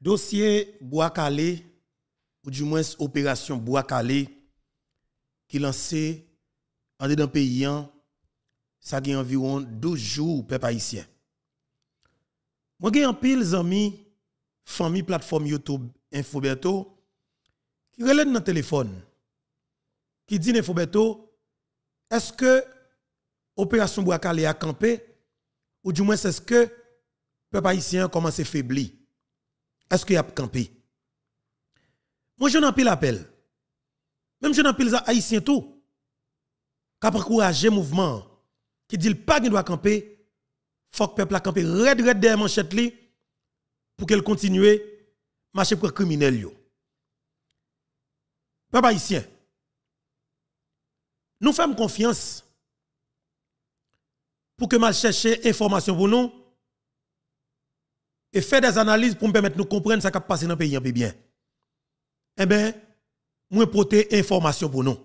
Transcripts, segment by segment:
Dossier Bois-Calais, ou du moins opération Bois-Calais, qui lancé, en dedans pays, hein. ça a environ 12 jours, peuple haïtien. Moi, j'ai un pile d'amis, famille, plateforme YouTube, Infoberto, qui relève dans le téléphone, qui dit Infoberto, est-ce que opération bois a campé, ou du moins est-ce que peuple haïtien commence à faiblir? Est-ce qu'il y a campé? Moi, je ai pile l'appel. Même je ai pile les haïtiens tout. Qui un mouvement, qui dit pas qu'il doit camper, faut que peuple a campé red red derrière manchette pour qu'elle continue marcher pour criminels. yo. Peuple haïtien, nous faisons confiance pour que mal chercher information pour nous et faire des analyses pour me permettre de comprendre ce qui passé dans le pays Eh bien. je vais moi porter information pour nous.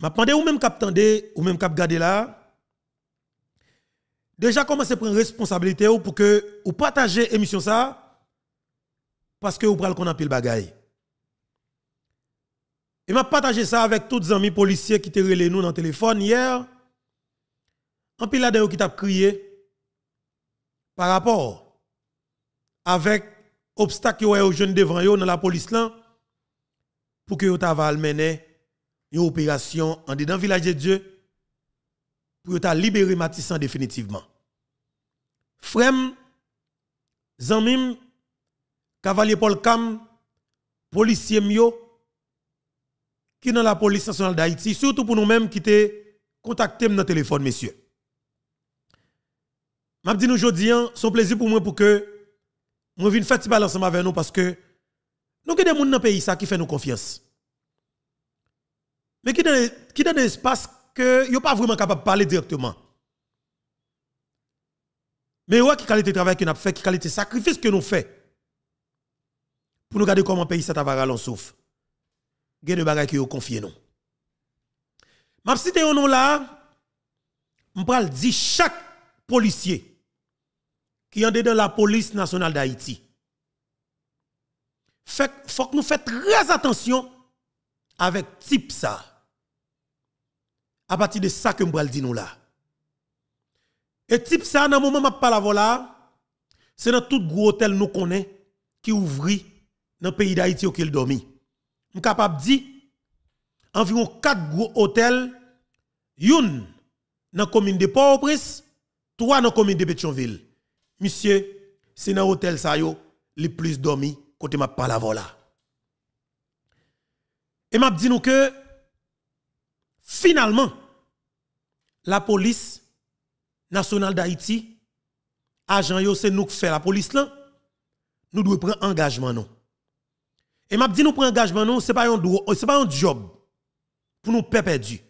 M'a demandé ou même cap ou même cap garder là. Déjà commencez à prendre responsabilité pour que vous partagez émission ça parce que vous prenez qu'on a pile bagaille. Et m'a partagé ça avec tous les amis policiers qui étaient relés nous dans le téléphone hier. En pile là qui t'a crié par rapport avec obstacle aux jeunes devant dans la police là pour que vous mener une opération en dedans village de Dieu pour que libérer Matissan définitivement. Frem, Zanmim, Cavalier Paul Cam, policier Mio, qui dans la police nationale d'Haïti, surtout pour nous-mêmes qui nous contacté dans le téléphone, messieurs m'a dit nous aujourd'hui, un hein, plaisir pour moi pour que moi vienne faire parler ensemble avec nous parce que nous avons des gens dans le pays ça qui fait nous confiance. Mais qui dans un espace espace que yo pas vraiment capable de parler directement. Mais ouais, qui qualité de travail que nous avons fait, qui qualité de sacrifice que nous fait pour nous garder comment pays ça va en souffle. Gagne Vous a des qui nous M'a nous. Je cite un nom là, je dis chaque policier en a dans la police nationale d'Haïti. Il faut que nous fassions très attention avec type ça. À partir de ça que je dit nous là. Et type ça dans moment m'a parle là, c'est dans tout gros hôtel nous connaît qui ouvri dans le pays d'Haïti où il dormi. Je capable de dire environ quatre gros hôtels, une dans la commune de Port-au-Prince, trois dans la commune de Pétionville monsieur, c'est dans l'hôtel ça yo, les plus dormi côté m'a pas la Et m'a dit nous que finalement la police nationale d'Haïti agent yo c'est nous qui fait la police là. Nous devons prendre engagement non. Et m'a dit nous prendre engagement non, c'est pas un pas un job pour nous perdre perdu.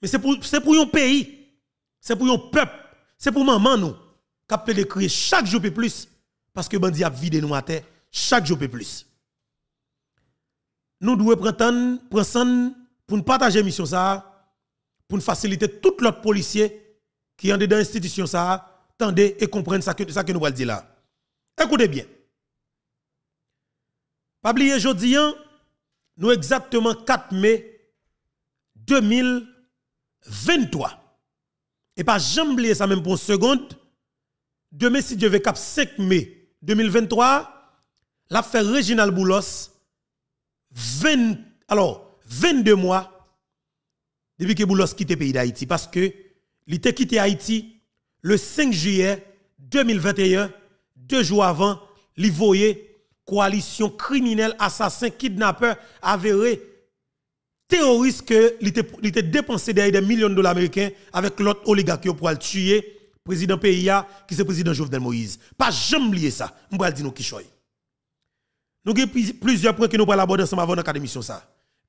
Mais c'est pour c'est pour un pays. C'est pour un peuple, c'est pour maman nous capter de crier chaque jour plus parce que bandi a vidé nous à terre chaque jour plus. Nous devons prendre temps pour nous partager mission ça pour nous faciliter tout l'autre policier qui sont dans l'institution, ça tendez et comprendre ça que ça que nous allons dire là. Écoutez bien. Pas oublier aujourd'hui nous exactement 4 mai 2023. Et pas jamais ça même pour une seconde demain, si Dieu veut, cap 5 mai 2023, l'affaire Reginald Boulos, alors, 22 mois depuis que Boulos quitte le pays d'Haïti. Parce que, il était quitté Haïti le 5 juillet 2021, deux jours avant, il voyait coalition criminelle, assassin, kidnappeur, avéré, terroriste que il était dépensé derrière des millions de dollars américains avec l'autre oligarque pour le tuer président PIA, qui c'est président Jovenel Moïse. Pas jamais ça. Je vais dire nous qui choy. Nous avons plusieurs points que nous allons aborder ensemble avant dans l'émission.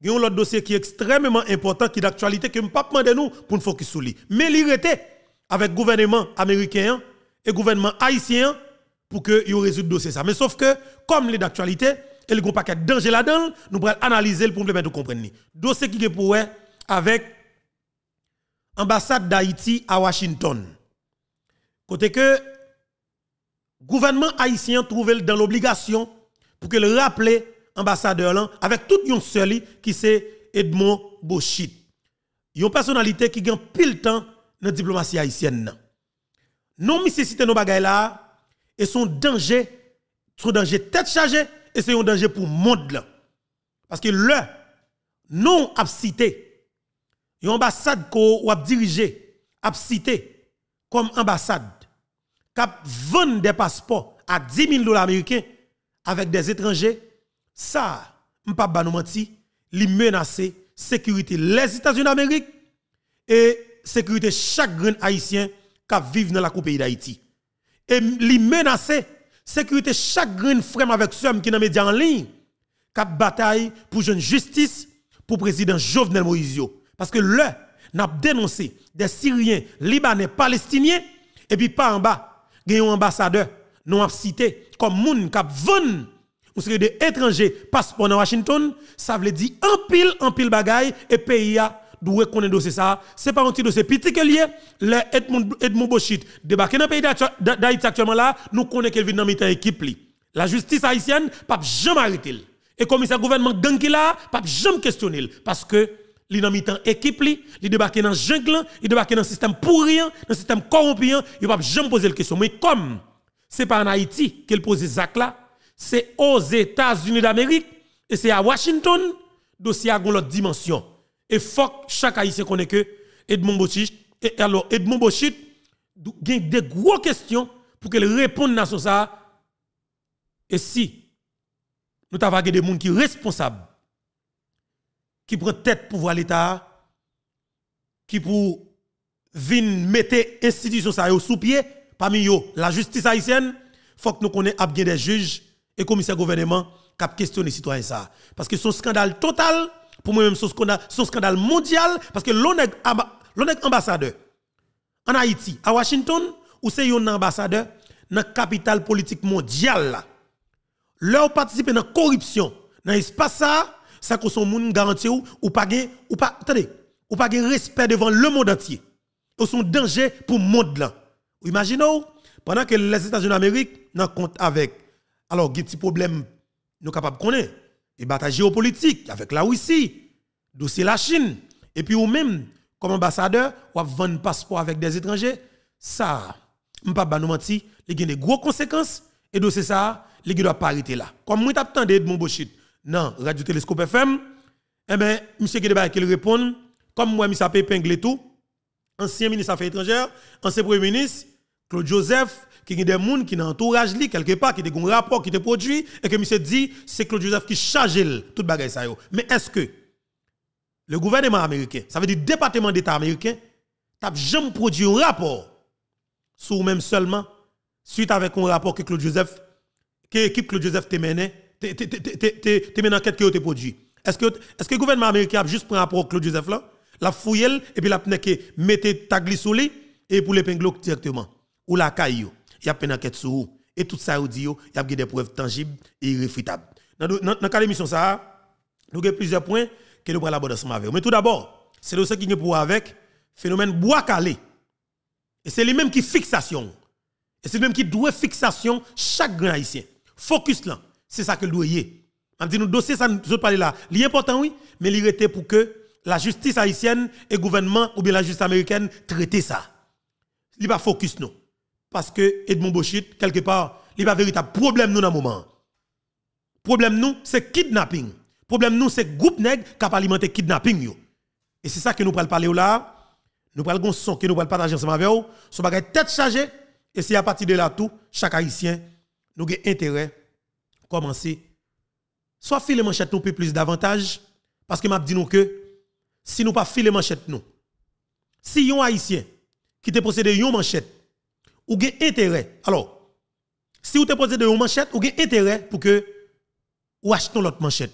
Il y a un autre dossier qui est extrêmement important, qui est d'actualité, que nous ne pas nous pour nous focus sur lui. Mais l'irrité avec le gouvernement américain et le gouvernement haïtien pour que nous résoudre le dossier. Ça. Mais sauf que, comme les d'actualité, et le gros paquet de danger là-dedans, nous allons analyser le problème de comprendre. dossier qui est pour avec l'ambassade d'Haïti à Washington. Côté que gouvernement haïtien trouve dans l'obligation pour que le rappeler ambassadeur là avec tout yon seul qui c'est Edmond Boschit. Yon personnalité qui gagne pile temps dans la diplomatie haïtienne. Non, nécessité nos bagailles là et son danger, son danger tête chargée et c'est un danger pour le monde là. Parce que le non absité, yon ambassade qu'on a dirigé, cité comme ambassade qui vendre des passeports à 10 000 dollars américains avec des étrangers, ça, m'pa pas bah, nous mentir, li menacer sécurité les États-Unis d'Amérique et sécurité chaque grand haïtien qui vit dans la coupe pays d'Haïti. Et li menacer sécurité chaque grand frère avec ceux qui dans médias en ligne qui bataille pour une justice pour le président Jovenel Moïse. Parce que le n'a dénoncé des Syriens, Libanais, Palestiniens, et puis pas en bas, il y a un ambassadeur, nous avons cité comme moun qui Von, ou serait des étrangers passeport dans Washington, ça veut dire un pile, en pile bagaille, et pays a doit reconnaître dossier ça. C'est pas un petit dossier lié, Le Edmond, Edmond Boschit débarqué dans le pays d'Haïti actuellement là, nous connaissons qu'il vient dans l'équipe équipe La justice haïtienne, pas jamais arrêter. Et commissaire gouvernement gang qui là, pas jamais questionner parce que li dans mitan ekip équipe li, li débarqué dans jungle, il débarqué dans système pourri, dans système corrompu, il pa jamais poser la question. Mais comme c'est pas en Haïti qu'il pose Zak là, c'est aux États-Unis d'Amérique et c'est à Washington, dossier a l'autre dimension. Et fuck, chaque haïtien connaît que Edmond Bochit et alors Edmond Bochit gagne des gros questions pour qu'elle réponde à ça. Et si nous avons des gens qui responsables qui prend tête voir l'État, qui pour venir mettre institution ça sous pied, parmi eux la justice haïtienne, faut que nous connaissions des juges et commissaires gouvernement qui questionner les citoyens ça. Parce que son scandale total, pour moi-même, son scandale, son scandale mondial, parce que l'on est, ambassadeur en Haïti, à Washington, ou c'est un ambassadeur dans la capitale politique mondiale. Leur participer dans la corruption, dans l'espace ça, ça qu'on son monde garanti ou, ou pas ou pas attendez ou respect devant le monde entier ou son danger pour le monde là imaginez pendant que les États-Unis d'Amérique n'en compte avec alors des problèmes nous capables connaître et bataille géopolitique avec la Russie dossier la Chine et puis ou même comme ambassadeur ou à vendre passeport avec des étrangers ça pas nous mentir il y a des grosses conséquences et dossier ça il doit arrêter là comme moi t'attendais de mon bullshit non, Radio Télescope FM, eh bien, M. Gedeba qui répond, comme moi, M. pépinglé tout, ancien ministre des Affaires étrangères, ancien Premier ministre, Claude Joseph, qui a des gens qui entourage quelque part, qui ont un rapport, qui te produit, et que monsieur dit, c'est Claude Joseph qui charge tout le ça Mais est-ce que le gouvernement américain, ça veut dire le département d'État américain, n'a jamais produit un rapport sur même seulement, suite avec un rapport que Claude Joseph, que l'équipe Claude Joseph te mené t'es une enquête qui a été produite. Est-ce que, est que le gouvernement américain a juste pris un rapport Claude Joseph là, l'a fouillé et puis l'a mettez ta sous lui et pour l'épingler directement ou la caillou. Il y a une enquête sur vous. Et tout ça, il y a des preuves tangibles et irréfutables. Dans le cas l'émission, nous avons plusieurs points que nous prenons aborder ensemble avec Mais tout d'abord, c'est le qui est pour avec phénomène bois calé. Et c'est lui-même qui fixation. Et c'est lui-même qui doit fixation chaque grand haïtien. Focus là. C'est ça que le doyer. On dit, nous, dossier, ça, nous parler là. L'important, oui, mais il était pour que la justice haïtienne et le gouvernement ou bien la justice américaine traite ça. Il pas focus, non. Parce que Edmond Bouchit, quelque part, il pas véritable problème, nous, dans le moment. Problème, nous, c'est kidnapping. Problème, nous, c'est groupe nègre qui a alimenté kidnapping, yo. Et c'est ça que nous parlons parler là. Nous parlons de son que nous parlons partager ensemble avec vous. Ce bagage tête chargée. Et c'est à partir de là tout, chaque haïtien, nous avons intérêt commencer. Soit filer manchette nous plus davantage, parce que m'a dit nous que si nous pas filer manchette nous, si un haïtien qui te possède une manchette, ou gen intérêt, alors, si vous te possède une manchette, ou gen intérêt pour que ou achetons l'autre manchette.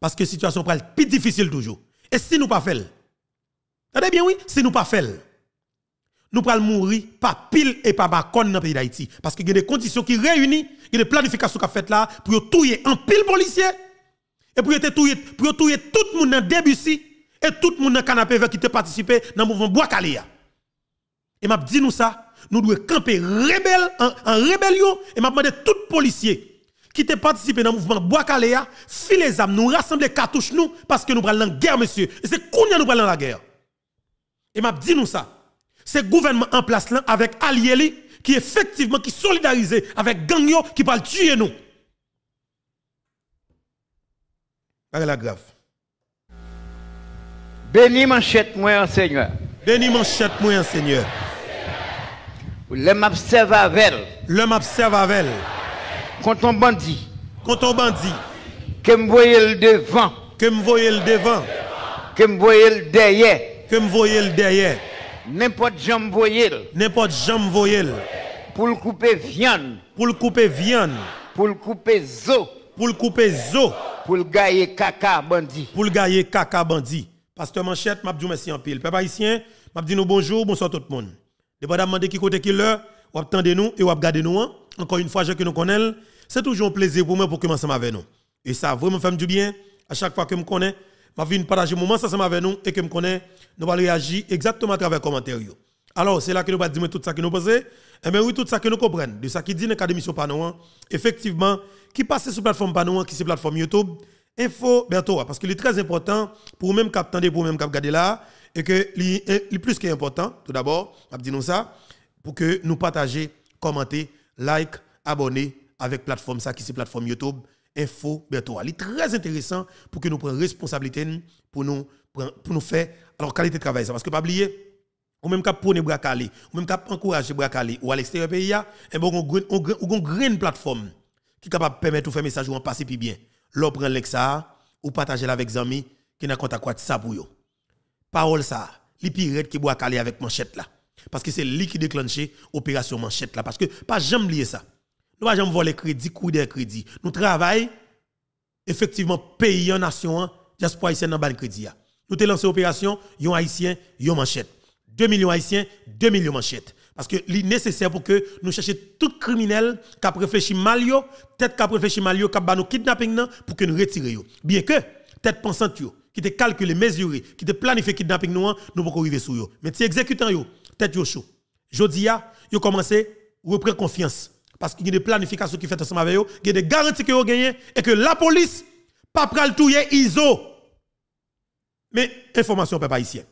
Parce que situation pral plus difficile toujours. Et si nous pas fait, Attendez bien oui, si nous pas fait, nous pral mourir pas pile et pas bacon dans le pays d'Haïti. Parce que y a des conditions qui réunissent, il y a des planifications qui fait là pour tuer un pile policier et pour tuer tout le monde dans Debussy et tout le monde dans canapé qui te participé dans le mouvement Bois Et m'a dit nous ça, nous devons camper en, rébellion et m'a demandé tout policier qui te participé dans le mouvement Bois filer filez les âmes, nous rassembler cartouches parce que nous prenons la guerre monsieur. Et c'est qu'on nous prenons la guerre. Et m'a dit nous ça. C'est le gouvernement en place là avec Alieli qui effectivement qui solidarise avec Gangyo qui parle tuer nous. la grave. Béni manchette moi Seigneur. Béni manchette moi Seigneur. Le m'observe avec elle. Le m'observe avec Quand on bandit. Quand on bandit. Que me voyez le devant. Que me voyez le devant. Que me voyez le derrière. Que me voyez le derrière. N'importe jambe voyelle. N'importe jambe voyelle. Pour le couper viande. Pour le couper viande. Pour le couper zo. Pour le couper zo. Pour le gailler caca bandit. Pour le gailler caca bandi. Pasteur Manchette, m'a dit merci en pile. Peuple haïtien, m'a dit nous bonjour, bonsoir tout le monde. Dépendamment demander qui côté qui l'heure, ou attendez nous et ou regardez nous. Encore une fois, je que nous c'est toujours un plaisir pour moi pour commencer avec nous. Et ça vraiment fait du bien à chaque fois que me connais m'a vais partager moment ça avec nous et que me connaît nous allons réagir exactement à travers commentaires. Alors, c'est là que nous allons dire tout ça que nous pensons. Et eh bien oui, tout ça que nous comprenons, de ça qui dit dans l'Académie sur Panouan, effectivement, qui passe sur la plateforme Panouan, qui c'est plateforme YouTube, info bientôt. parce qu'il est très important pour même cap tendre, pour même cap garder là, et que le eh, plus qui est important, tout d'abord, dit nous ça, pour que nous partager, commenter, like, abonner avec plateforme ça qui c'est plateforme YouTube Info Bertoa. Il très intéressant pour que nous prenions responsabilité pour nous, pour nous faire alors qualité de travail. Ça. Parce que pas oublier, ou même les prendre bracalé, ou même cap encourager Bracali ou à l'extérieur pays là, et bon on on une plateforme qui est capable de permettre de faire message ou en passer plus bien. L'on prend l'exa ou partager avec amis qui n'a contact quoi ça pour Parole ça, les pirates qui calé avec manchette là parce que c'est lui qui déclenche opération manchette là parce que pas jamais oublier ça. Nous ne volé pas voler crédit, coup de crédit. Nous travaillons effectivement pays en nation, hein, diaspora dans le crédit. Hein. Nous avons lancé opération, yon haïtien, yon manchette. 2 millions haïtiens, 2 millions manchettes. Parce que c'est nécessaire pour que nous cherchions tout criminel qui a réfléchi mal, tête qui a réfléchi mal, qui a fait nous kidnapping pour que nous retirions. Bien que, tête pensante, qui te calculé, mesuré, qui te planifié kidnapping, hein, nous ne pouvons pas arriver sur eux. Mais si exécutant, tête yo chaud. Jodia, yo commencé, reprendre confiance. Parce qu'il y a des planifications qui fait ensemble avec eux, il y a des garanties que vous gagnez et que la police pas pral touyer ISO. Mais information peuple Il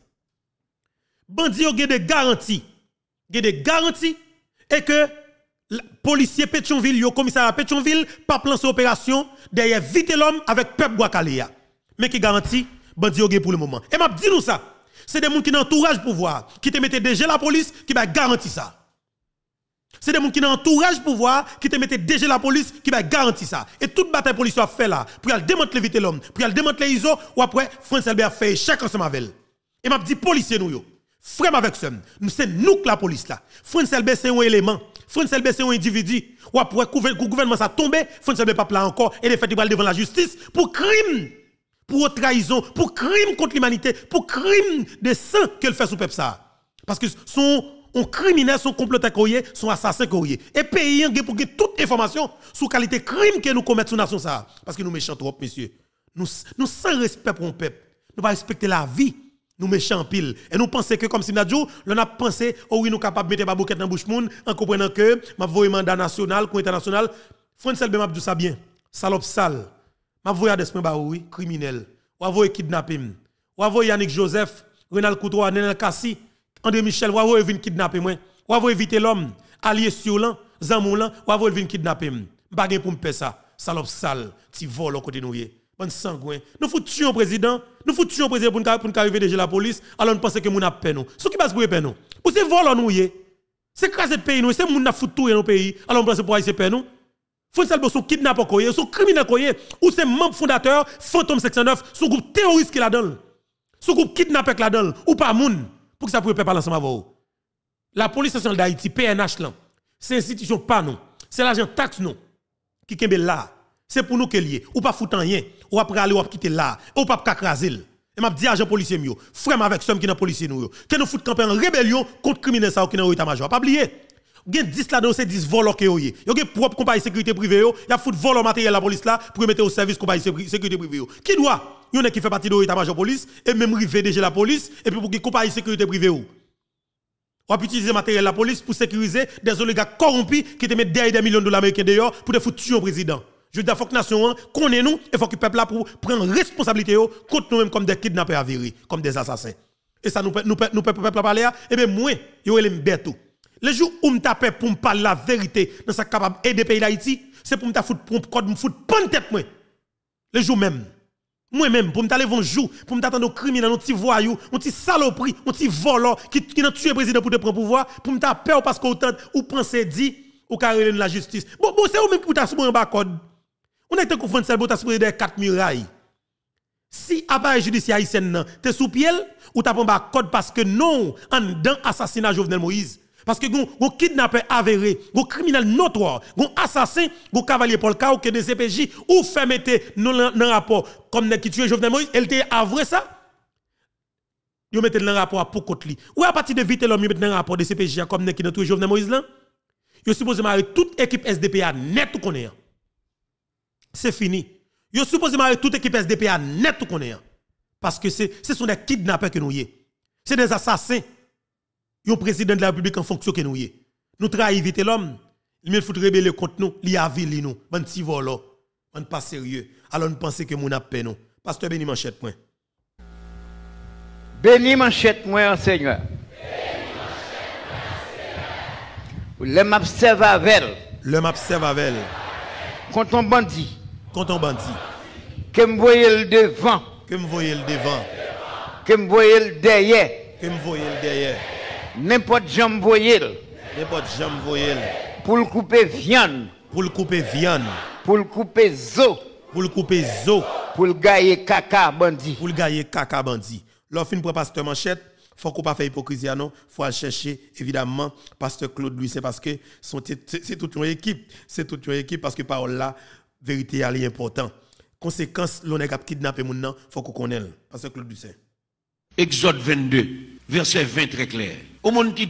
Bandi a des garanties. Il y a des garanties et que policier Pétionville, le commissaire Pétionville, pas plan opération derrière vite l'homme avec peuple Guacalea. Mais qui garantit bandi yo pour le moment. Et m'a dit nous ça. C'est des gens qui entourage pouvoir, qui te mettent déjà la police, qui va garantir ça. C'est des gens qui ont entourage pouvoir, qui te mettent déjà la police, qui va garantir ça. Et toute bataille police a fait là, pour elle l'évité vite l'homme, pour elle les ISO, ou après, France a fait échec ensemble avec elle. Et m'a dit, policier nous yo, frère avec ça, nous c'est nous que la police là. France LB, c'est un élément. France Albert c'est un individu. Ou après, le gouvernement ça tombé, France Albert pas là encore, et les fait devant la justice pour crime pour trahison, pour crime contre l'humanité, pour crime de sang qu'elle fait sous peuple ça. Parce que son on criminel, son complot courrier, son assassin courrier. Et pays pour que toute information sur qualité crime que nous commettons sur nation ça. Parce que nous méchants trop, monsieur. Nous, nous sans respect pour un peuple. Nous pas respecter la vie. Nous méchants pile. Et nous pensons que, comme si nous on a pensé, oh oui, nous sommes capables de mettre la dans la bouche moun, en comprenant que, ma un mandat national, coin international. François Elbe ça bien. Salope sale. Ma voie à criminels. ba oh oui, criminel. Ou avoye kidnapping. Ou Yannick Joseph, Renal Coutouan, Nenel Kassi. André Michel, vous avez e kidnapper moi. Vous avez éviter l'homme, allié sur l'an, zamou l'an, vous avez e kidnapper moi. Bagay pour me faire ça. Salope sale, ti vol au côté nous. Bon sangouin. Nous foutons le président, nous foutons un président pour nous arriver déjà la police, alors nous pensons que nous avons peine nous. Ce qui passe pour peine nous. Pour ces vols nous, c'est craser pays nous, c'est nous foutu tout e dans pays, alors nous pensons pour se peine nous. Fonsal son sont kidnappés, sont criminels, ou c'est membre fondateur, fantôme 609, son groupe terroriste qui la donne. Son groupe kidnappé qui la donne, ou pas moun. Pour que ça puisse parler ensemble avec vous. La police nationale d'Haïti, PNH, c'est institution pas nous. C'est l'agent taxe nous qui est là. C'est pour nous qu'elle est. Ou pas foutre rien. Ou après aller ou quitter là. Ou pas craser. Et m'a dit agent policier mio, frère avec somme qui dans policier nous Que nous fout en rébellion contre criminel ça qui dans état major. Pas oublier. Gen 10 là dedans c'est 10 voleurs que yo y. Yo gen propre compagnie sécurité privée yo, y a fout vol matériel la police là pour mettre au service compagnie sécurité privée yo. Qui doit a qui fait partie de l'état-major police, et même rivé déjà la police, et puis pour qu'il la sécurité privée ou. On peut utiliser matériel de la police pour sécuriser des oligarques corrompus qui te mettent des millions de dollars américains dehors pour te foutre au président. Je dire, il faut que la nation connaisse hein, nous et faut que le peuple là responsabilité oh, contre nous-mêmes comme des kidnappés avérés, comme des assassins. Et ça, nous, nous, nous, parler, et eh bien, moi, yo le me tout. Le jour où m'tape pour me parler la vérité dans sa capable aider pays d'Haïti, c'est pour me foutre pour me foutre tête Le jour même. Moi-même, pour me un jour, pour m'attendre t'attendre au dans un petit voyou, un petit saloperie, un petit qui, qui tué le président pour te prendre pouvoir, pour me peur parce que autant ou penser dit ou carré la justice. Bon, bon c'est vous-même pour t'assumer un bas code. On est en celle pour t'assumer des quatre murailles. Si appareil judiciaire haïtien, t'es sous pied ou t'as un bas code parce que non, en dedans, assassinat Jovenel Moïse, parce que vous kidnappeur avéré, vous criminel notoire, vous assassin, vous cavalier polka ou que des CPJ, e ou fait mettre dans rapport, comme qui tué Jovenel Moïse, elle était avrée ça. Vous mettez dans rapport pour Kotli. Ou à partir de vite l'homme, vous mettez dans rapport de CPJ, e comme qui tué Jovenel Moïse là. Vous supposez que toute équipe SDPA net ou connaît. Hein? C'est fini. Vous supposez que toute équipe SDPA net ou connaît. Hein? Parce que ce sont des kidnappeurs que nous y C'est des assassins le président de la République en fonction que nous y Nous trahissons vite l'homme. Il me faut rebeller contre nous, il a nous. Bon si volo. On oh. pas sérieux. Alors nous pensons que mon appel nous. Pasteur béni manchette moi. Béni manchette moi Seigneur. Le m'observe avec elle. Le m'observe avec elle. Quand on bandit. Quand on bandit. Que me voyez le devant. Que me voyez le devant. Que me voyez le derrière. Que me voyez le derrière. N'importe jambe N'importe jambe voyelle. Pour le couper viande. Pour le couper viande. Pour le couper zo. Pour le couper zo. Pour le gagner caca bandit. Pour le gagner caca bandit. L'offre pour pasteur manchette. Faut qu'on pas faire hypocrisie, ah non. Faut aller chercher, évidemment, pasteur Claude Louis. C'est parce que c'est toute une équipe. C'est toute une équipe parce que par là, vérité, est importante. Conséquence, l'on est capable kidnapper mon Il faut qu'on connaisse. Pasteur Claude Louis. Exode 22, verset 20 très clair au monde qui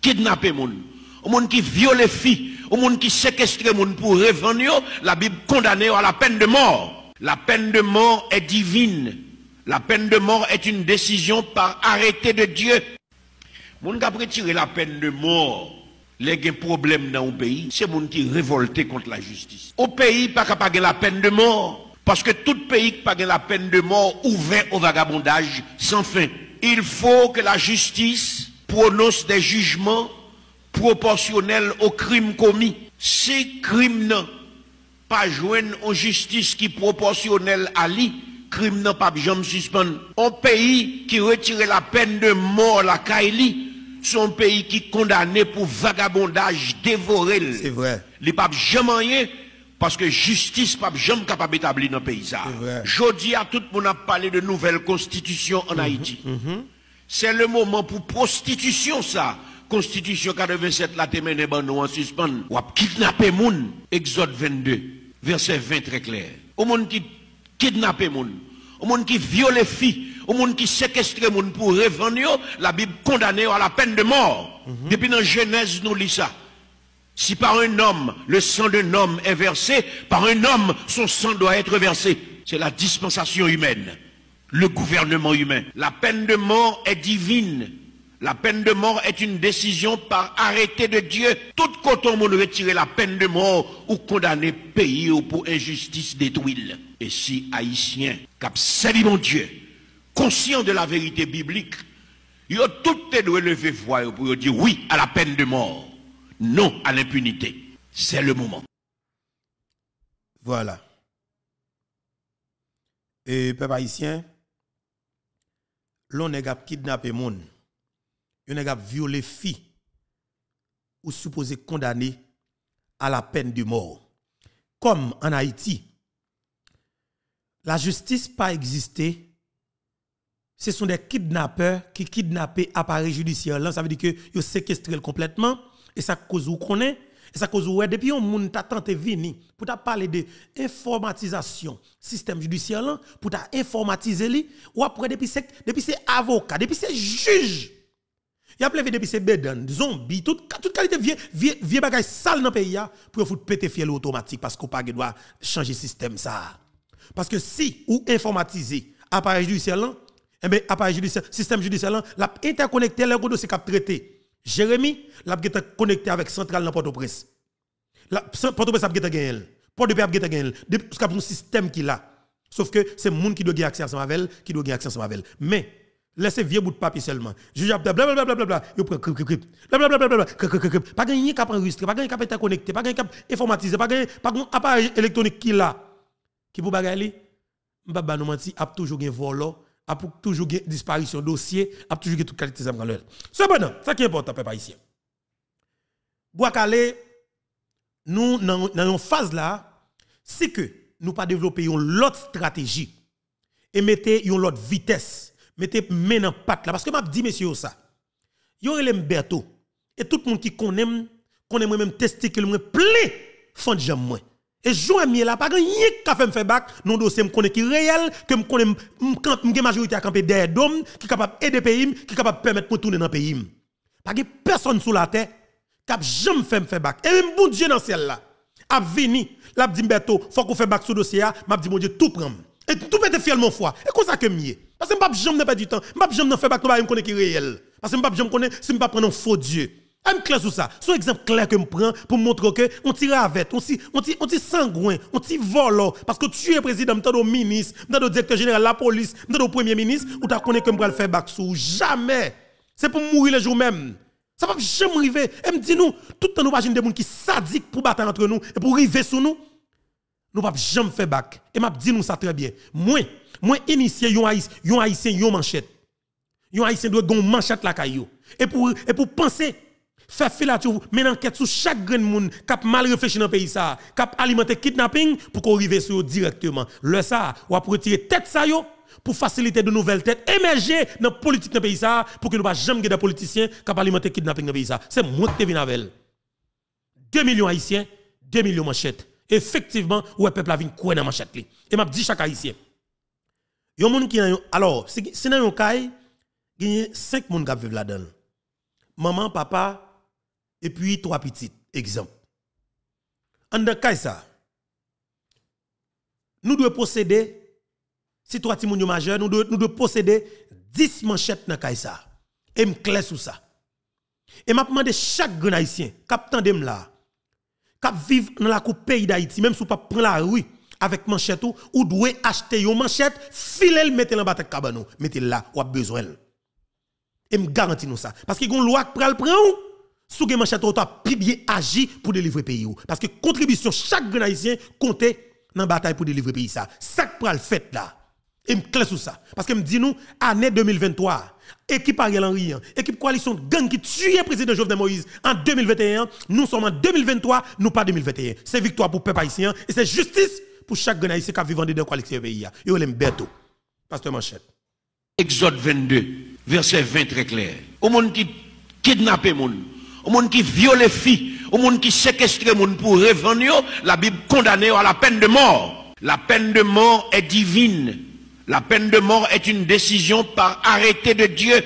kidnappe monde, au monde qui viole filles, au monde qui séquestre monde pour revendre, la Bible condamne à la peine de mort. La peine de mort est divine. La peine de mort est une décision par arrêté de Dieu. monde qui a retiré la peine de mort, les problèmes dans le pays, c'est monde qui révolté contre la justice. Au pays, pas capable la peine de mort. Parce que tout pays qui pas la peine de mort ouvert au vagabondage sans fin. Il faut que la justice prononce des jugements proportionnels aux crimes commis. Si ne sont pas joint en justice qui proportionnelle à lui, crime sont pas jamais Un pays qui retire la peine de mort la Kaili, son pays qui est condamné pour vagabondage, dévoré. C'est vrai. Les papes jamais rien parce que justice pas jamais capable d'établir dans le pays. Jodi à tout le monde a parlé de nouvelle constitution en mm-hmm, Haïti. Mm-hmm c'est le moment pour prostitution ça. Constitution 87 la témené nous en suspens. Ou kidnapper moun. Exode 22, verset 20 très clair. Au monde qui kidnappe moun, au monde qui viole filles, au monde qui séquestre moun pour revenir, la Bible condamne à la peine de mort. Mhm. Depuis dans Genèse nous lit ça. Si par un homme, le sang d'un homme est versé, par un homme, son sang doit être versé. C'est la dispensation humaine le gouvernement humain. La peine de mort est divine. La peine de mort est une décision par arrêté de Dieu. Tout coton monde retirer la peine de mort ou condamner pays ou pour injustice détruite. Et si Haïtien, cap mon Dieu, conscient de la vérité biblique, il a tout est doit lever voix pour dire oui à la peine de mort, non à l'impunité. C'est le moment. Voilà. Et peuple haïtien, l'on a kidnappé moun, yon a violé fi ou supposé condamné à la peine de mort. Comme en Haïti, la justice pas existé. Ce sont des kidnappeurs qui kidnappent appareil judiciaire. Là, ça veut dire que ils séquestrent complètement et ça cause ou qu'on et ça cause ouais eh, depuis on monde t'a tenté venir pour t'a parler de informatisation système judiciaire là pour t'a informatiser li ou après depuis c'est depuis c'est avocat, depuis c'est juge. Il a plevé depuis c'est bedan, zombie, toute toute qualité vieux vieux vie bagage sale dans pays pour foutre péter fiel automatique parce qu'on pas doit changer système ça. Parce que si ou informatiser appareil judiciaire là, eh ben appareil judiciaire, système judiciaire là, l'a interconnecté les dossiers cap traiter Jérémy, l'a connecté avec Central dans Port-au-Prince. Port-au-Prince a gagné. Port-au-Prince a gagné. Parce qu'il y a un système qui là. Sauf que c'est le monde qui doit gagner accès à Mavel, qui doit gagner accès à Mavel. Mais, laissez vieux bout de papier seulement. Juge blablabla, blablabla, il prend crip, crip, crip. Blablabla, blablabla, crip, crip, Pas gagné cap enregistré, pas gagné cap connecté. pas gagné cap informatisé, pas gagné, pas gagné appareil électronique qui là. Qui pour bagaille, Mbaba nous menti, a toujours gagné volant a pour toujours une disparition dossier, a toujours toute qualité de C'est Cependant, ça qui est important, peuple haïtien. Boakale, nous, dans une phase là, c'est que nous pas développer une autre stratégie et mettez une autre vitesse, mettez main en patte là. Parce que m'a dit, monsieur, ça, yon les Berto, et tout le monde qui connaît, connaît moi-même testicule, le plein, fond de jambes et juin mieux là, pas grand yik ka fait me faire bac, non dossier me connaît qui réel, que me connaît quand me majorité à camper derrière d'hommes qui capable aider pays, qui capable permettre de tourner dans pays. Pas que personne sur la terre cap jamais fait me faire bac. Et même bon Dieu dans ciel là, a vini, l'a dit Mberto, faut qu'on fait bac sur dossier là, m'a dit mon Dieu tout prend. Et tout mettre fièrement foi. Et comme ça que mieux. Parce que m'pa jamais pas du temps, m'pa jamais faire bac, m'pa connaît qui réel. Parce que m'pa jamais connaît, si pas prendre un faux Dieu. Je clair sur ça. C'est un exemple clair que je prends pour montrer que on tire avec, on tire sangouin, on tire volant. Parce que tu es président, tu es ministre, tu es directeur général de la police, tu es premier ministre, ou tu connais que je vais faire back sous. Jamais. C'est pour mourir le jour même. Ça ne va jamais arriver. Et me dis nous, tout le temps nous imaginons des gens qui sadiques pour battre entre nous et pour arriver sur nous. Nous ne pouvons jamais faire back. Et je dis nous ça très bien. Moi, moi initié yon haïtien, yon haïtien, yon manchette. yon haïtien doit gon manchette la caillou. Et pour et pour penser fait filature, mais enquête sur chaque grain de monde qui a mal réfléchi dans le pays, qui a alimenté kidnapping pour qu'on arrive sur directement. Le ça, ou a retirer tête ça yo pour faciliter de nouvelles têtes émerger dans la politique dans pays pour que nous pas jamais des politiciens qui alimenté kidnapping dans pays C'est moi qui venu avec 2 millions haïtiens, 2 millions machettes... Effectivement, ou le peuple a vu dans manchette li. Et m'a dit chaque haïtien. Yon moun ki nan yon, alors, si nan yon kay, il y a 5 personnes qui viv la dedans Maman, papa, et puis, trois petits exemples. En de ça, nous devons posséder, si trois petits majeurs, nous devons, nous devons posséder 10 manchettes dans cas Et me clair sur ça. Et m'a demandé chaque grand haïtien, captain de là, cap vivre dans la coupe pays d'Haïti, même si pas prend la rue avec manchette ou, ou doit acheter une manchette, filer le mettre dans bas de mettez là ou a besoin. Et me garantis nous ça parce qu'il y a une loi qui prend le prendre sous manchette on a as plus bien agi pour délivrer le pays. Parce que contribution chaque grand haïtien comptait dans la bataille pour délivrer le pays. Ça, ça pour le fait là. Et me clé sur ça. Parce que me dit nous, année 2023, équipe Ariel Henry, équipe coalition gang qui tue le président Jovenel Moïse en 2021, nous sommes en 2023, nous pas 2021. C'est victoire pour le peuple haïtien et c'est justice pour chaque grand haïtien qui vivant dans du pays. Et on l'aime bientôt. Pasteur Manchette. Exode 22, verset 20 très clair. Au monde qui kidnappe monde au monde qui viole filles, au monde qui séquestre monde pour revendre, la Bible condamne à la peine de mort. La peine de mort est divine. La peine de mort est une décision par arrêté de Dieu.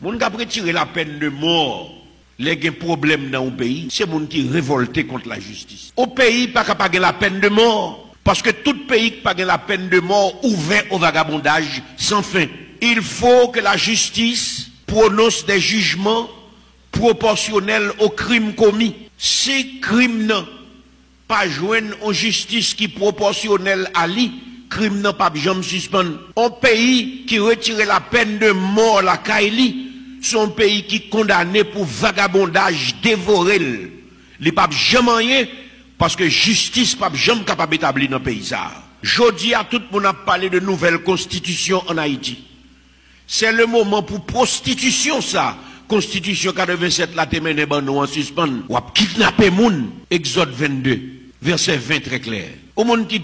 monde qui a la peine de mort, les problèmes dans le pays, c'est monde qui révolté contre la justice. Au pays, pas capable la peine de mort. Parce que tout pays qui pas la peine de mort ouvert au vagabondage sans fin. Il faut que la justice prononce des jugements proportionnel au crime commis. Si crime n'a pas joué en justice qui proportionnelle à lui, crime n'a pas jamais suspendre. Un pays qui retire la peine de mort la Kaili, un pays qui condamné pour vagabondage dévoré. Les papes jamais rien parce que justice pas jamais capable d'établir dans le pays. dis à tout le monde a parlé de nouvelle constitution en Haïti. C'est le moment pour prostitution ça. Constitution 87 la témène mené en suspens. Ou à kidnapper moun. Exode 22, verset 20 très clair. Au monde qui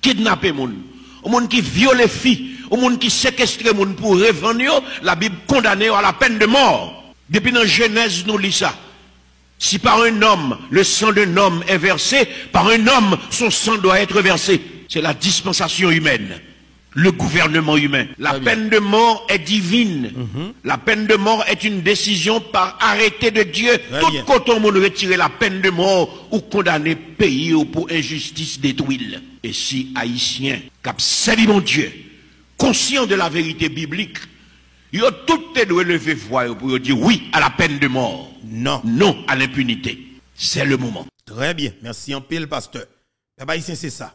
kidnapper moun, au monde qui viole filles, au monde qui séquestre moun pour revendre, la Bible condamne à la peine de mort. Depuis dans Genèse nous lisons ça. Si par un homme, le sang d'un homme est versé, par un homme, son sang doit être versé. C'est la dispensation humaine le gouvernement humain. La peine de mort est divine. Mhm. La peine de mort est une décision par arrêté de Dieu. Tout coton on retirer la peine de mort ou condamner pays ou pour injustice détruite. Et si haïtien, cap mon Dieu, conscient de la vérité biblique, il toutes tout de lever voix pour dire oui à la peine de mort. Non. Non à l'impunité. C'est le moment. Très bien. Merci en pile, pasteur. Haïtien, c'est ça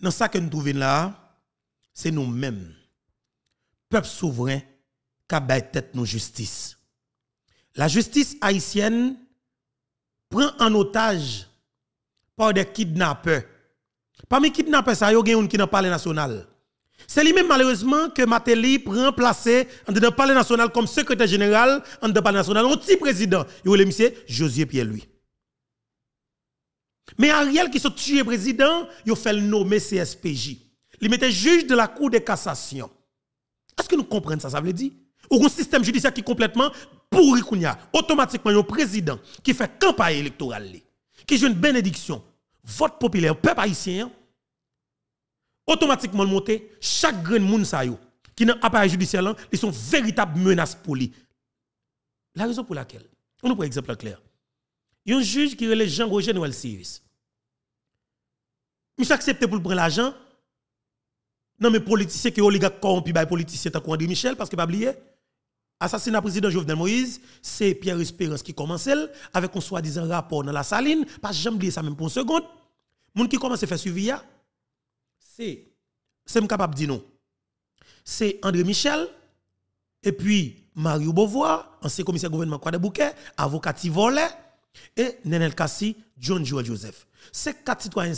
dans ce que nous trouvons là, c'est nous-mêmes, peuple souverain, qui la tête nos justice. La justice haïtienne prend en otage par des kidnappeurs. Parmi les kidnappeurs, il y a un qui n'a pas le national. C'est lui-même malheureusement que Matéli prend place en le palais national comme secrétaire général en le palais national, un petit président. Il le monsieur Josué Pierre-Louis. Mais Ariel qui se tué président, il fait le nommer CSPJ. Il mettait juge de la Cour de cassation. Est-ce que nous comprenons ça, ça veut dire? Ou un système judiciaire qui est complètement pourri, automatiquement, un président qui fait campagne électorale, qui joue une bénédiction, vote populaire, peuple haïtien, hein. automatiquement monté, chaque grain de monde sa yo, qui un appareil judiciaire, ils sont véritable menace pour lui. La raison pour laquelle, on nous prend un exemple clair y a un juge qui relève Jean-Roger Noël Sirius. Monsieur accepté pour prendre l'argent. Non, mais politiciens qui ont gars corrompus par politiciens, t'as André Michel, parce que pas oublié. assassinat président Jovenel Moïse, c'est Pierre Espérance qui commence avec un soi-disant rapport dans la saline, pas jamais oublier ça même pour une seconde. Moun qui commence à faire suivi c'est c'est capable de dire non. C'est André Michel et puis Mario Beauvoir, ancien commissaire gouvernement Croix de Bouquet, avocat Tivolet, et Nenel Kassi, John Joel Joseph. Ces quatre citoyens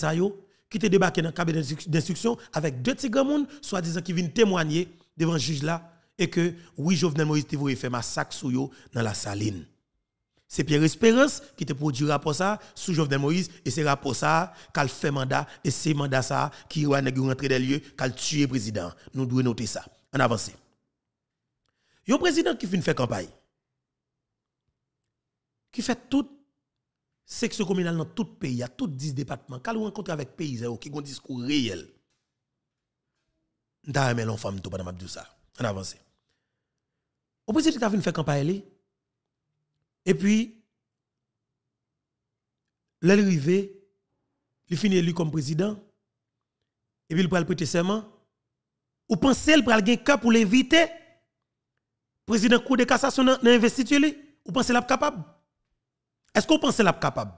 qui te débarqués dans le cabinet d'instruction avec deux tigres soi-disant qui viennent témoigner devant le juge là et que oui, Jovenel Moïse Tivoye fait massacre sur dans la saline. C'est Pierre Espérance qui te produit rapport ça sous Jovenel Moïse et c'est rapport ça qu'elle fait mandat et c'est mandat ça qui va rentrer des lieux qu'elle tue président. Nous devons noter ça. En avance. Un président qui fait une campagne, qui fait tout section communale dans tout le pays, à tous 10 départements, quand vous rencontrez avec paysans qui ont un discours réel, nous avons femme tout pendant ça. On avance. Au président a une faire campagne et puis l'arrivée, il finit élu comme président et puis il prend le prêter serment. Ou pensez qu'il prend le cœur pour l'éviter président cour de cassation dans l'investiture ou pensez qu'il est capable est-ce qu'on pense qu'elle est capable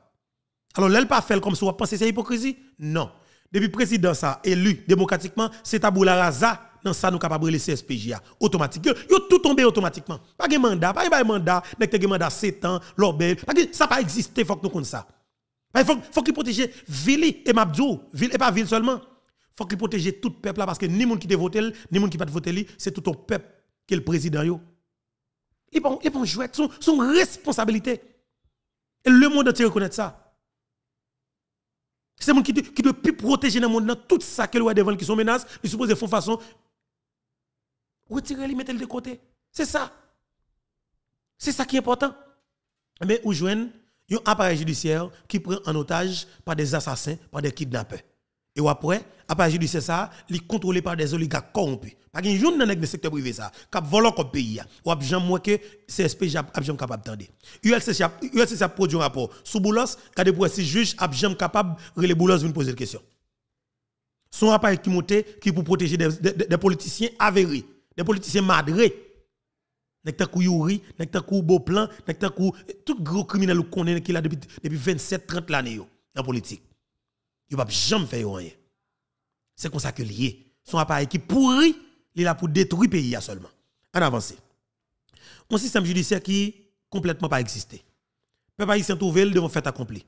Alors, l'elle pas fait comme si on pense que c'est hypocrisie Non. Depuis le président ça, élu démocratiquement, c'est tabou la raza dans ça nous capable de CSPJA. Automatique. Yo tout tombé automatiquement. Pas de mandat, pas de mandat, nek te mandat 7 ans, l'orbel. Ça pas existé, faut que nous comme ça. Il faut, faut qu'il protège Vili et Mabdou, ville et pas ville seulement. Il Faut qu'il protège tout le peuple là parce que ni monde qui te voté ni monde qui pas te c'est tout le peuple qui est le président yo. Ils pas jouer son responsabilité. Et le monde doit reconnaître ça. C'est le monde qui doit, plus protéger dans le monde, dans tout ça que le devant qui sont menaces, suppose supposent font façon. Retirer les mettre de côté. C'est ça. C'est ça qui est important. Mais où a un appareil judiciaire qui prend en otage par des assassins, par des kidnappeurs. Et après, à partir de ça, il est contrôlé par des oligarques corrompus. Pas qu'un jour dans le secteur privé ça, cap volant comme pays hein. ou a moins que CSP ab capable d'attendre. ULCC a produit un rapport sous Boulos, quand des si juge ab jam capable relé Boulos vient poser des questions. Son appareil qui monte qui pour protéger des, des, politiciens avérés, des politiciens madrés. Nek ta kou Yuri, nek ta kou Beauplan, nek ta kou tout gros criminel qu'on connaît qui là depuis depuis 27 30 l'année yo en politique. Ils ne pas jamais faire rien. C'est comme ça que lié. Son appareil qui pourri il est là pour détruire le pays seulement. En avance. Un système judiciaire qui complètement pas existé. Peuple haïtien trouvé devant fait accompli.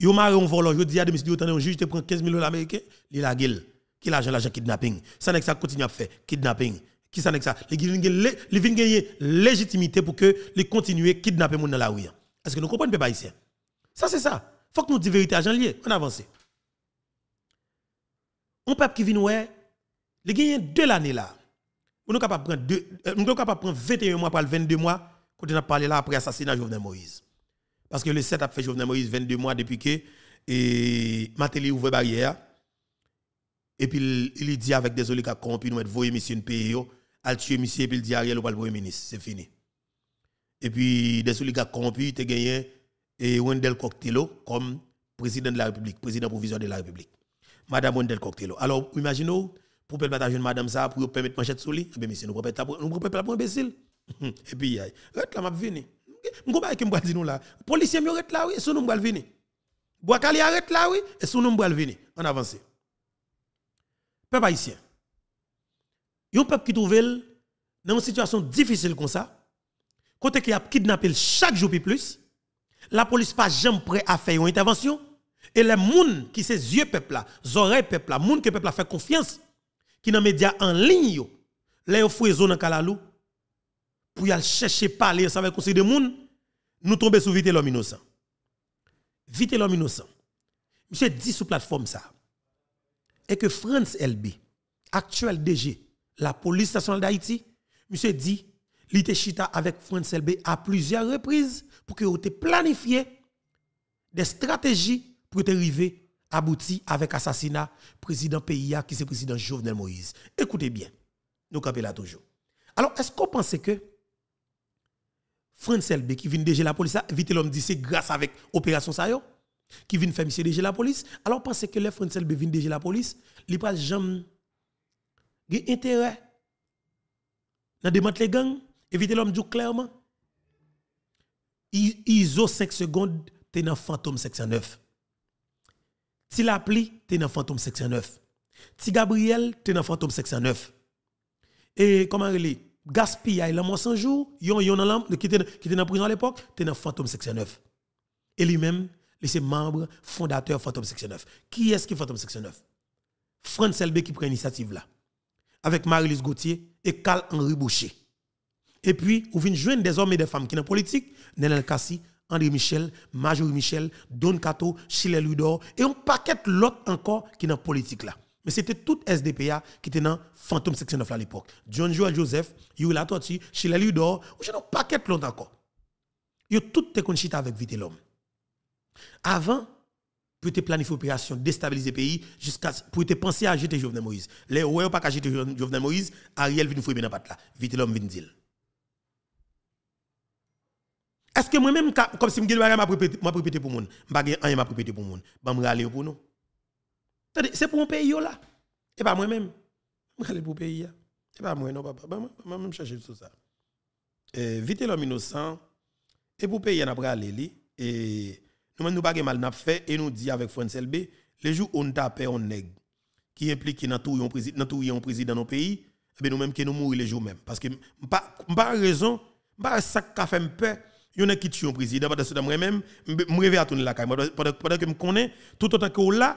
Yo marre un volant, je dit à monsieur attendez un juge te prend 15 000 dollars américains, il la gueule. Qui l'argent l'argent kidnapping. Ça n'est pas ça continue à faire kidnapping. Qui ça n'est que ça les vinn légitimité pour que les continuer kidnapper les dans la rue. Est-ce que nous comprenons peuple haïtien Ça c'est ça. Faut que nous disions vérité à Jean lié. On avance on peuple qui vient ouais, les gagné deux l'année là. On est capable prendre deux euh, on prendre 21 mois par 22 mois quand on a parlé là après de Jovenel Moïse. Parce que le 7 a fait Jovenel Moïse 22 mois depuis que et Matéli ouvre barrière. Et puis il, dit avec des oligarques corrompus nous mettre voyer monsieur une pays al tuer monsieur et puis il dit Ariel ou pas le premier ministre, c'est fini. Et puis des oligarques corrompus a gagné et Wendell Coctello comme président de la République, président provisoire de la République madame Wendel del cocktail. Alors, imaginez, pour peut partager madame ça, pour permettre manchette sous lui, eh bien, monsieur, nous pouvons pas pour imbécile. Et puis, rete là, m'a venu. sais pas qui m'a dit nous là. Policier m'y rete là, oui, et son nom venir. Bois cali, arrête là, oui, et son nom m'a venir. On avance. Peuple haïtien. un peuple qui trouve dans une situation difficile comme ça, côté qui a kidnappé chaque jour plus, la police pas jamais prêt à faire une intervention, et les gens qui ces yeux peuple là, oreilles peuple là, gens que peuple fait confiance, qui dans les médias en ligne, là yo foué zone en kalalou, pour y aller chercher parler, ça va conseil de gens, nous tombons sur vite l'homme innocent. Vite l'homme innocent. Monsieur dit sous plateforme ça. Et que France LB, actuel DG, la police nationale d'Haïti, monsieur dit, l'ité chita avec France LB à plusieurs reprises pour que vous planifié des stratégies pour te arriver abouti avec assassinat président PIA qui c'est président Jovenel Moïse. Écoutez bien, nous camper là toujours. Alors, est-ce qu'on pensait que Francel B qui vient DG la police, vite l'homme dit c'est grâce avec opération ça qui vient faire monsieur la police, alors pensez que les France LB vient DG la police, il pas jamais intérêt dans démanteler les gangs, éviter l'homme dit clairement. ISO 5 secondes, t'es dans fantôme 609 Ti tu es dans Fantôme 609. Ti Gabriel, tu es dans Fantôme 9. Et comment il est il a mort sans jour, yon yon dans qui était dans prison à l'époque, tu es dans Fantôme 9. Et lui-même, il est membre fondateur Fantôme 9. Qui est-ce qui est Fantôme 609 France Selbe qui prend l'initiative là. Avec Marie-Lise Gauthier et Carl Henri Boucher. Et puis, vous vient jouer des hommes et des femmes qui sont la politique, Nenel Kassi, André Michel, Major Michel, Don Cato, Chile Ludor, et un paquet l'autre encore qui est dans la politique là. Mais c'était tout SDPA qui était dans Fantôme Section 9 à l'époque. John Joel Joseph, Yuri Latoti, Chile Ludor, ou j'ai un paquet l'autre encore. ont tout te conchita avec vite Avant, pour te planifier opération, déstabiliser le pays, jusqu'à pour te penser à jeter Jovenel Moïse. Les ouais pas qu'à jeter Jovenel Moïse, Ariel vient fouiller dans la patte là. Vite l'homme dire. Est-ce que moi-même, comme si je m'a répété pour monde, je ne rien m'a répété pour monde, je bah, vais aller pour nous. C'est pour un pays là. Et pas moi-même. Je vais aller pour le pays là. Et pas moi, non, papa. Je bah, vais bah, même chercher tout ça. vite l'homme innocent. Et pour le pays, on a aller. Et nous, nous pas mal fait. Et nous dit avec France LB, le jour où on tape, on nègre. Qui implique dans tout un président, président dans nos pays, eh nous-mêmes, qui nous mourons les jours même. Parce que, pas raison, pas ça qui fait peur il y a qui tuent un président, parce que moi-même, je me à tourner la caille. Pendant que je connais, tout autant que là,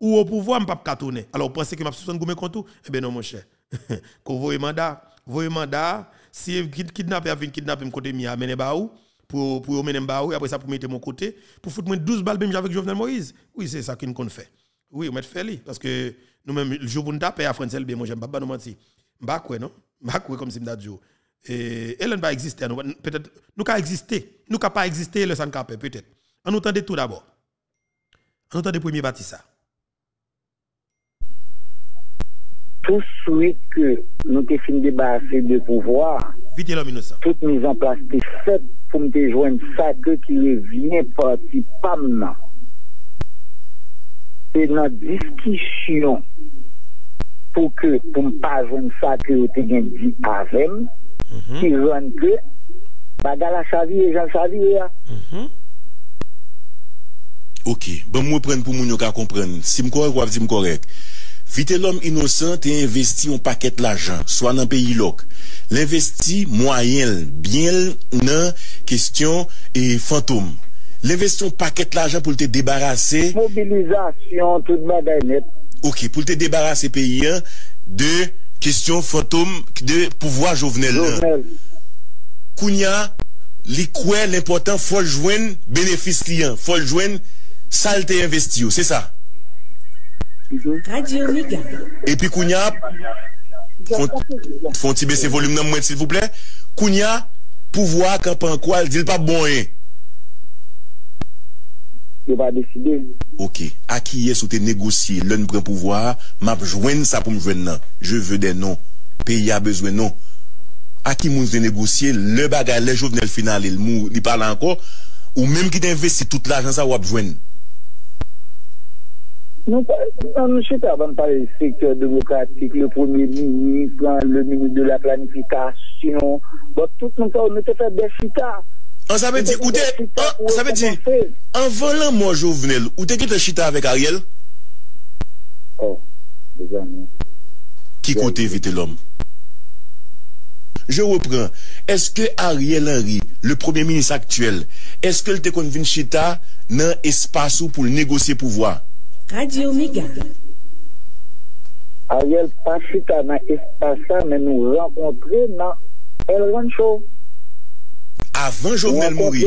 ou au pouvoir, je ne peux pas tourner. Alors, vous pensez que je suis en tout Eh bien non, mon cher. Quand vous avez mandat, vous avez mandat, si vous kidnappez, vous kidnappez, côté vous amenez baou pour pour mener baou après ça pour mettre mon côté pour foutre moi 12 balles même avec Jovenel Moïse. Oui, c'est ça qu'il qu'on fait. Oui, on met fait parce que nous même le jour où on à Francel bien moi j'aime pas nous mentir. M'pa quoi non? M'pa quoi comme si m'ta dit et elle ne va exister peut-être nous pas exister nous n'avons pas exister le Sankapé peut-être on entendant tout d'abord on entend premier ça. tout souhait que nous te fin débarrasser de pouvoir vite l'homme innocent toute mise en place de fait pour nous joindre ça que qui revient parti PAM c'est dans discussion pour que pour ne pas joindre ça que vient avez dit avec Si mhm. jwen kre Ba da la savye jan savye ya mhm. Ok, ban mwen pren pou moun yo ka kompren Si mkorek wav di mkorek Vite lom inosante Investi yon paket lajan Soan nan peyi lok L'investi mwayel, biel, nan Kestyon e fantom L'investi yon paket lajan pou te debarase Mobilizasyon Ok, pou te debarase peyi De Kistyon fantoum ki de pouvoi jovenel. Kounya, li kwen l'impotant foljwen benefis liyan, foljwen salte investiyo, se sa. E pi kounya, fon ti bese volum nan mwet sil pouple, kounya pouvoi kapankou al dil pa bonye. yo va deside. Ok. Aki yes ou te negosye, loun pren pouvoar, m apjwen sa pou m vwen nan. Je ve de non. Pe y a bezwen non. Aki moun se negosye, le bagay, le jo vnen l final, il mou, ni pala anko, ou mèm ki te investi, tout l'agen sa w apjwen. Nou pa, nan nou chete avan pa le sektor devokatik, le premier ministre, le ministre de la planifikasyon, bon, tout nou pa ou nou te fè defika. An sa pe di, ou te, an, sa pe di, an volan mwen jo vnel, ou te ki te chita avèk Ariel? Oh, bezan mwen. Ki kote vete l'om? Je repren, eske Ariel Henry, le premier ministre actuel, eske l te konvin chita nan espasu pou l negosye pouvoi? Radio Mega. Ariel, pa chita nan espasa men nou renkontre nan El Rancho. Eh, eh, eh, Avant Jovenel Mouri.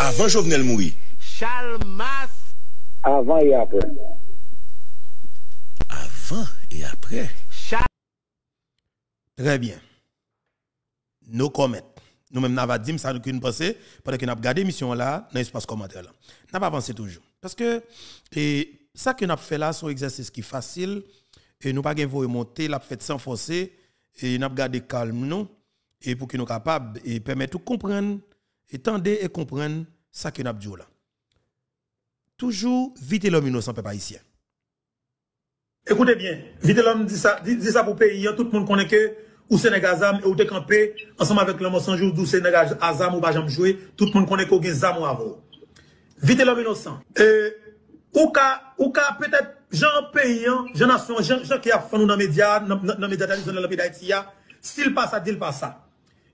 Avant Jovenel Mouri. Avant et après. Avant et après. Très bien. Nos comètes, Nous-mêmes, nous avons dit ça nous pensée pendant que nous avons gardé l'émission là dans l'espace commentaire. Nous avons avancé toujours. Parce que et, ça que nous avons fait là, c'est un exercice qui est facile. Et nous n'avons pas monter, nous avons fait sans forcer. Et nous avons gardé calme. Nous et pour que nous capables et permettre de comprendre, étendre et comprendre ça que nous avons là. Toujours vite l'homme innocent, peuple haïtien. Écoutez bien, vite l'homme dit ça, dit, dit, ça pour pays, hein, tout le monde connaît que ou Sénégal Zam et ou te campé ensemble avec l'homme sans jour d'où Sénégal Azam ou Bajam joué, tout le monde connaît qu'on gen Zam ou avant. Vite l'homme innocent. Et ou ka, ou ka peut-être Jean pays, hein, Jean nation, Jean, Jean qui a fait nous dans les médias, dans les médias dans le pays s'il passe ça, dit pas ça.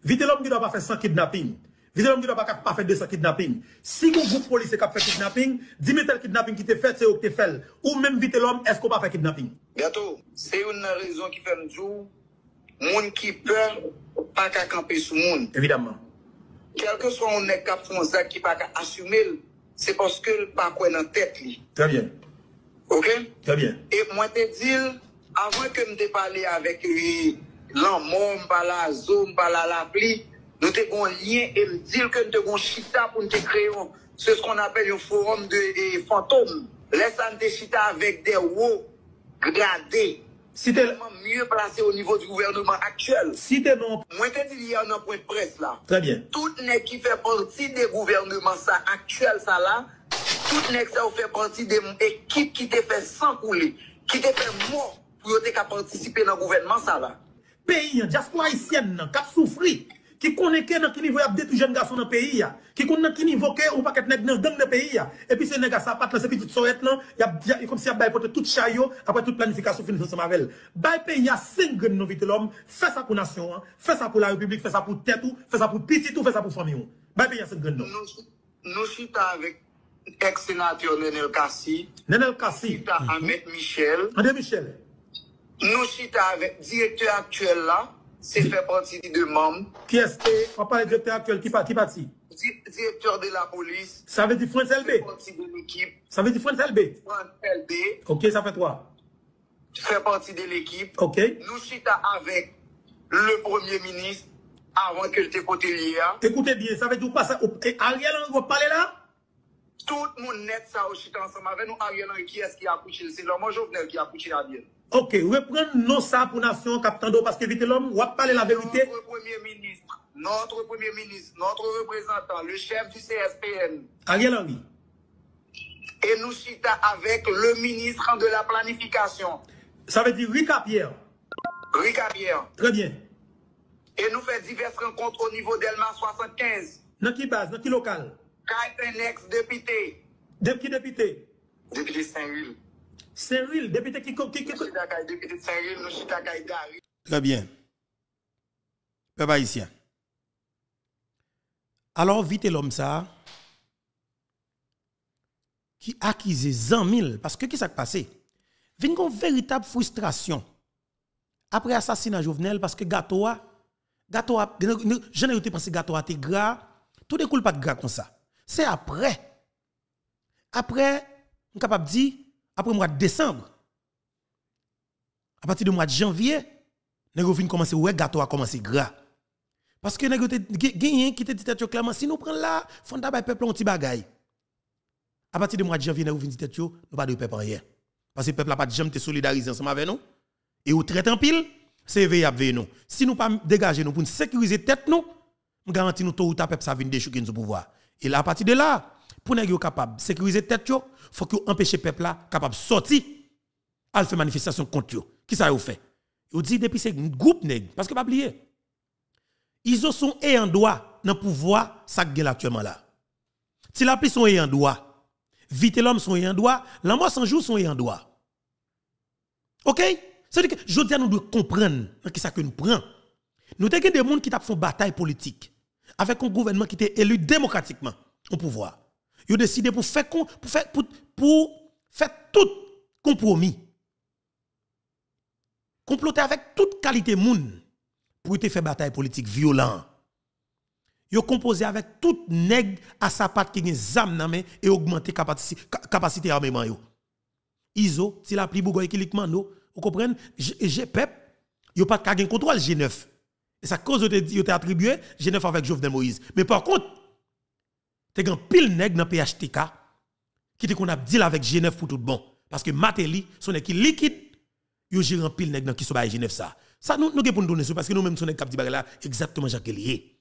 Vite l'homme qui doit pas faire 100 kidnappings. Vite l'homme qui doit pas faire 200 kidnappings. Si vous groupe police qui a fait kidnapping, dites moi tel kidnapping qui te fait, c'est ce que tu fait. Ou même vite l'homme, est-ce qu'on pas faire kidnapping? Gato, c'est une raison qui fait un Les monde qui peur, pas qu'à camper sous monde. Évidemment. Quel que soit on est cap ça qui pas qu'à assumer, c'est parce que le pas quoi dans tête Très bien. OK? Très bien. Et moi te dis, avant que te parle avec lui, monde, la zone, pas la pli, Nous te un lien et nous disons que te chita pour nous créer c'est ce qu'on appelle un forum de fantômes. Laisse des chita avec des roues gradés. c'est vraiment mieux placé au niveau du gouvernement actuel. Si te non... Moi, y dit hier dans point de presse là. Très bien. Tout n'est qui fait partie des gouvernements ça, actuel ça là, tout n'est ça fait partie des équipes qui te fait sans couler, qui te fait mort pour participer dans le gouvernement ça là pays, la diaspora haïtienne, qui a souffert, qui connaît que dans quel niveau il y a des jeunes garçons dans le pays, qui connaît dans quel niveau que ou pas qu'être nègre dans le pays, et puis ce nègre ça pas dans ce petites soirées non il y a comme si il y a tout chaillot après toute planification finie sur Marvel. Bay pays a cinq grandes novités l'homme, fait ça pour nation, hein. fait ça pour la République, fait ça pour tête ou fait ça pour petit tout fait ça pour famille. Bay pays a cinq grandes novités. Nous sommes avec ex-sénateur Nenel Kassi. Nenel Kassi. Nous sommes avec Michel. André Michel. Nous chita avec directeur actuel là, c'est fait partie de membres. Qui est-ce On parle de directeur actuel, qui parti parti Directeur de la police. Ça veut dire France LB. Ça veut dire France LB. France LB. Ok, ça fait Tu fais partie de l'équipe. Ok. Nous chita avec le premier ministre avant que je t'écoute l'IA. Hein. Écoutez bien, ça veut dire quoi ça. Ariel, on va parler là? Tout le monde net ça au chita ensemble avec nous. Ariel, qui est-ce qui a couché? C'est l'homme Jovenel qui a couché Ariel. Ok, reprenons non ça pour nation Captando parce que vite l'homme, on va parler la vérité. Notre premier ministre, notre premier ministre, notre représentant, le chef du CSPN. Ariel Henry. Et nous citons avec le ministre de la planification. Ça veut dire Rika Pierre. Rika Pierre. Très bien. Et nous faisons diverses rencontres au niveau d'Elma 75. Dans qui base, dans qui local? un ex-député. Depuis qui député? Député Saint-Huile. Cyril, député qui... qui, qui... Très bien. Peuple haïtien. Alors, vite l'homme ça, qui acquise 100 000, parce que qu'est-ce qui s'est passé? Vin une véritable frustration après assassinat Jovenel, parce que Gatoa, Gatoa, je n'ai pas pensé Gatoa Gatoa gras, tout ne pas de gras comme ça. C'est après. Après, on capable de dire, après le mois de décembre, à partir du mois de janvier, les avons commencer ouais, gâteau a commencé gras. Parce que les gens gagné qui te dit clairement, si nous prenons là, il faut peuple un petit bagaille. À partir du mois de janvier, nous avons dit nous pas de peuple rien. Parce que le peuple n'a pas de solidariser ensemble avec nous. Et au traite en pile, c'est veillé à nous. Si nous pas dégager nous pour sécuriser tête nous, nous garantissons nous tout ta peuple ça vient déchouquer nous pouvoir. Et là, à partir de là, pour nèg capable sécuriser tête il faut que le peuple là capable sortir à faire manifestation contre eux Qui ça vous fait Vous dit depuis c'est groupe nèg parce que pas oublier. Ils sont ayant droit dans pouvoir ça actuellement là. Si la police sont ayant droit, vite l'homme sont ayant droit, la sans jour sont ayant droit. OK C'est-à-dire que je dis nous devons comprendre ce que nous prenons. Nous avons des gens qui font bataille politique avec un gouvernement qui est élu démocratiquement au pouvoir ont décidé pour faire pour faire tout compromis. Comploter avec toute qualité moun pour te faire bataille politique violente. Yo composé avec toute nèg à sa patte qui gen zam nan et augmenter capacité capacité armement yo. Iso, si la pli bougoy kilikman no, vous comprenez GPEP, yo pas de contrôle G9. Et ça cause yo te, attribué G9 avec Jovenel Moïse. Mais par contre, te un pile nèg dans PHTK qui te qu'on a deal avec G9 pour tout bon parce que Matéli son équipe liquide yo gère un pile nèg dans qui sont Genève ça ça nous nous pour nous donner parce que nous même son cap di là exactement Jacques lié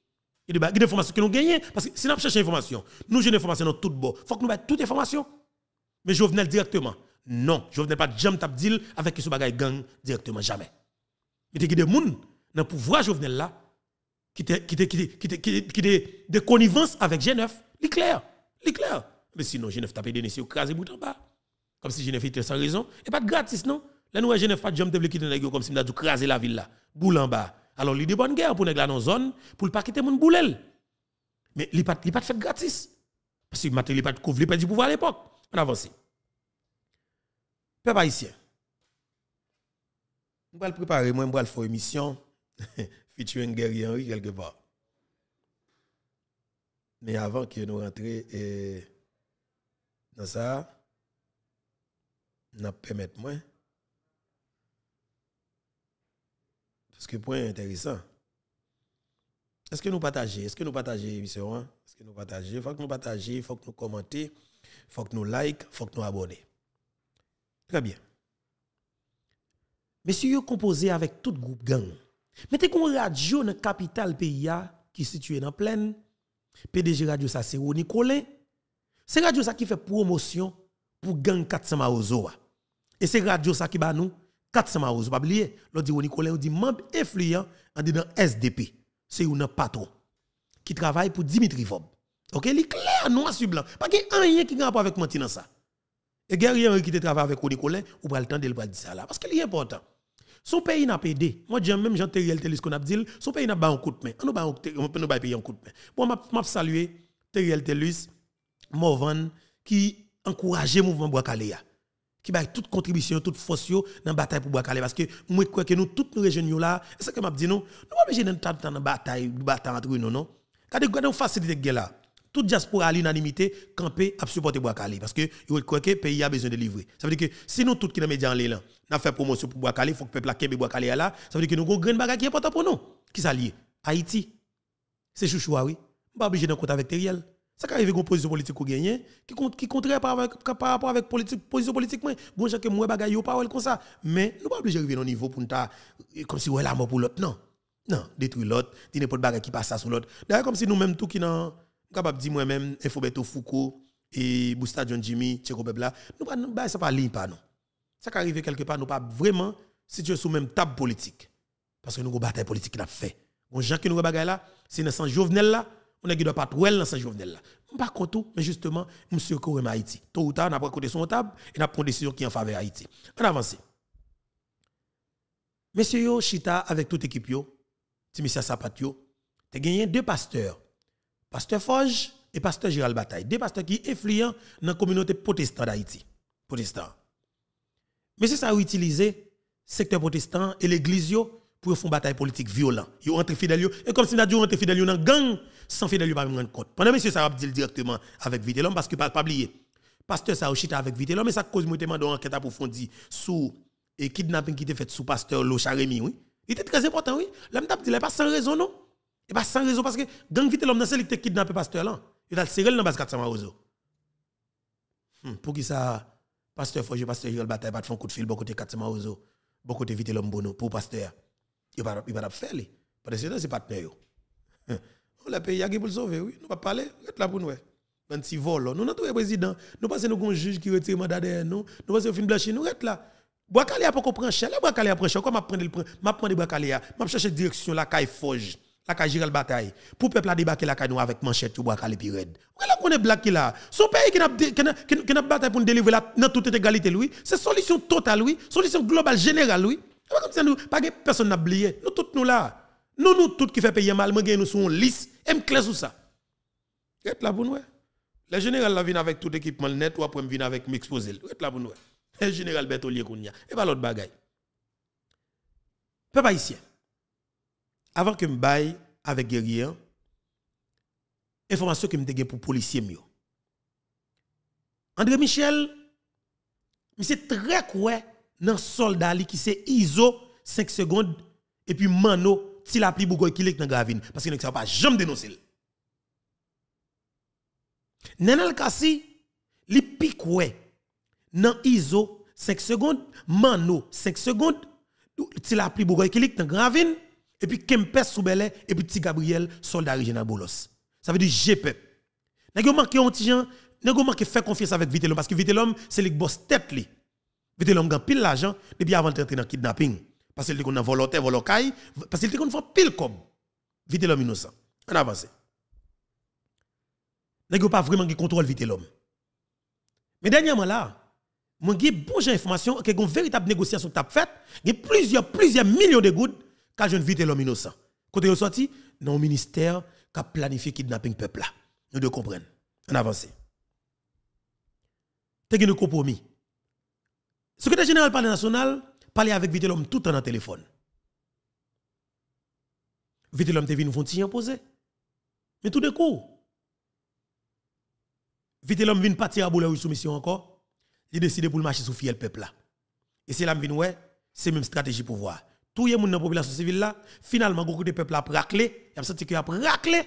il y a des informations que nous gagnons parce que si nous cherchons information nous gen information dans tout bon faut que nous toutes les informations. mais Jovenel directement non Jovenel pas jam tap deal avec qui sont g gang directement jamais il y a des gens dans pouvoir Jovenel là qui qui des connivences avec G9 c'est clair. C'est clair. Mais sinon, Genève tape des nez, c'est bout en bas. Comme si Genève était sans raison. Et pas de gratis, non? Là, nous, Genève, pas de jambes de quitter comme si nous craser la ville là. Boule en bas. Alors, l'idée bonne guerre pour nous dans la zone, pour ne pas quitter mon boulel. Mais il pas de fait gratis. Parce que matériel il pas de couvre, il pas du pouvoir à l'époque. On avance. Peuple haïtien. vais le préparer, moi, vais le faire une mission, featuring Guerrier Henry quelque part. Mais avant que nous rentrions dans ça, nous permettons moins. Parce que point intéressant. Est-ce que nous partageons Est-ce que nous partageons l'émission Est-ce que nous partageons Il faut que nous partageons, il faut que nous commentions, il faut que nous like, il faut que nous abonnions. Très bien. Mais si vous composé avec tout groupe gang. Mettez qu'on radio dans la capitale pays qui est située dans la plaine PDG Radio ça c'est Ronnie C'est Radio ça qui fait promotion pour gang 400 maozoua. Et c'est Radio ça qui bat nous 400 Maozo. Pas oublier, l'autre dit on dit membre influent en dedans SDP. C'est un patron qui travaille pour Dimitri Vob. OK, il est clair noir sur blanc. Parce qu'il y a rien qui a pas avec mentir dans ça. Et rien qui travaille avec Ronnie Colin, ou pas le temps de le dire ça là parce qu'il est important. Son pays n'a pas aidé. Moi, j'aime même Jean Terriel Telis qu'on a dit, son pays n'a pas un coup de main. On peut pas payer un coup de main. Bon, je salue Terriel Telis, Morvan, qui encourage le mouvement Bois-Caléa. Qui a toute contribution, toute force dans la bataille pour Bois-Calais. Parce que moi, je crois que nous, toutes nos régions là, c'est ce que je dis, nous, nous pas obligés d'entrer dans la bataille, bataille entre nous, non? Quand nous facilité de guerre là, toute diaspora à l'unanimité, camper à supporter Bois-Calais. Parce que je crois que le pays a besoin de livrer. Ça veut dire que si nous, tous qui sommes médias en l'élan, n'a fait promotion pour Boakale, il faut que le peuple a Boakale là. Ça veut dire que nous avons une grande bagarre qui est important pour nous. Qui s'allie Haïti. C'est chouchoua, ah oui. Pas obligé d'en compte avec Teriel. Ça arriver arrive une position politique qu'on gagne, qui, qui contraire par, rapport avec politique, position politique, moi, bon, pas que moi, ne ou parole comme ça. Mais nous pas obligé d'arriver au niveau pour nous, comme si on est là pour l'autre, non. Non, détruire l'autre, dire n'importe bagarre qui passe sur l'autre. D'ailleurs, comme si nous-mêmes, tout qui dans, capable de dire moi-même, Foucault et Bousta John Jimmy, Tchekobebla. nous pas, bah, ça pas ligne pas, non. Ça qui arrive quelque part, nous pas vraiment sur sous même table politique. Parce que nous avons une bataille politique qui a fait. Les gens qui nous bagaille là, c'est dans Jovenel là, on ne doit pas trouver dans saint ne là. Pas contre, mais justement, nous sommes en Haïti. Tôt ou tard, on a de son table et on prend pris une décision qui est en faveur Haïti. On avance. Monsieur Chita, avec toute l'équipe, yo, Monsieur Sapatio, tu gagné deux pasteurs. Pasteur Foge et pasteur Gérald Bataille. Deux pasteurs qui sont influents dans la communauté protestante d'Haïti. Protestants. Mais c'est ça le secteur protestant et l'église pour faire une bataille politique violente. Ils entre fidèles et comme si nous avons entre fidèles dans la gang sans fidèles pas rendre compte. Pendant monsieur ça a dit directement avec Vitelon, parce que pas pas oublier. Pasteur ça chita avec Vitelon, mais ça cause moi une enquête approfondie sur le kidnapping qui était fait sous pasteur Locharemi oui. Il était très important oui. L'homme a dit pas sans raison non. Et pas sans raison parce que gang Vitelon, dans celle qui kidnappé pasteur là. Il a serré dans base 400 pour qui ça pasteur Forge, pasteur Jérôme Bataille, pas de fond coup de fil, beaucoup de Katima Ozo, beaucoup de vite l'homme bono, pour pasteur. Il va pas faire, parce que c'est pas de Le pays a qui pour le sauver, oui. Nous pas parler, reste là pour nous. Dans si vol, nous n'avons pas président, nous pensons que nous un juge qui retire mandat derrière nous, nous pensons que nous blanchi, nous reste là. Bois Kalia pour qu'on prenne cher, Bois Kalia prend cher, comment prendre le prendre, m'a prendre Bois Kalia, m'a chercher direction la caille Forge la ka la bataille pour peuple a débarqué la nous avec manchette ou bois calé puis red voilà qu'on est black qui là son pays qui n'a qui n'a bataille pour délivrer la dans toute égalité lui c'est solution totale lui solution globale générale lui pas comme ça nous personne n'a oublié nous tous nous là nous nous tous qui fait payer mal nous sommes lisses et me clair sur ça et là pour nous le général la vient avec tout équipement net ou après vient avec m'exposer et là pour nous le général Bertolier qu'on y a et pas l'autre bagaille peuple haïtien avant que je baille avec guerrier, information que je me pour policier. André Michel, c'est très quoi dans soldat qui c'est ISO 5 secondes et puis Mano, si a pris Bougoy qui dans gravine parce qu'il ne sait pas jamais dénoncer. Nenel kasi li pique dans ISO 5 secondes, Mano 5 secondes, si a pris Bougoy qui dans Gravine, et puis Kempes Soubele et puis petit Gabriel, soldat Regina Ça veut dire GPEP. N'a manqué un petit gens, n'a manqué faire confiance avec Vitelhomme, parce que Vitelhomme, c'est le boss tête. Vitelhomme gagne pile l'argent depuis avant d'entrer dans le kidnapping. Parce qu'il qu'on a volontaire, volontaire, parce qu'il qu'on fait pile comme. Vitelhomme innocent. On avance. N'a pas vraiment de contrôle l'homme. Mais dernièrement là, moi une bonne information que une véritable négociation t'a faite, il y a plusieurs plusieurs millions de gouttes quand je vite l'homme innocent. Côté yo sorti, dans le ministère qui a planifié kidnapping peuple là. Nous devons comprendre. On avance. T'es un compromis. Secrétaire général parle national, parle avec vite l'homme tout en un téléphone. Vite l'homme te venu font imposer. Mais tout de coup, vite l'homme vient partir à Boulaoui sous soumission encore. Il décide pour le marcher sous fiel peuple là. Et c'est là que ouais, c'est même stratégie pour voir tout le monde dans la population civile là, finalement, beaucoup de peuple a raclé, il a senti qu'il a raclé,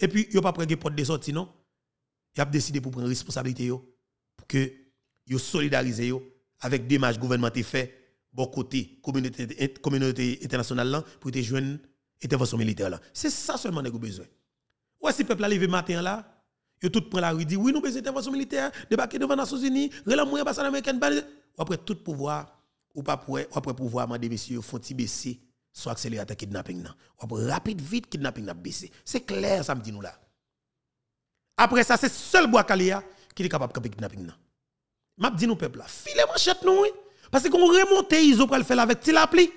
et puis il a pas pris de porte de sortie, non? Il a décidé pour prendre responsabilité, pour que yo yo avec des matchs gouvernementaux faits, bon côté, communauté, communauté internationale là, pour te joindre intervention militaire là. C'est ça seulement que besoin. Ouais, si le peuple a levé matin là, yo tout prend la rue dit oui, nous besoin d'intervention militaire, débarquer devant les Nations Unies, relâche ambassade américaine, après tout pouvoir ou pas pour après pouvoir demander monsieur font ti baisser soit accélérateur kidnapping nan ou rapide vite kidnapping n'a baissé c'est clair ça me dit nous là après ça c'est seul bois hein, qui est capable de kidnapping nan m'a dit nous peuple là filez manchette nous oui hein. parce qu'on remonte ont pour le faire avec Tilapli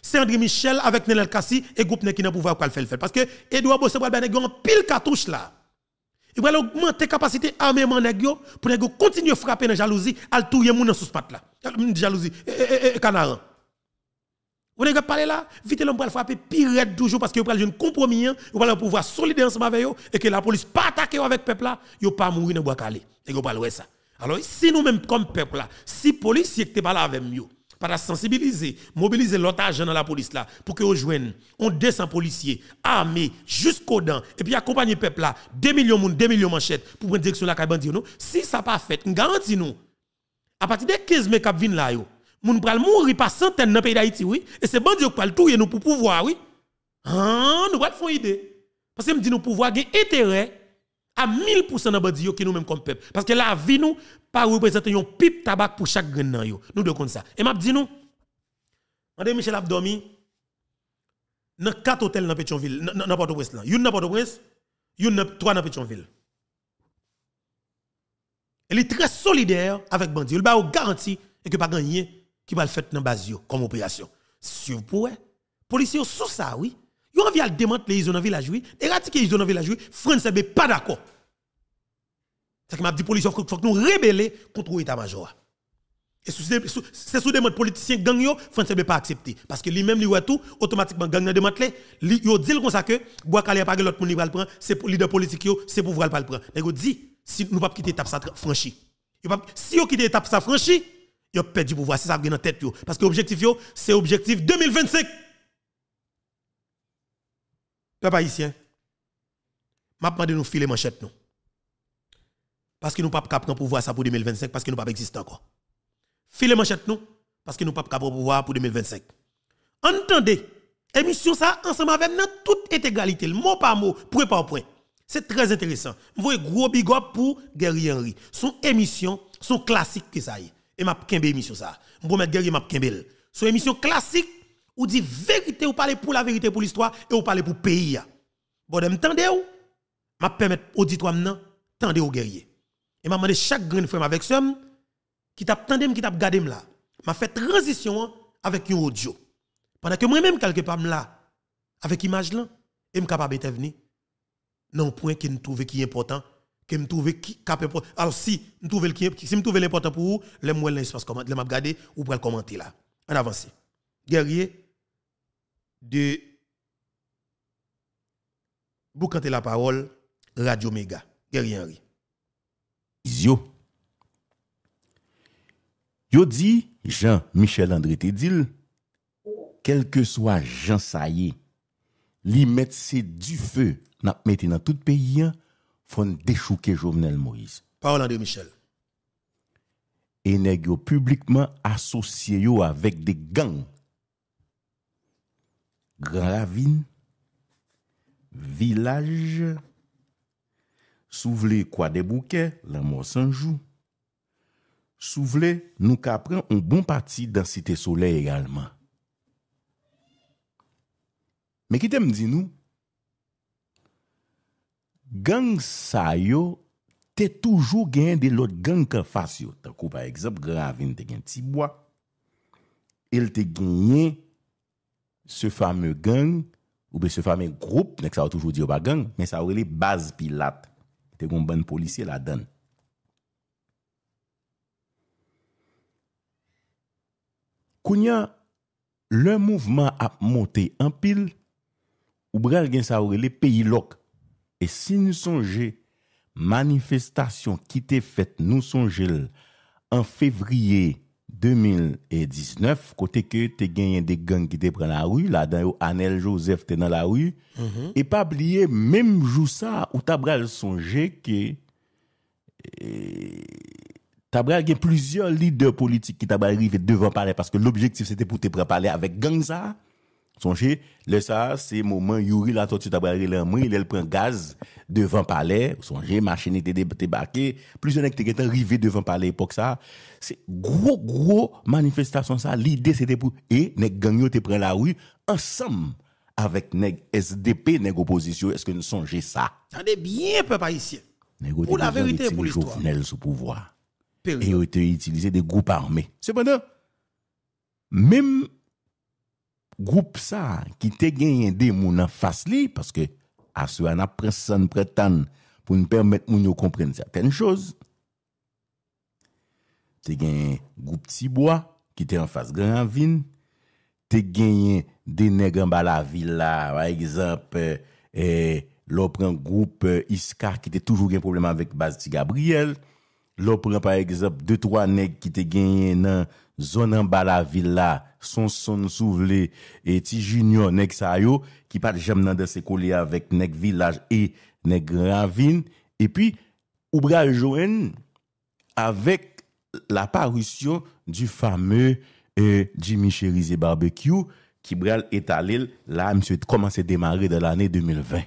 c'est André Michel avec Nelel Kassi et groupe qui n'a pouvoir le faire parce que Edouard Bosse pour le pile cartouche là il va augmenter la capacité armée pour continuer à frapper dans la jalousie, à tout le monde sous ce patte là. Jalousie, eh, eh, eh, canaran. Vous n'avez parler là, vite l'homme va frapper pire toujours parce que vous avez un compromis, hein, vous va un pouvoir solide ensemble avec eux et que la police pas attaquer avec le peuple là, vous pas mourir dans le bois calé. Et vous pas ça. Alors si nous-mêmes comme peuple là, si la police n'était pas là avec nous, pas sensibiliser, mobiliser l'autre agent dans la police là pour que rejoignent on descend policiers armés jusqu'aux dents et puis accompagner le peuple là 2 millions de 2 millions manchettes pour prendre direction la cabane non si ça pas fait nous garantis nous à partir des 15 mai cap là, là yo nous pral mourir par centaines dans le pays d'Haïti oui et c'est bandit qui va tout nous pour pouvoir oui ah nous pas faire idée parce que me dit nous pouvoir gain intérêt à 1000% dans bandi qui nous même comme peuple parce que la vie nous pas représenter un pipe tabac pour chaque grain nous devons comme ça et m'a dit nous André Michel Abdomi dans quatre hôtels dans Pétionville dans Port-au-Prince là une dans Port-au-Prince trois dans Pétionville elle est très solidaire avec bandi il va garantie et que pas rien qui va le faire dans base comme opération Si sur pour policiers sous ça oui ils ont à démanteler les zones village, ils Éradiquer envie de la jouer. France n'est pas d'accord. C'est que m'a dit police, il faut que nous rébeller contre l'état-major. Et c'est sous demande politicien gang yo, France n'est pas accepté parce que lui-même lui tout automatiquement gang démantelé, li yo dit comme ça que bois calé pas l'autre monde va le prendre, c'est leader politique yo, c'est pouvoir pas le prendre. Nego dit si nous pas quitter étape ça franchi. Si vous quittez étape ça franchi, yo perd du pouvoir, c'est ça qui dans tête parce que l'objectif c'est objectif 2025. Peuple haïtien, m'a demandé nous filer manchette nous. Parce que nous pas capable prendre pouvoir ça pour 2025 parce que nous pas exister encore. Filer manchette nous parce que nous pas capable pouvoir pour 2025. Entendez, émission ça ensemble avec nous toute intégralité, mot par mot, point par point. C'est très intéressant. Vous voyez gros big up pour Guerrier Henry. Son émission, son classique que ça y est. Et m'a kembe émission ça. vais mettre Gary m'a kembel. Son émission classique ou dit vérité, ou parlez pour la vérité, pour l'histoire, et ou parlez pour le pays. Bon, de tendez ou, m'a permettre auditoire maintenant, tendez au guerrier. Et m'a demandé chaque grand frère avec somme, qui t'a tendez, qui t'a gardé là, m'a fait transition hein, avec un audio. Pendant que moi-même, quelque part, là, avec image là, et capable de venir dans un point qui me trouve qui est important, que me trouve qui capable. Alors si me trouve qui si me trouve l'important pour vous, les moi l'espace comment, les m'a regarder ou pour commenter là. En avance. Guerrier de boukante la parol Radio Mega, Gerian Ri. Iz yo. Yo di, Jean-Michel André te dil, kel ke swa Jean Saye, li met se du fe nap meti nan tout peyi fon dechouke Jovenel Moïse. Parol André Michel. E neg yo publikman asosye yo avek de gang Gravin, Vilaj, Souvle kwa debouke, Lamor sanjou, Souvle nou kapren, On bon pati, Dansite solei egalman, Mekite mdzi nou, Gang sayo, Te toujou gen de lot gang ke fasyo, Takou pa eksep, Gravin te gen tibwa, El te genyen, Se fame gang, oube se fame group, nek sa ou toujou diyo ba gang, men sa oure li baz pi lat. Te goun ban polisye la dan. Konya, le mouvman ap monte an pil, oubrel gen sa oure li peyi lok. E si nou sonje, manifestasyon ki te fet nou sonje en fevriye, 2019, kote ke te genyen de gang ki te pren la wu, la dan yo Anel Joseph te nan la wu, mm-hmm. e pa bliye, menm jou sa, ou ta bral sonje ke, eh, ta bral gen plizyon lider politik ki ta bral rive devan pale, paske l'objektif se te pou te prepale avek gang sa, Songez, le ça, c'est le moment où Yuri la tortue tabaré l'amri, il prend gaz devant palais. Songez, machine était débarquée. Plusieurs nègres étaient arrivés devant palais époque ça. C'est gros, gros manifestation ça. L'idée c'était pour, et les gagnants te prend la rue ensemble avec les SDP, les oppositions. Est-ce que nous songez ça? Attendez bien, papa, ici Pour la vérité, pour l'histoire. sous pouvoir. Et ont utilisé des groupes armés. Cependant, même Goup sa ki te genyen de moun an fas li, paske aswe an apresan pretan pou n'permet moun yo kompren saten choz. Te genyen goup tibwa ki te an fas gran vin. Te genyen de neg an bala vila, pa egzop, e, lopren goup iskar ki te toujou gen problem anvek baz ti Gabriel. Lopren pa egzop, de troan neg ki te genyen nan... Zonan bala villa, son son souvle, eti jinyon nek sayo, ki pat jem nan de sekoli avèk nek village e nek ravin. E pi, ou bral joen avèk la parisyon di fame e, Jimmy Cherise Barbecue ki bral etalil la mswe te komanse demare de l'anè 2020.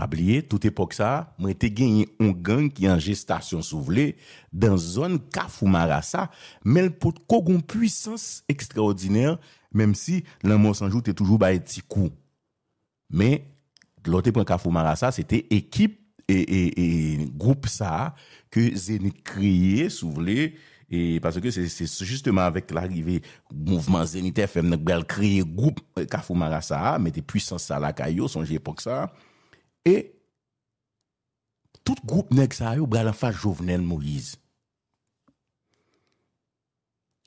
A blye, tout epok sa, mwen te genye on gang ki anje stasyon sou vle dan zon Kafou Marasa men pot kogon pwisans ekstraordinèr, menm si lan monsanjou te toujou baye ti kou. Men, lote pou an Kafou Marasa, se te ekip e group sa ke zenit kriye sou vle e parce ke se justement avèk l'arivè mouvman zenite fèm nèk bel kriye group euh, Kafou Marasa, men te pwisans sa la kayo, son je epok sa, Et tout group nek sa yo bral anfa Jovenel Moïse.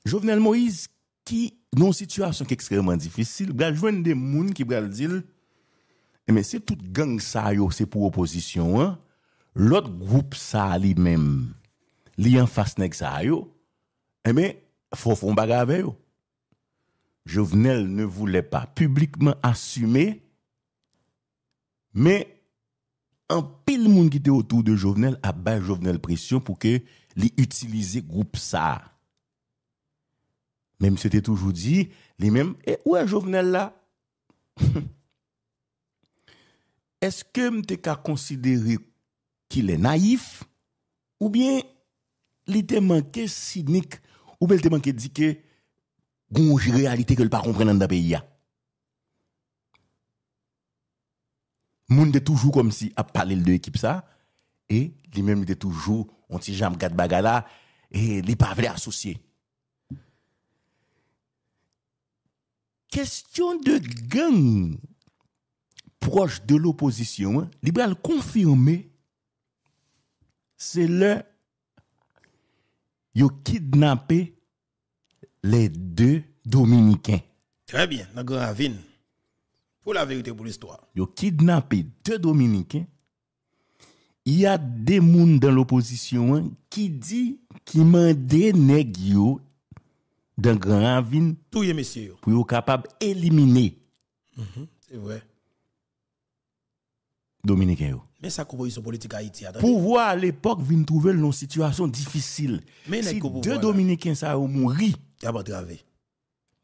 Jovenel Moïse ki non situasyon ki ekstreman difisil, bral jwen de moun ki bral dil, eme se tout gang sa yo se pou oposisyon, lot group sa li men, li anfa nek sa yo, eme fofon bagave yo. Jovenel ne voule pa publikman asume, me, An pil moun ki te otou de jovenel a bay jovenel presyon pou ke li utilize goup sa. Mem se te toujou di, li mem, e ou a jovenel la? Eske mte ka konsidere ki le naif ou bien li te manke sinik ou bel te manke dike gounj realite ke l pa komprenan da pe ya? monde est toujours comme si a parlé de l'équipe ça et lui-même était toujours on ti bagala et les pas associés. associé question de gang proche de l'opposition hein, libéral confirmé c'est le yo kidnappé les deux dominicains très bien Gravine pour la vérité, pour l'histoire. Ils ont kidnappé deux Dominicains. Il y a des gens dans l'opposition hein, qui disent qu'ils m'ont des d'un dans Grand vin Tout messieurs. Pour être capable d'éliminer. Mhm, c'est vrai. Dominicains. Mais ça, une politique Haïti. voir à l'époque, vous trouver une situation difficile. Mais si deux Dominicains, ça a mouru. Il a pas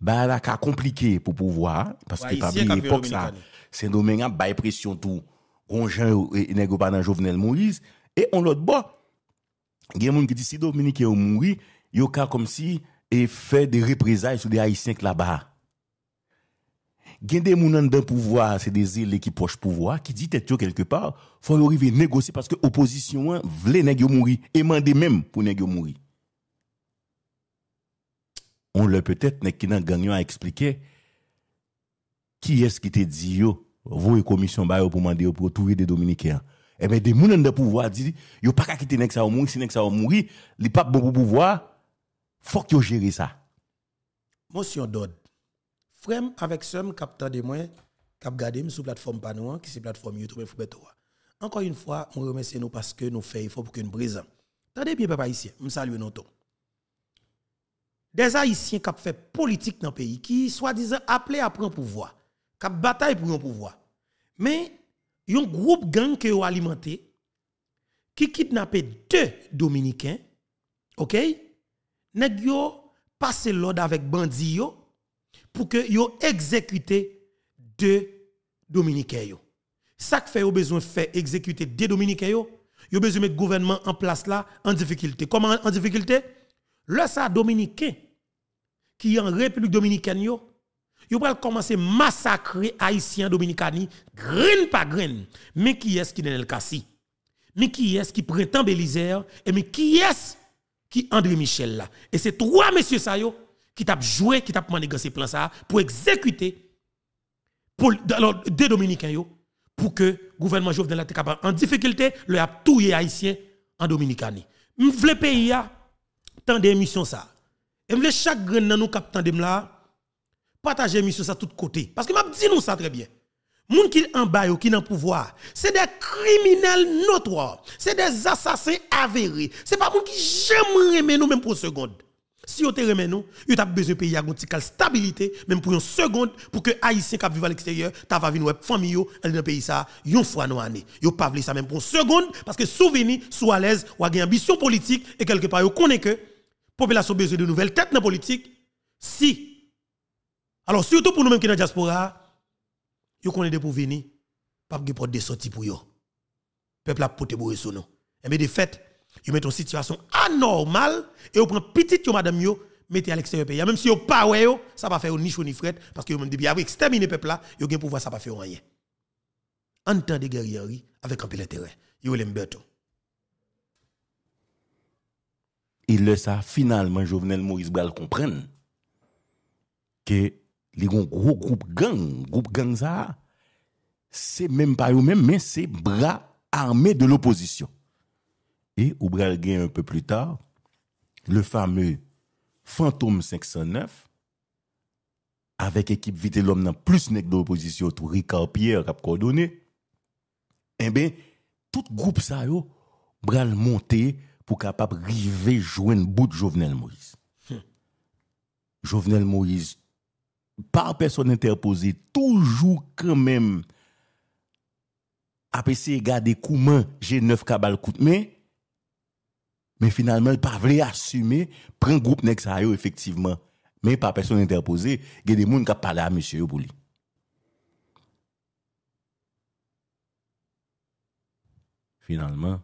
bah là cas compliqué pour pouvoir parce que pas bien époque ça c'est domaine hein, a pression tout on euh, et nego pas dans Jovenel Moïse et on l'autre bord il y a gens qui dit si Dominique est mouri yo cas comme si il fait des représailles sur des haïtiens là-bas Il y a des moun dans pouvoir, c'est des îles qui poche pouvoir, qui disent que quelque part, il faut arriver négocier parce que opposition hein, voulait nèg yo mouri et mandé même pour nèg yo mouri on le peut-être n'est n'a gagné à expliquer qui est-ce qui te dit yo vous et commission ba pour demander pour trouver des dominicains eh bien, des gens de pouvoir dire yo pas qu'à quitter nek ça ou mourir, si nek ça ou mourir, li pas bon pour pouvoir, faut que gérer ça. Motion d'ordre. frem avec somme capteur de moi, cap garder sur plateforme Panoan, qui c'est plateforme YouTube Encore une fois, on remercie nous parce que nous faisons, il faut pour que nous brisons. Tendez bien papa ici, me saluer nos des Haïtiens qui ont fait politique dans le pays, qui soi-disant appelés à prendre pouvoir, qui ont bataille pour le pouvoir. Mais il y un groupe gang qui ont alimenté, qui kidnappé deux Dominicains, ok? Nèg yo passé l'ordre avec bandi bandits, pour que yo exécuté deux Dominicains Ce Ça fait yo besoin faire exécuter deux Dominicains yo, ont besoin mettre gouvernement en place là en difficulté. Comment en difficulté? Le sa dominicain qui en République dominicaine yo, yo pral commencer massacrer Haïtiens dominicani grain par grain. Mais qui est-ce qui dans le cas-ci Mais qui est-ce qui prétend Bélisère et mais qui est-ce qui André Michel là? Et c'est trois messieurs ça qui t'a joué, qui t'a ces plans ça pour exécuter pour des dominicains yo pour que le gouvernement Jovenel capable en difficulté le a tout haïtien en dominicani. M'vle pays tendez émissions ça. Et me chaque grain dans nous cap me là, partagez émission ça tout côté parce que m'a dit nous ça très bien. gens qui en bas qui dans pouvoir, c'est des criminels notoires, c'est des assassins avérés. C'est pas gens qui jamais remet nous même pour une seconde. Si vous te nous, vous avez besoin de pays à une stabilité, même pour une seconde, pour que Haïtien qui vivent à l'extérieur, ta va une famille dans le pays ça, une fois dans l'année. Vous pas ça même pour une seconde, parce que souvenir, soit à l'aise, ou avez une ambition politique, et quelque part, vous connaissez que population besoin de nouvelles têtes dans la politique. Si, alors surtout pour nous-mêmes qui sommes dans la diaspora, nous connaissons pour venir, pas de porte de sortie pour vous. Peuple a porté pour sur nous. Et bien, de fait, vous mettez une situation anormale et vous prenez petit yo madame yo, mettez à l'extérieur pays. Même si vous pas ouais yo, ça va faire ni chaud ni fret, parce que vous même depuis le le peuple là, vous avez pouvoir, ça va faire rien. En temps de guerrier, avec un peu d'intérêt, vous l'embêtez. il lè sa final man jovenel Maurice Braille kompren ke li yon gro group gang, group gang sa se menm pa yon menm menm se bra armè de l'oposisyon. E ou Braille gen yon pe pli tar, le fame Fantoum 509 avèk ekip vite l'om nan plus nek de l'oposisyon tou Ricard Pierre ap kodounè, en ben, tout group sa yo Braille montè pour capable river joindre bout de Jovenel Moïse. Hmm. Jovenel Moïse, par personne interposée, toujours quand même, après essayé de garder comment j'ai 9 cabales coup mais, mais finalement, il pas voulu assumer, prendre groupe Nexario effectivement. Mais par personne interposée, il y a des gens qui parlent à monsieur pour Finalement,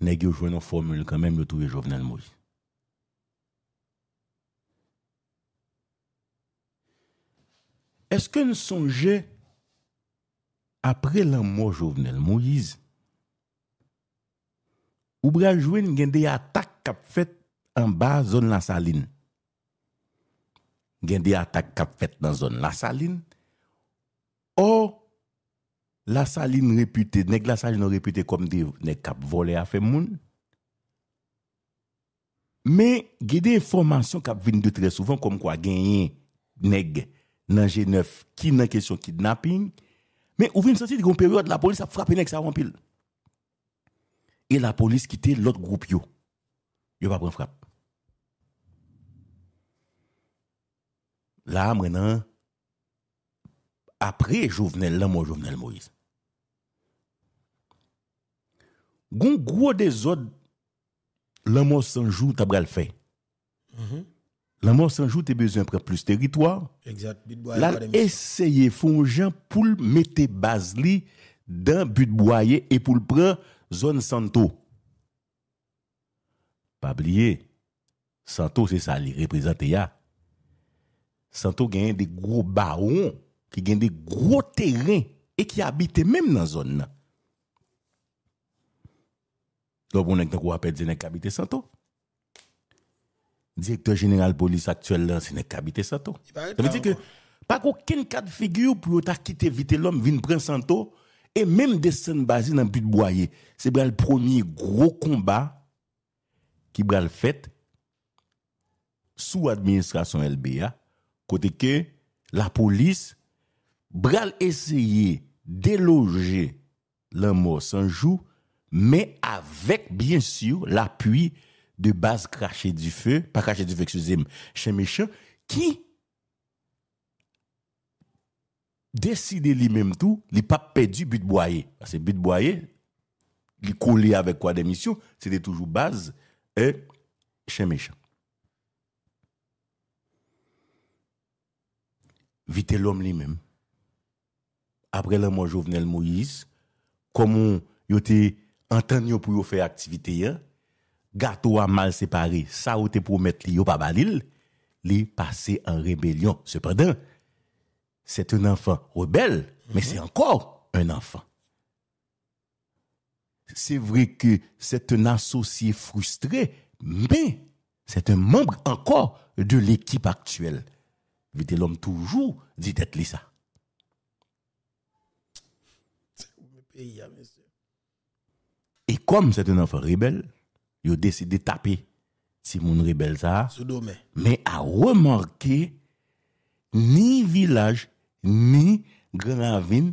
nèg joué formule quand même Jovenel Moïse. Est-ce que nous après la mort Jovenel Moïse ou bien jouer une des attaques fait en bas zone la saline. Gen des attaques qu'a fait dans zone la saline. Oh. La saline repute, nek la saline repute kom de nek kap vole a fe moun. Me gede informasyon kap vin de tre souvan kom kwa genye nek nan G9 ki nan kesyon kidnapping. Me ou vin sosi di goun periode la polis ap frape nek sa wampil. E la polis kite lot group yo. Yo pa pren frap. La mwen nan... après Jovenel, l'amour Jovenel Moïse. Gon gros désordre, l'amour sans jour, t'as le fait. Mhm. L'amour sans jour, t'as besoin de plus de territoire. Exact. Là, essayer, font gens pour mettre base li dans but boyer et pour le prendre zone Santo. Pas oublier, Santo, c'est ça, il représente. Santo gagne des gros barons qui gagne des gros terrains et qui habitent même dans la zone. Donc, on est dans appelle des habite Santo. Directeur général de police actuel, c'est un habite Santo. Ça veut dire que, pas aucun cas de figure pour quitter vite l'homme, venir prendre Santo, et même descendre basé dans le but de boyer. C'est le premier gros combat qui va fait sous administration LBA, côté que la police bral essayer déloger l'amour sans joue, mais avec, bien sûr, l'appui de base Craché du feu, pas Craché du feu, excusez-moi, chez méchant, qui décide lui-même tout, il pas perdu but boyer. Parce que but boyer, il collé avec quoi des missions, c'était toujours base et euh, chez méchant. Vite l'homme lui-même après la mort Jovenel Moïse, comment ils été entendu pour faire activité, hein, gâteau a mal séparé, ça ou te promettre li yo pas balil, en rébellion. Cependant, c'est un enfant rebelle, mais c'est encore un enfant. C'est vrai que c'est un associé frustré, mais c'est un membre encore de l'équipe actuelle. Vite l'homme toujours dit être ça. Hein, Et comme c'est un enfant rebelle, il a décidé de taper Simon Rebelle Mais a remarqué ni village, ni Gravine,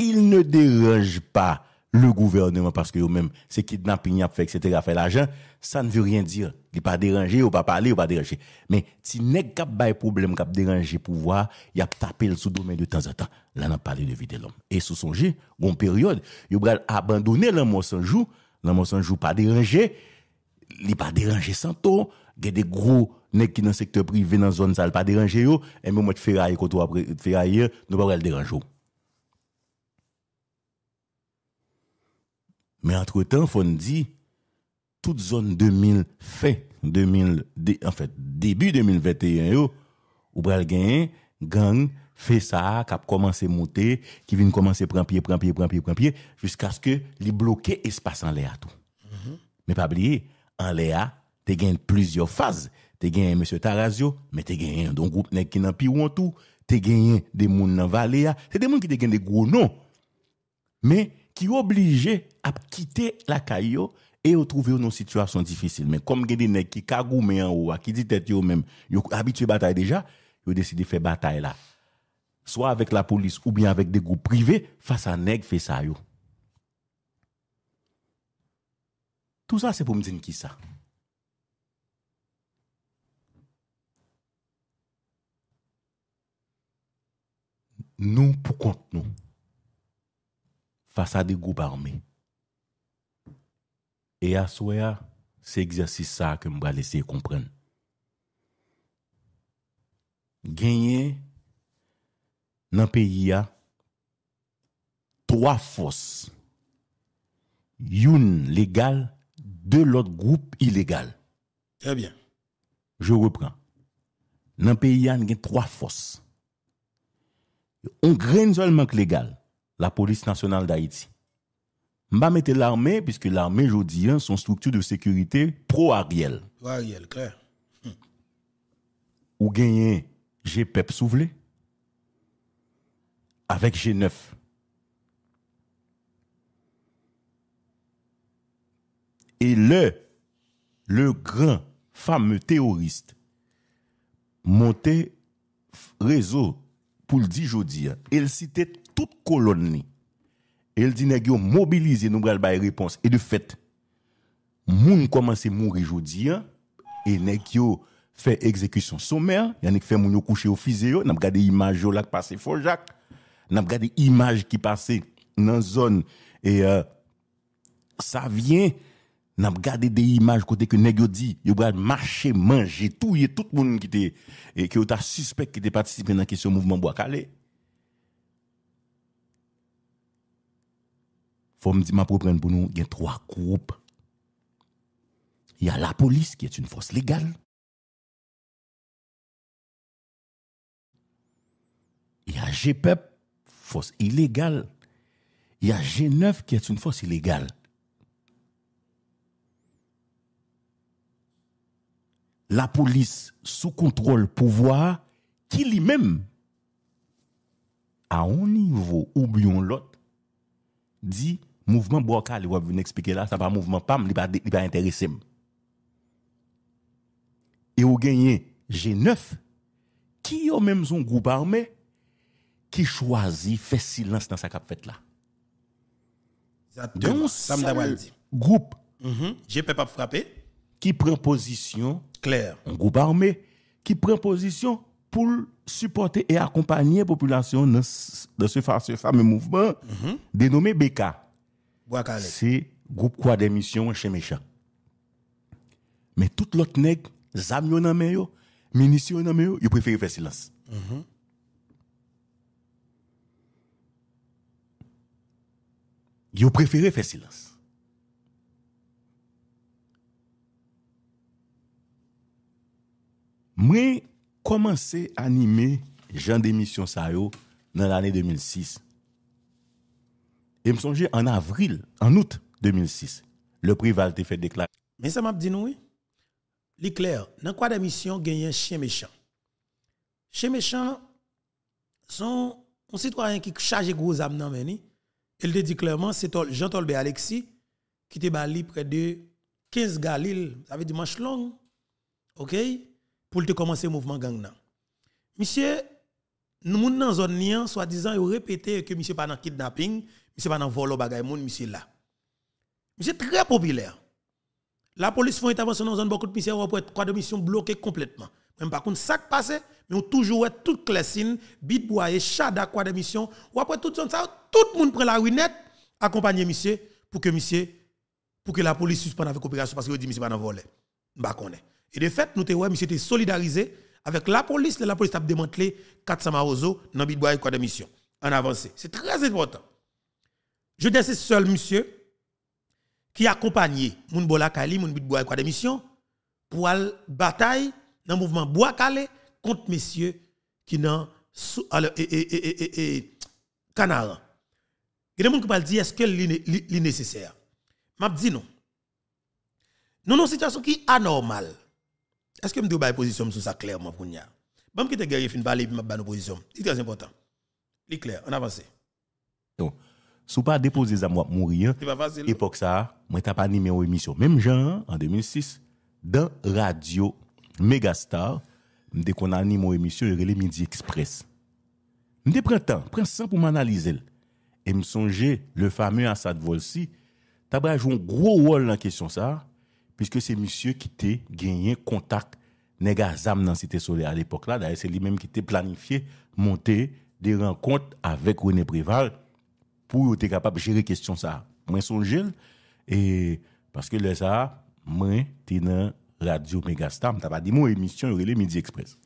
il ne dérange pas Le gouvernement, parce que yo mèm, se kidnap, ignap, fèk, sètera, fèk l'ajan, sa ne veut rien dire. Li pa deranje, yo pa pali, yo pa deranje. Mè, ti nèk kap bay poublem, kap deranje pou vwa, yap tapèl sou domen yo tan zatan. La nan pali de vide l'om. E sou sonje, gon peryode, yo brel abandonè l'an mò sanjou, l'an mò sanjou pa deranje, li pa deranje san ton, gè de grou, nèk ki nan sektor privé nan zon sa, li pa deranje yo, e mè mò t'feraye koto apre t'feraye, nou pa brel deranjou. Mè entretan fon di, tout zon 2000 fe, 2000, en fèt, debi 2021 yo, ou bral gen, gang fe sa, kap komanse moutè, ki vin komanse pranpye, pranpye, pranpye, pranpye, fisk aske li bloke espas an lea tou. Mè pa bliye, an lea, te gen plizyo faz, te gen M. Tarazio, mè te gen yon don group nek ki nan piwontou, te gen yon demoun nan val lea, te demoun ki te gen de gounon. Mè, qui obligé à quitter la caillou et ont trouvé une situation difficile. Mais comme il y a des qui en haut, qui dit tête eux même, habitué bataille déjà, ils décidé de faire bataille là. Soit avec la police ou bien avec des groupes privés face à nèg fait ça Tout ça c'est pour me dire qui ça. Nous pour compte nous face à des groupes armés. Et à soi, c'est exercice ça que je vais laisser comprendre. Gagner dans le pays, trois forces. Une légale, deux l'autre groupe illégal. Très bien. Je reprends. Dans le pays, il y a trois forces. On gagne seulement légal la police nationale d'Haïti. M'a mette l'armée, puisque l'armée, je dis, hein, son structure de sécurité pro-Ariel. Pro-Ariel, clair. Ou gagné GPEP souvelé avec G9. Et le, le grand fameux terroriste monté réseau pour le dire, je hein. il citait toute colonne. Et il dit, nous mobiliser, nous des réponse. Et de fait, moun commence à mourir aujourd'hui, hein. et nous fait exécution sommaire, yannick fait moun coucher au physio, nous avons regardé images qui passait fort Jacques, nous avons regardé l'image qui passait dans la zone, et euh, ça vient, nous avons regardé des images côté que nous dit, nous avons marcher, manger, tout, tout le monde qui était, et qui était suspect qui était participé dans ce mouvement Bois-Calais. m'a il y a trois groupes. Il la police qui est une force légale. Il y a GPEP, e force illégale. Il y a G9 qui est une force illégale. La police sous contrôle pouvoir qui lui-même, à un niveau, oublions l'autre, dit Mouvment bwaka li wap vin ekspike la, sa pa mouvment pam, li pa interessem. E ou genye, jè neuf, ki yo menm zon goup armè, ki chwazi, fè silans nan sa kap fèt la. Zatè mwa, sa mdawal di. Goup, jè pe pa frapè, ki pren pozisyon, kler, goup armè, ki pren pozisyon pou l'supote e akompanyen populasyon nan se fàmè mouvment mm-hmm. denome BK. c'est groupe quoi d'émission chez méchant. Mais tout l'autre nèg, zam yo nan men yo, munitions nan préfère faire silence. Ils -hmm. préfère faire silence. Moi commencé à animer Jean d'émission ça yo dans l'année 2006. Et me en avril, en août 2006, le prix Valte fait déclarer. Mais ça m'a dit nous, oui. L'éclair, dans quoi d'émission gagne un chien méchant? Chien méchant, sont un citoyen qui charge gros âme Il te dit clairement, c'est Jean tolbert Alexis qui te bali près de 15 galil, ça veut dire manche longue, ok, pour te commencer le mouvement gang. Monsieur, nous dans zone soi disant, il répété que monsieur pas dans kidnapping, c'est pas dans volo bagay moun monsieur là. Monsieur très populaire. La police fait intervention dans zone beaucoup de monsieur pour être quoi de mission bloqué complètement. Même par contre ça passe, mais on toujours être toute classine, bit chat chada quoi de mission, ou après tout ça tout le monde prend la ruinette accompagner monsieur pour que monsieur pour que la police suspende avec coopération parce que dit monsieur pas dans volet. Bah Et de fait, nous te ouais, monsieur était solidarisé avec la police, la police a démantelé 400 marozo dans bit et quoi de mission en avancée. C'est très important. Je dis c'est seul monsieur qui accompagné moun bola kali moun bit bois pour la bataille dans le mouvement bois calé contre monsieur qui dans et et et Il y a des gens qui pas dire est-ce que c'est nécessaire. M'a dit non. Nous avons une situation qui est anormale. Est-ce que je dois position sur ça clairement pour nous Bam qui te es fin parler puis m'a position. C'est très important. C'est clair, on avance. Non sous pas déposé à moi mourir époque ça moi t'as pas animé une émission même genre en 2006 dans radio Megastar dès qu'on animé émission les midi express me printemps, temps pour m'analyser et me songer le fameux Assad Volsi t'as joué un gros rôle dans question ça puisque c'est monsieur qui t'a gagné contact Negazam dans Cité Soleil à l'époque là d'ailleurs c'est lui-même qui t'a planifié monter des rencontres avec René Préval pour être capable de gérer question ça. Moi, songe, et parce que là, ça, moi, t'es dans Radio Tu t'as pas dit mon émission, il Midi Express.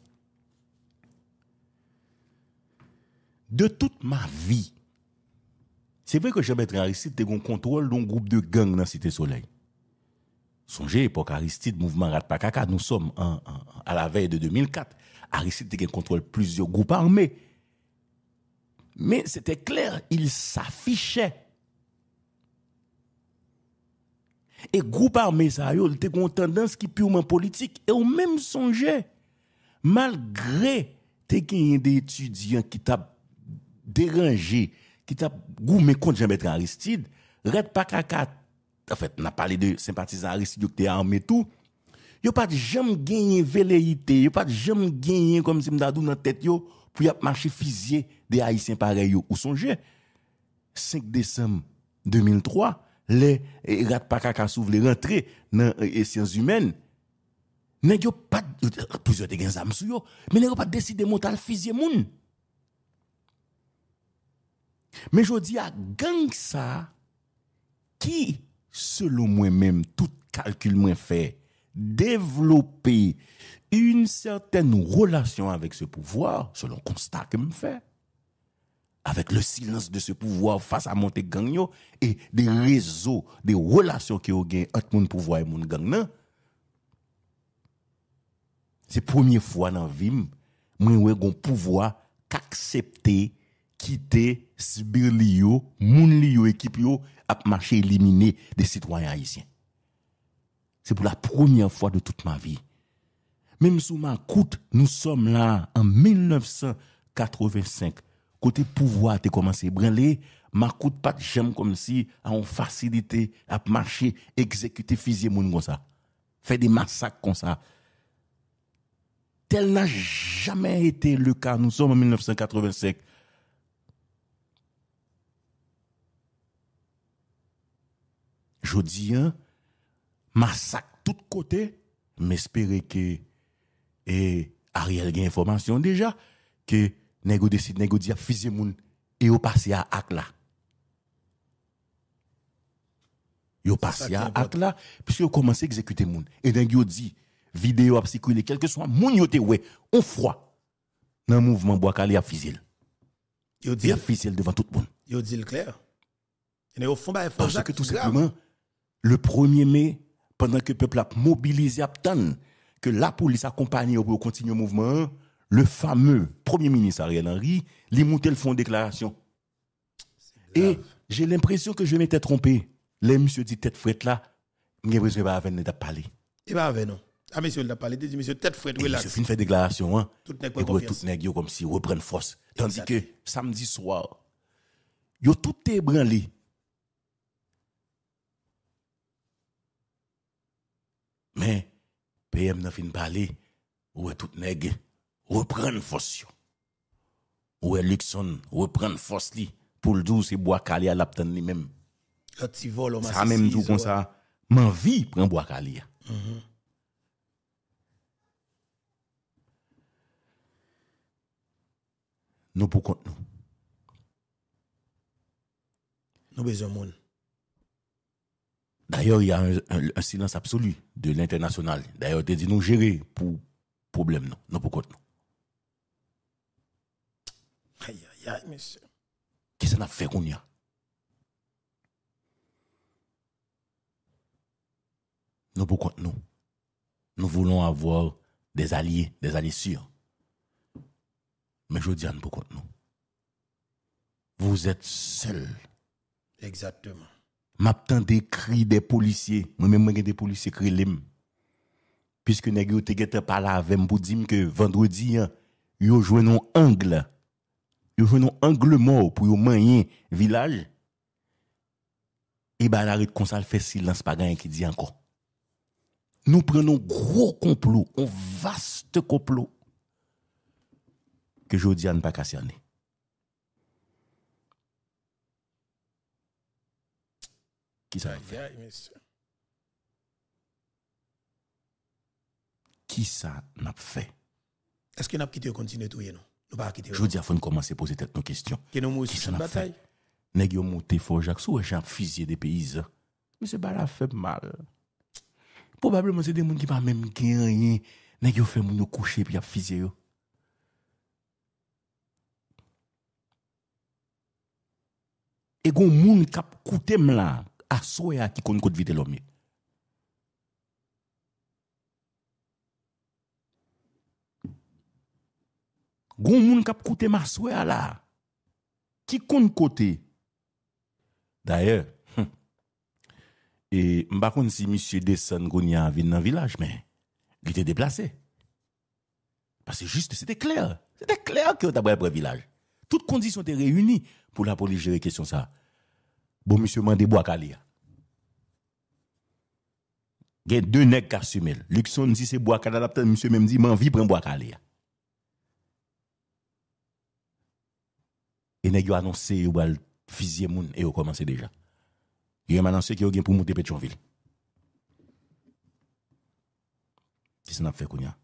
De toute ma vie, c'est vrai que être en Aristide te un contrôle d'un groupe de gangs dans la Cité Soleil. Songez, époque Aristide, mouvement Ratpakaka, nous sommes à la veille de 2004. Aristide te un contrôle plusieurs groupes armés. Mais c'était clair, il s'affichait. Et groupe armé, ça a eu une tendance qui purement politique. Et au même songeait, malgré qu'il y des étudiants qui t'a dérangé, qui t'a goûté contre jean Aristide, Red Pakaka, en fait, n'a parlé de sympathisants Aristide qui étaient armés tout, yo pas de jamais gagné velléité, yo pas de jamais gagné comme si m'dadou dans tête pou yap manche fizye de a isen pare yo ou sonje. 5 Desem 2003, le, e eh, rat pa kaka sou vle rentre nan esyans eh, eh, humen, nen yo pat, pou yo te gen zamsu yo, men nen yo pat deside motal fizye moun. Men yo di a genk sa, ki, selo mwen menm, tout kalkul mwen fe, devlopi, une certaine relasyon avek se pouvoar, selon konstat kem fè, avek le silens de se pouvoar fasa monte gangyo, e de rezo, de relasyon ki yo gen ot moun pouvoar e moun gang nan, se premier fwa nan vim, mwen we gon pouvoar kaksepte, kite, sbir liyo, moun liyo ekip yo, ap mache elimine de sitwanyan haisyen. Se pou la premier fwa de tout ma vi, Mem sou ma kout, nou som la an 1985. Kote pouvoi te komanse. Bren li, ma kout pat jem kon si an fasilite ap mache, ekzekute fizye moun kon sa. Fe de masak kon sa. Tel na jamey ete le ka. Nou som an 1985. Jodi an, masak tout kote, mespere ke et Ariel a information déjà que nego décide nego dit fusé moun et au passé à acte là. Yo passé à acte là puisque yo commencé exécuter moun et Nego dit vidéo a circulé quel que soit moun yo ouais on froid dans mouvement bois calé a fusé. Yo dit a fusé devant tout le monde. Yo dit le clair. Et au fond bah parce que tout simplement le 1er mai pendant que le peuple a mobilisé à que la police accompagne pour continuer le mouvement, le fameux Premier ministre Ariel Henry, les motels font déclaration. Et j'ai l'impression que je m'étais trompé. Les monsieur dit tête frette là, ne vais pas avec nous parler. il eh va ben, avec nous. Ah, monsieur, il a parlé, dit monsieur tête frette, relax. Monsieur, une fait déclaration, hein. Tout n'est Tout n'est comme si reprennent force. Tandis que samedi soir, yo tout ébranlé. Mais ou e tout neg ou e pren fos yo ou e lik son ou e pren fos li pou ljou se bo akalia lapten li men sa men jou kon sa man vi pren bo akalia mm-hmm. nou pou kont nou nou bezon moun D'ailleurs, il y a un, silence absolu de l'international. D'ailleurs, a dit nous gérer pour problème, non, non pour pas non. Aïe, aïe, aïe, monsieur. Qu'est-ce qu'on a fait qu'on y a Non pour non. Nous voulons avoir des alliés, des alliés sûrs. Mais je dis à nous pour compte, non. Vous êtes seuls. Exactement. Maptan de kri de polisye, mwen mwen gen de polisye kri lem. Piske negyo tegete pala avem pou dim ke vendredi yo jwenon angle. Yo jwenon angle mou pou yo manyen vilal. E eh ba la ret konsal fesil lanspa gen yon ki di anko. Nou pren nou gro kouplo, ou vaste kouplo. Ke jodi an pakasyane. Ki sa ap fè? Ki sa nap fè? Eske nap kite yo kontine touye nou? Nou pa akite yo? Jou di a fè nou komanse pose tèt nou kestyon. Ki sa nap fè? Neg yo mouté fò jak sou wè jè ap fizye de peyize. Mè se ba la fè mal. Probablement se de moun ki pa mèm genye neg yo fè moun nou kouchè pi ap fizye yo. E goun moun kap koutè mla. qui connaît côté vite l'homme. Gon moun kap koute Qui connaît côté. D'ailleurs, hum, et si monsieur descend a vin dans village mais il était déplacé. Parce que juste c'était clair, c'était clair que t'as village. Toutes conditions étaient réunies pour la police gérer question ça bon monsieur Mandé Boakalia. Hein. Il y a deux nègres qui assument. Luxon dit c'est Boakalia, monsieur même dit, m'en vie prend Boakalia. Hein. Et nègres ont annoncé, ils ont fusillé moun et ont commencé déjà. Ils ont annoncé qu'ils ont pour monter Pétionville. C'est ce na a fait, Kounia.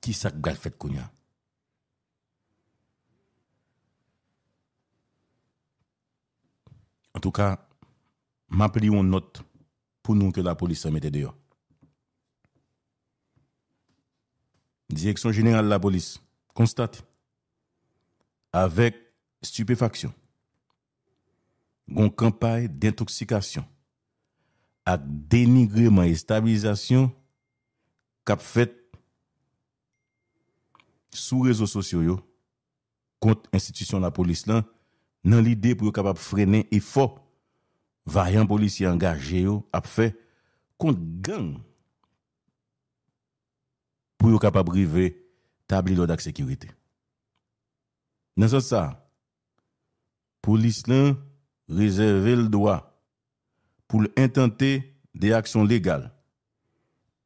Qui s'est que fait, Kounia? En tout cas, m'appelons une note pour nous que la police se mette dehors. Direction générale de la police constate avec stupéfaction une campagne d'intoxication à dénigrement et stabilisation qu'a fait sous réseaux sociaux contre institution de la police là nan l'ide pou yo kapap frene e fo, vayan polisi an gaje yo ap fe kont gang pou yo kapap brive tabli lo dak sekurite. Nan sot sa, polis lan rezerve l doa pou l entente de aksyon legal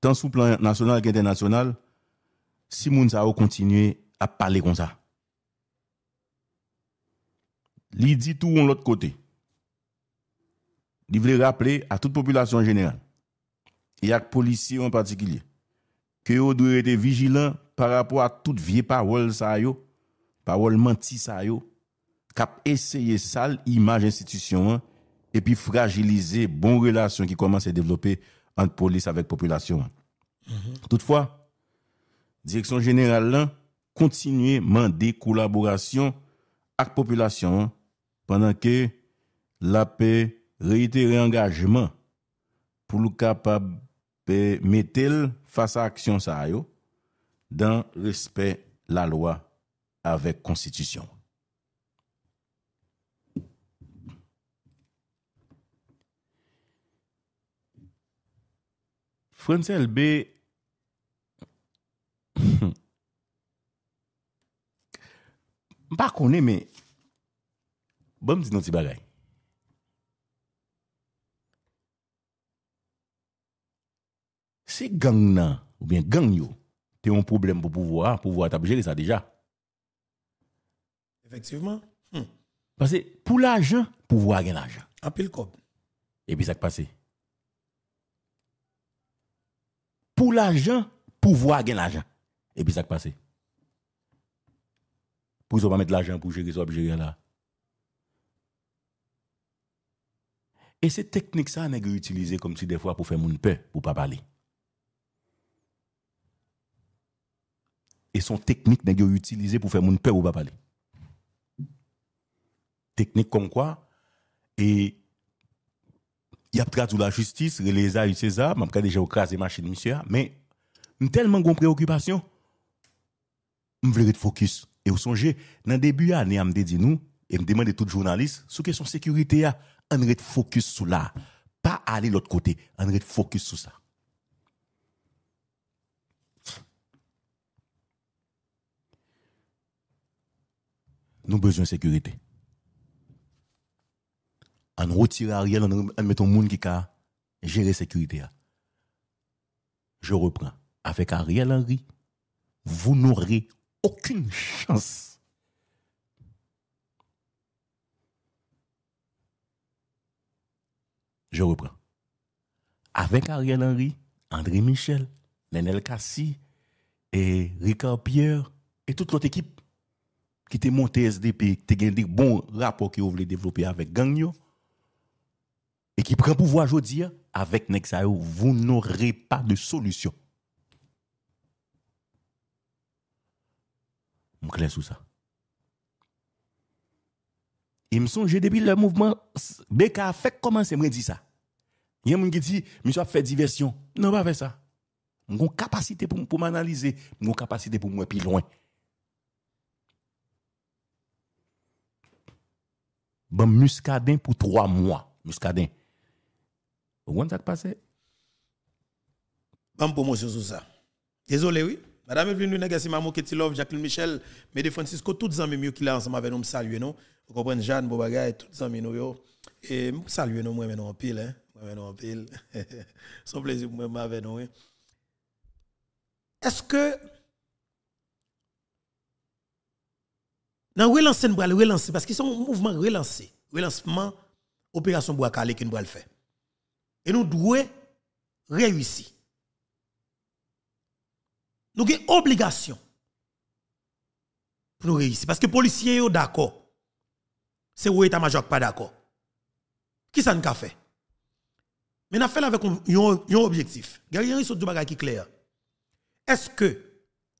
tan sou plan nasyonal gen den nasyonal, si moun sa ou kontinye ap pale kon sa. Li di tou an lot kote. Li vle rappele a tout populasyon genel. E ak polisyon patikilye. Ke yo dwe rete vijilan pa rapo a tout vie pa wol sa yo. Pa wol manti sa yo. Kap eseye sal imaj institisyon an. E pi fragilize bon relasyon ki koman se devlope an polisyon avek populasyon an. Mm-hmm. Toutfwa, direksyon genel lan kontinuye man de kolaborasyon ak populasyon an. pandan ke la pe reyite reyengajman pou lou kapab pe metel fasa aksyon sa ayo dan respe la loa avek konstitusyon. Frenzel be... Mpa konen me... Bon, me dis non, petit bagaille. Si gang ou bien gang yo, t'es un problème pour pouvoir, pouvoir t'abjurer ça déjà. Effectivement. Hmm. Parce que pour l'argent, pouvoir gagner l'argent. En pile Et puis ça qui passe. Pour l'argent, pouvoir gagner l'argent. Et puis ça qui passe. Pour ne pas mettre l'argent pour gérer ça, pour gérer là. Et techniques technique ça est utilisé comme si des fois pour faire moun peur, pour pas parler. Et son technique est utilisé pour faire moun peur ou pas parler. Technique comme quoi et il y a traduit la justice, les a eu César, m'a déjà écrasé machine monsieur, mais tellement de préoccupation. Je voulais être focus. Et vous songez, dans le début, année, je me dit nous, et me demandé tout journaliste, sur question sécurité, on reste focus sur là. Pas aller l'autre côté, on reste focus sur ça. Nous avons besoin de sécurité. On retire Ariel, on met un monde qui a géré la sécurité. Je reprends. Avec Ariel Henry, vous n'aurez aucune chance Je reprends. Avec Ariel Henry, André Michel, Lenel Kassi et Ricard Pierre, et toute l'autre équipe qui était montée SDP, qui a des bons rapports qui voulez développer avec Gagnon, et qui prend pouvoir aujourd'hui, avec Nexao, vous n'aurez pas de solution. Je clair sur ça. Ils me sont songe depuis le mouvement BK a fait commencer, me dit ça. Il y a un qui dit, monsieur vais fait diversion. Non, pas faire ça. mon une capacité pour, pour m'analyser, mon capacité pour moi plus loin. Bon, muscadin pour trois mois. Muscadin. Vous voyez ça qui passe? Bonne promotion sur ça. Désolé, oui. Madame Evelyne Lunegas, Simamo Ketilov, Jacqueline Michel, Médé Francisco, Toutes les amis qui là ensemble avec nous, saluer nous. Vous comprenez, Jeanne, Bobagay, tous les amis nous. Et saluer nous, moi, maintenant, en pile. Hein? Moi, maintenant, en pile. Sans plaisir, moi, avec nous. Est-ce que. Dans relancer, nous allons relancer, parce qu'ils sont un mouvement relancé. Relancement, opération Bois-Calais qui nous allons faire. Et nous devons réussir nous avons une obligation pour nous réussir. Parce que les policiers sont d'accord. C'est où l'état-major pas d'accord. Qui ça nous a fait? Mais nous avons fait avec un objectif. Guerrier, sont deux qui clair. Est-ce que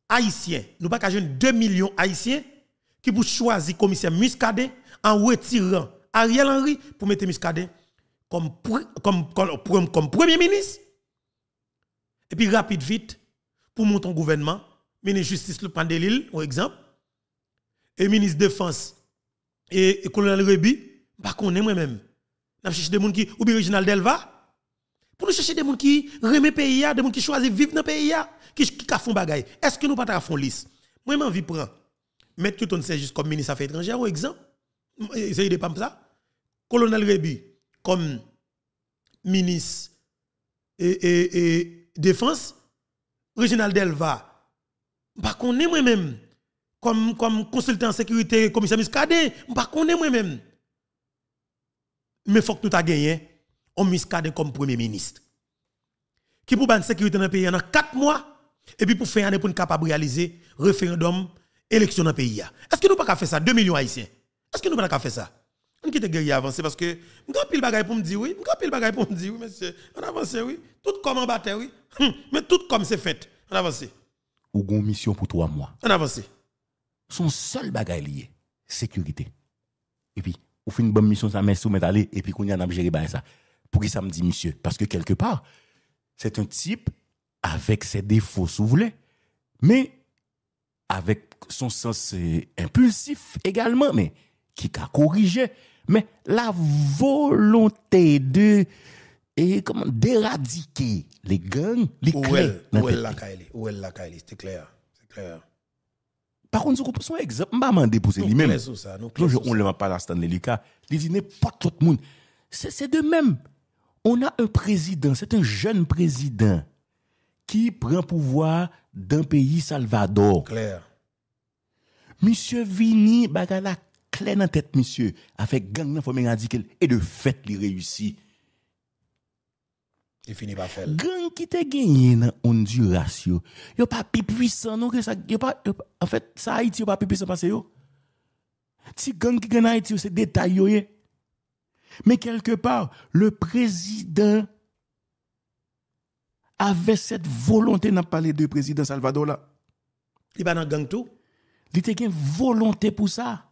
Haïtiens, nous pas 2 millions Haïtiens qui pour choisir commissaire Muscadet en retirant Ariel Henry pour mettre Muscadet comme, comme, comme, premier ministre? Et puis rapide vite, pour monter un gouvernement. Ministre Justice, le Pandelil, par exemple. Et ministre Défense, et, colonel Rebi, bah, qu'on est moi-même. Nous cherche des gens qui, ou bien Delva, pour nous chercher des gens qui remet le pays, des gens qui choisissent vivre dans le pays, qui, qui font bagaille. Est-ce que nous ne pas fond liste? Moi, je envie de prendre. Mettre tout juste comme ministre des Affaires étrangères, par exemple. Essayez de pas ça. Colonel Rebi, comme ministre et, et, et défense, Reginald Delva, je connais moi-même. Comme, comme consultant en sécurité, commissaire Miscadé, je connais moi-même. Mais il faut que nous avons gagné on Miscadé comme Premier ministre. Qui pour la sécurité dans le pays en 4 mois, et puis pour faire un pour capable réaliser référendum, élection dans le pays. Est-ce que nous pas faire ça, 2 millions haïtiens? Est-ce que nous pas faire ça? On quitte guerrier avancer parce que grand pile bagaille pour me dire oui, grand pile bagaille pour me dire oui monsieur, on avance oui, tout comme en bataille oui. Hum, mais tout comme c'est fait, on avance. Ou une mission pour trois mois. On avance. Son seul bagaille lié, sécurité. Et puis on fait une bonne mission ça mais à aller et puis qu'on y en a gérer ça. Pour qui ça me dit monsieur parce que quelque part c'est un type avec ses défauts si vous voulez, mais avec son sens euh, impulsif également mais qui a corrigé mais la volonté de et comment d'éradiquer les gangs, les Où elle, où elle la où elle la Kylie, c'est clair, c'est clair. Par contre, je son exemple, m'a demandé pour lui-même. On ne m'a pas à Stanley Lucas. Il dit n'importe le monde. C'est de même. On a un président, c'est un jeune président qui prend pouvoir d'un pays Salvador. clair Monsieur Vini, bagala clair dans tête monsieur avec gang nan faut radical et de fait il réussit il finit par faire gang qui te gagné dans Honduras yo yo pas plus puissant non que ça yo pas en fait ça Haïti yo pas plus puissant parce yo si gang qui gagne Haïti c'est détail yo mais quelque part le président avait cette volonté n'a parler de président Salvador là il va dans gang tout il était une volonté pour ça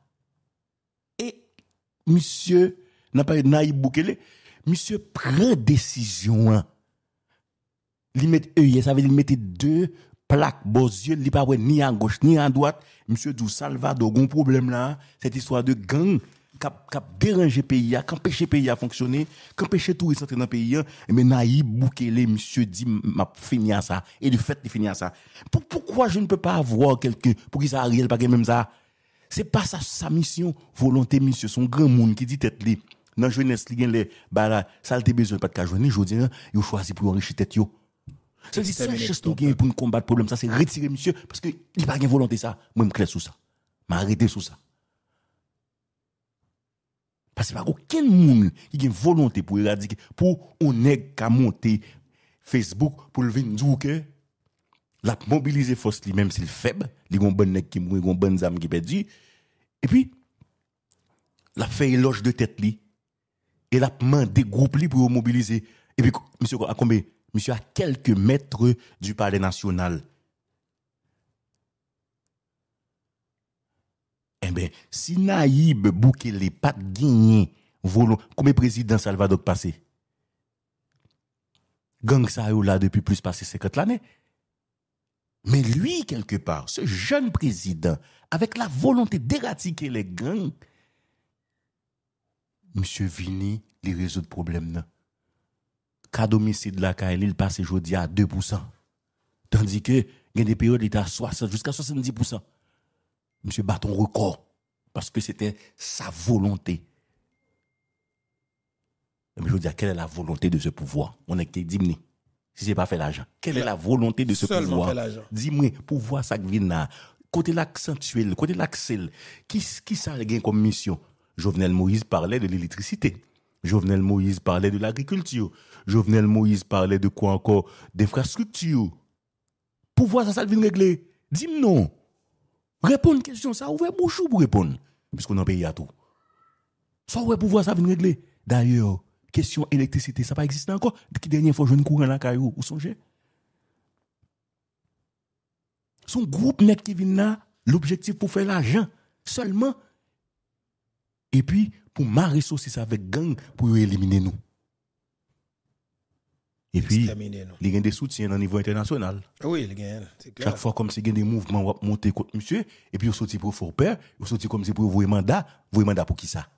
monsieur, n'a pas naïf monsieur prend décision. Il hein. met ça veut dire deux plaques beaux yeux, il pas ni à gauche ni à droite. Monsieur Dou Salvador, un problème là, hein. cette histoire de gang qui a dérangé le pays, qui a empêché le pays à fonctionner, qui a empêché tout dans le pays. Mais hein. eh ben, naïf monsieur dit, m'a fini à ça. Et le fait, de finir à ça. Pourquoi je ne peux pas avoir quelqu'un pour qu'il ça pas même ça? C'est pas sa mission, volonté, monsieur. Son grand monde qui dit tête li. Dans jeunesse, il y les là, ça pas besoin pas de jeunesse. je dis, hein, il choisi pour enrichir tête yo. C'est dit, ça, geste c'est pour combattre le problème, ça, c'est retirer, monsieur, parce qu'il n'y a pas de volonté, ça. Moi, je me sur ça. M'arrêter sur ça. Parce qu'il n'y a aucun monde qui a une volonté pour éradiquer, pour en qui monter Facebook pour le venir dire Lap mobilize fos li menm si l feb, li gwen bon nek ki mwen, gwen bon zam ki pe di. E pi, lap fe yi loj de tet li. E lap men de groupli pou yo mobilize. E pi, msio akonbe, msio a kelke metre du pale nasyonal. E eh be, si na yi be bouke li pat ginyen, koume prezident Salvador Pase. Gang sa yo la depi plus Pase sekot la ney. Mais lui, quelque part, ce jeune président, avec la volonté d'éradiquer les gangs, M. Vini, il résout le problème. Cas de la CAIL, il passe aujourd'hui à 2%. Tandis que, il y a des périodes, il est à 60, jusqu'à 70%. Monsieur Baton, record. Parce que c'était sa volonté. Mais je veux quelle est la volonté de ce pouvoir On est qui diminué si c'est pas fait l'argent. Quelle est la volonté de ce pouvoir Dis-moi, pouvoir ça là, côté l'accentuel, côté l'axel, qui, qui ça a comme mission Jovenel Moïse parlait de l'électricité. Jovenel Moïse parlait de l'agriculture. Jovenel Moïse parlait de quoi encore D'infrastructure. Pouvoir ça, ça vient régler. Dis-moi non. Réponds question, ça ouvre bouche pour répondre. Puisqu'on a payé à tout. Ça, le pouvoir ça vient régler. D'ailleurs, question électricité, ça pas existé encore. Qui dernière fois, je ne courant la caillou, vous songez. Son groupe net qui vient l'objectif pour faire l'argent seulement. Et puis, pour marrer ça, avec gang, pour éliminer nous. Et puis, il y a des soutiens au niveau international. Oui, il y a. Chaque fois, comme s'il y a des mouvements, vont monter contre monsieur, et puis ils sortent pour faire peur, ils sortent comme si pour un mandat, un mandat pour qui ça?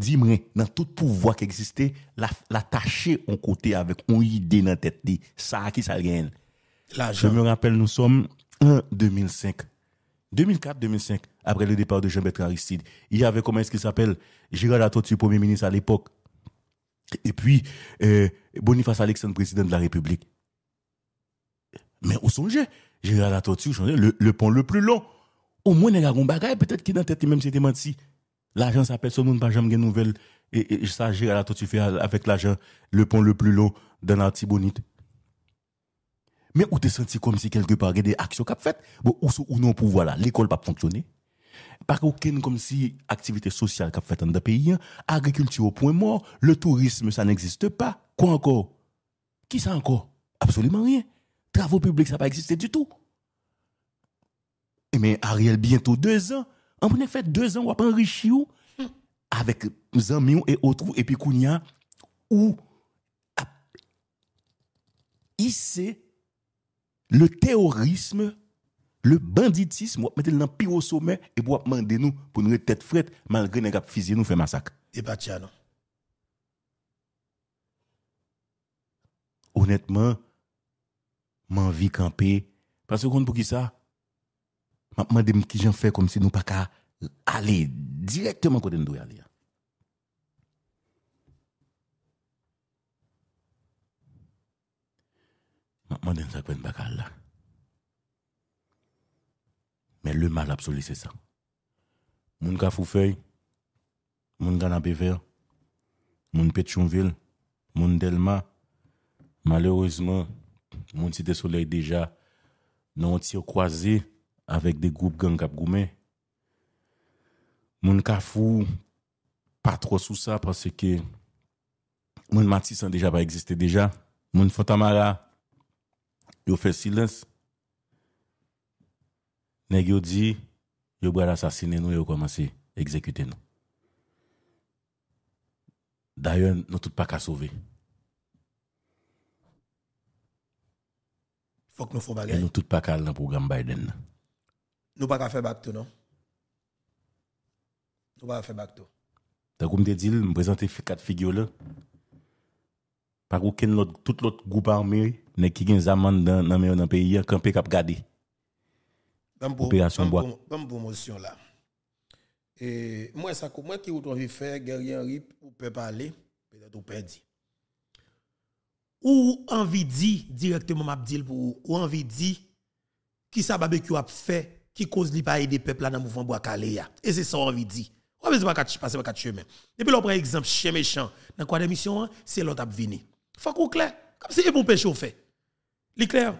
dis-moi, dans tout pouvoir qui existait, l'attacher en côté avec une idée dans la tête, ça qui ça gagne. Je me rappelle, nous sommes en 2005. 2004-2005, après le départ de Jean-Bertrand Aristide, il y avait, comment est-ce qu'il s'appelle, Gérald Latortue Premier ministre à l'époque. Et puis, euh, Boniface Alexandre, président de la République. Mais au songez, Gérald la le, le pont le plus long. Au moins, il y a un bagage, peut-être qu'il dans tête, même si c'était menti. L'agent s'appelle son nom, pas jamais de nouvelles. Et, ça gère la fais avec l'agent, le pont le plus long dans bonite. Mais où tu te senti comme si quelque part, il y a des actions qu'a faites, bon, ou, ou non pouvoir là, l'école pas fonctionné. Par aucune comme si activité sociale qu'a fait dans le pays, hein. agriculture au point mort, le tourisme ça n'existe pas. Quoi encore? Qui ça encore? Absolument rien. Travaux publics ça pas existé du tout. Et mais Ariel bientôt deux ans, Anpounen fè dè zan wap anri chi ou? Avèk mzèm yon e otrou epi kounya Ou Ise Le teorisme Le banditisme wap metèl nan pi wosome E wap mandè nou pou nou re tèt fred Malgré nè gap fizè nou fè masak E ba tchal Honètman Man vi kampe Pansè konn pou ki sa? m'a demandé j'en fais comme si nous pas aller directement côté nous aller. M'a demandé ça pas là. Mais le mal absolu c'est ça. Moun ka Foufeuille, mon vert, Mon mon Delma, malheureusement, Mon Cité Soleil déjà, non des croisé, avec des groupes gang cap goumé. Mon kafou pas trop sous ça parce que mon Matisse déjà pas existé déjà. Mon Fotamara yo fait silence. Nèg yo dit yo bra assassiner nous yo commencé exécuter nous. D'ailleurs, nous tout pas qu'à sauver. Faut que nous fassions bagarre. Nous tout pas qu'à dans programme Biden nous pas faire back non Nous pas faire back Donc, comme te me quatre figures là. Par aucun autre, tout l'autre groupe armé qui gagne zaman dans dans le pays camper cap garder. Opération bois. motion là. Et moi ça moi qui de faire guerrier rip ou peut parler, peut-être ou ou envie dit directement m'a dit ou envie dit qui ça fait qui cause li pas aider peuple là dans mouvement bois Caléa. Et c'est ça on veut dire. On veut pas passer par quatre chemins. Et puis l'on prend exemple chien méchant dans quoi missions, hein? c'est l'autre a venir. Faut qu'on clair comme c'est bon péché fait. Li clair.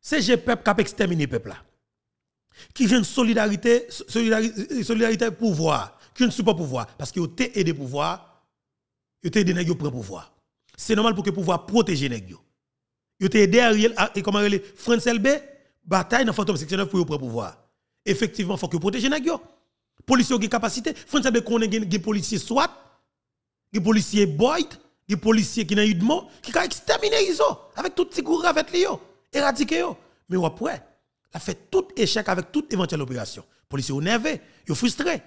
C'est j'ai peuple qui exterminer peuple là. Qui une solidarité solidarité solidarité pouvoir, qui ne pas pouvoir parce que t'es aidé pouvoir, été aidé nèg prend pouvoir. C'est normal pour que pouvoir protéger nèg yo. Il été aidé Ariel et comment France LB bataille dans fantôme 69 pour pouvoir effectivement, il faut que vous les Les policiers ont des capacités. qu'on a des policiers SWAT, des policiers Boyd, des policiers qui de pas qui ont exterminé avec tout ces gourou avec les éradiqué. Mais après, il a fait tout échec avec toute éventuelle opération. Les policiers sont nerveux, ils sont frustrés.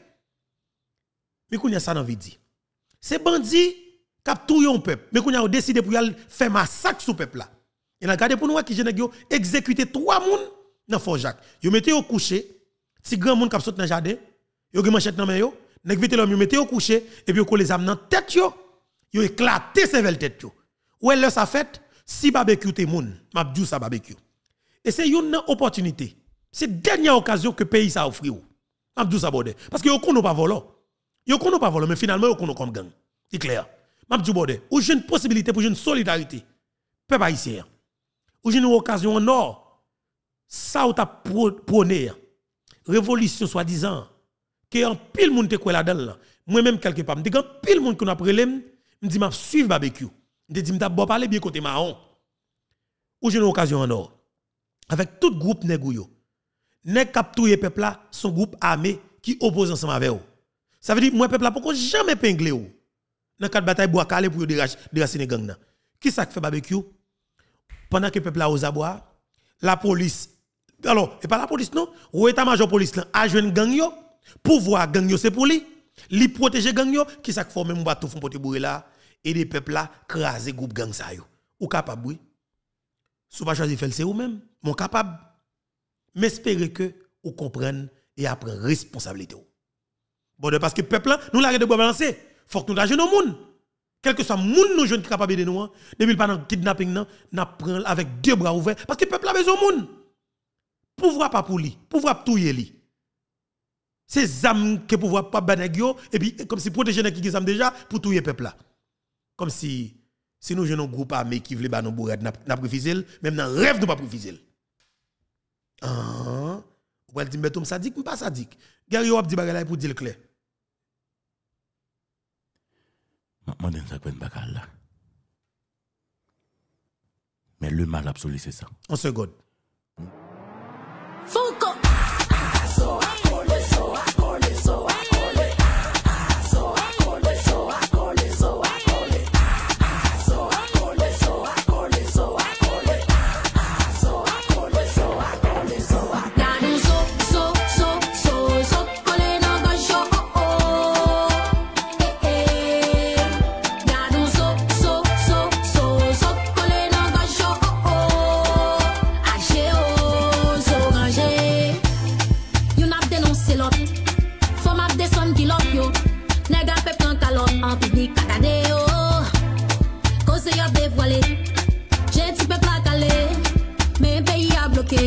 Mais qu'on a ça dans la vie. Ces bandits qui ont tout un peuple, mais qu'on a décidé pour faire massacre sur le peuple là. il a gardé pour nous qui ont exécuté trois personnes dans Forjac. Ils mettaient au coucher, si grand monde qui saute dans le jardin, yo gen manchette dans main yo, nèg vite l'homme yo mettez au coucher et puis yo e les zam dans tête yo, yo éclaté belles têtes yo. Ouais elle sa fait si barbecue te moun, m'a djou ça barbecue. Et c'est une opportunité. C'est dernière occasion que pays ça offrir. M'a djou ça bordé parce que yo kono pas volant. Yo kono pas volant mais finalement yo kono comme gang. C'est clair. M'a djou bordé, ou j'ai une possibilité pour une solidarité. Peuple haïtien. Ou j'ai une occasion en or. Ça ou t'a prôné révolution soi-disant, que en pile monde te là-dedans. Moi-même, quelque part, je dis pile monde qu'on a prélé, je dit je suivre barbecue. Je dit je pas parler bien côté marron. Ou j'ai une occasion en or. Avec tout groupe négouyo. Nèg capturé peuple là, son groupe armé qui oppose ensemble avec eux. Ça veut dire, moi, peuple là, pourquoi jamais pinglé ou? Dans quatre bataille bois calé pour déraciner gang là Qui ça fait barbecue? Pendant que peuple là aux abois, la police alors, et pas la police, non. Ou état-major police, là, a jeune gang yo, pouvoir gang c'est pour lui. Li protéger gang yo, qui ça fait bateau font pote bourré là, et les peuples là, craser groupe gang ça yo. Ou capable, oui. Si pas choisi faire, c'est ou même. Mon capable. Mais espérer que vous comprenne et après responsabilité. Bon, parce que peuple là, nous l'arrêtons de balancer. Faut que nous la au monde. Quel que soit le monde nous jeune qui capable de nous, hein. depuis le kidnapping, nous prenons avec deux bras ouverts. Parce que peuple a besoin de monde pouvoir pas pour lui, pouvoir tout lui. C'est zam que pouvoir pas banagio et puis comme si protéger les qui zam déjà pour tout peuple là. Comme si si nous un groupe armé qui veut ba nous bourrade n'a profiser même dans rêve nous pas profiser. Ah, hein? ou elle dit mais tom sadique Mais pas sadique. Gary ou dit bagaille pour dire clair. Moi ne ça pas bagal Mais le mal absolu c'est ça. En seconde.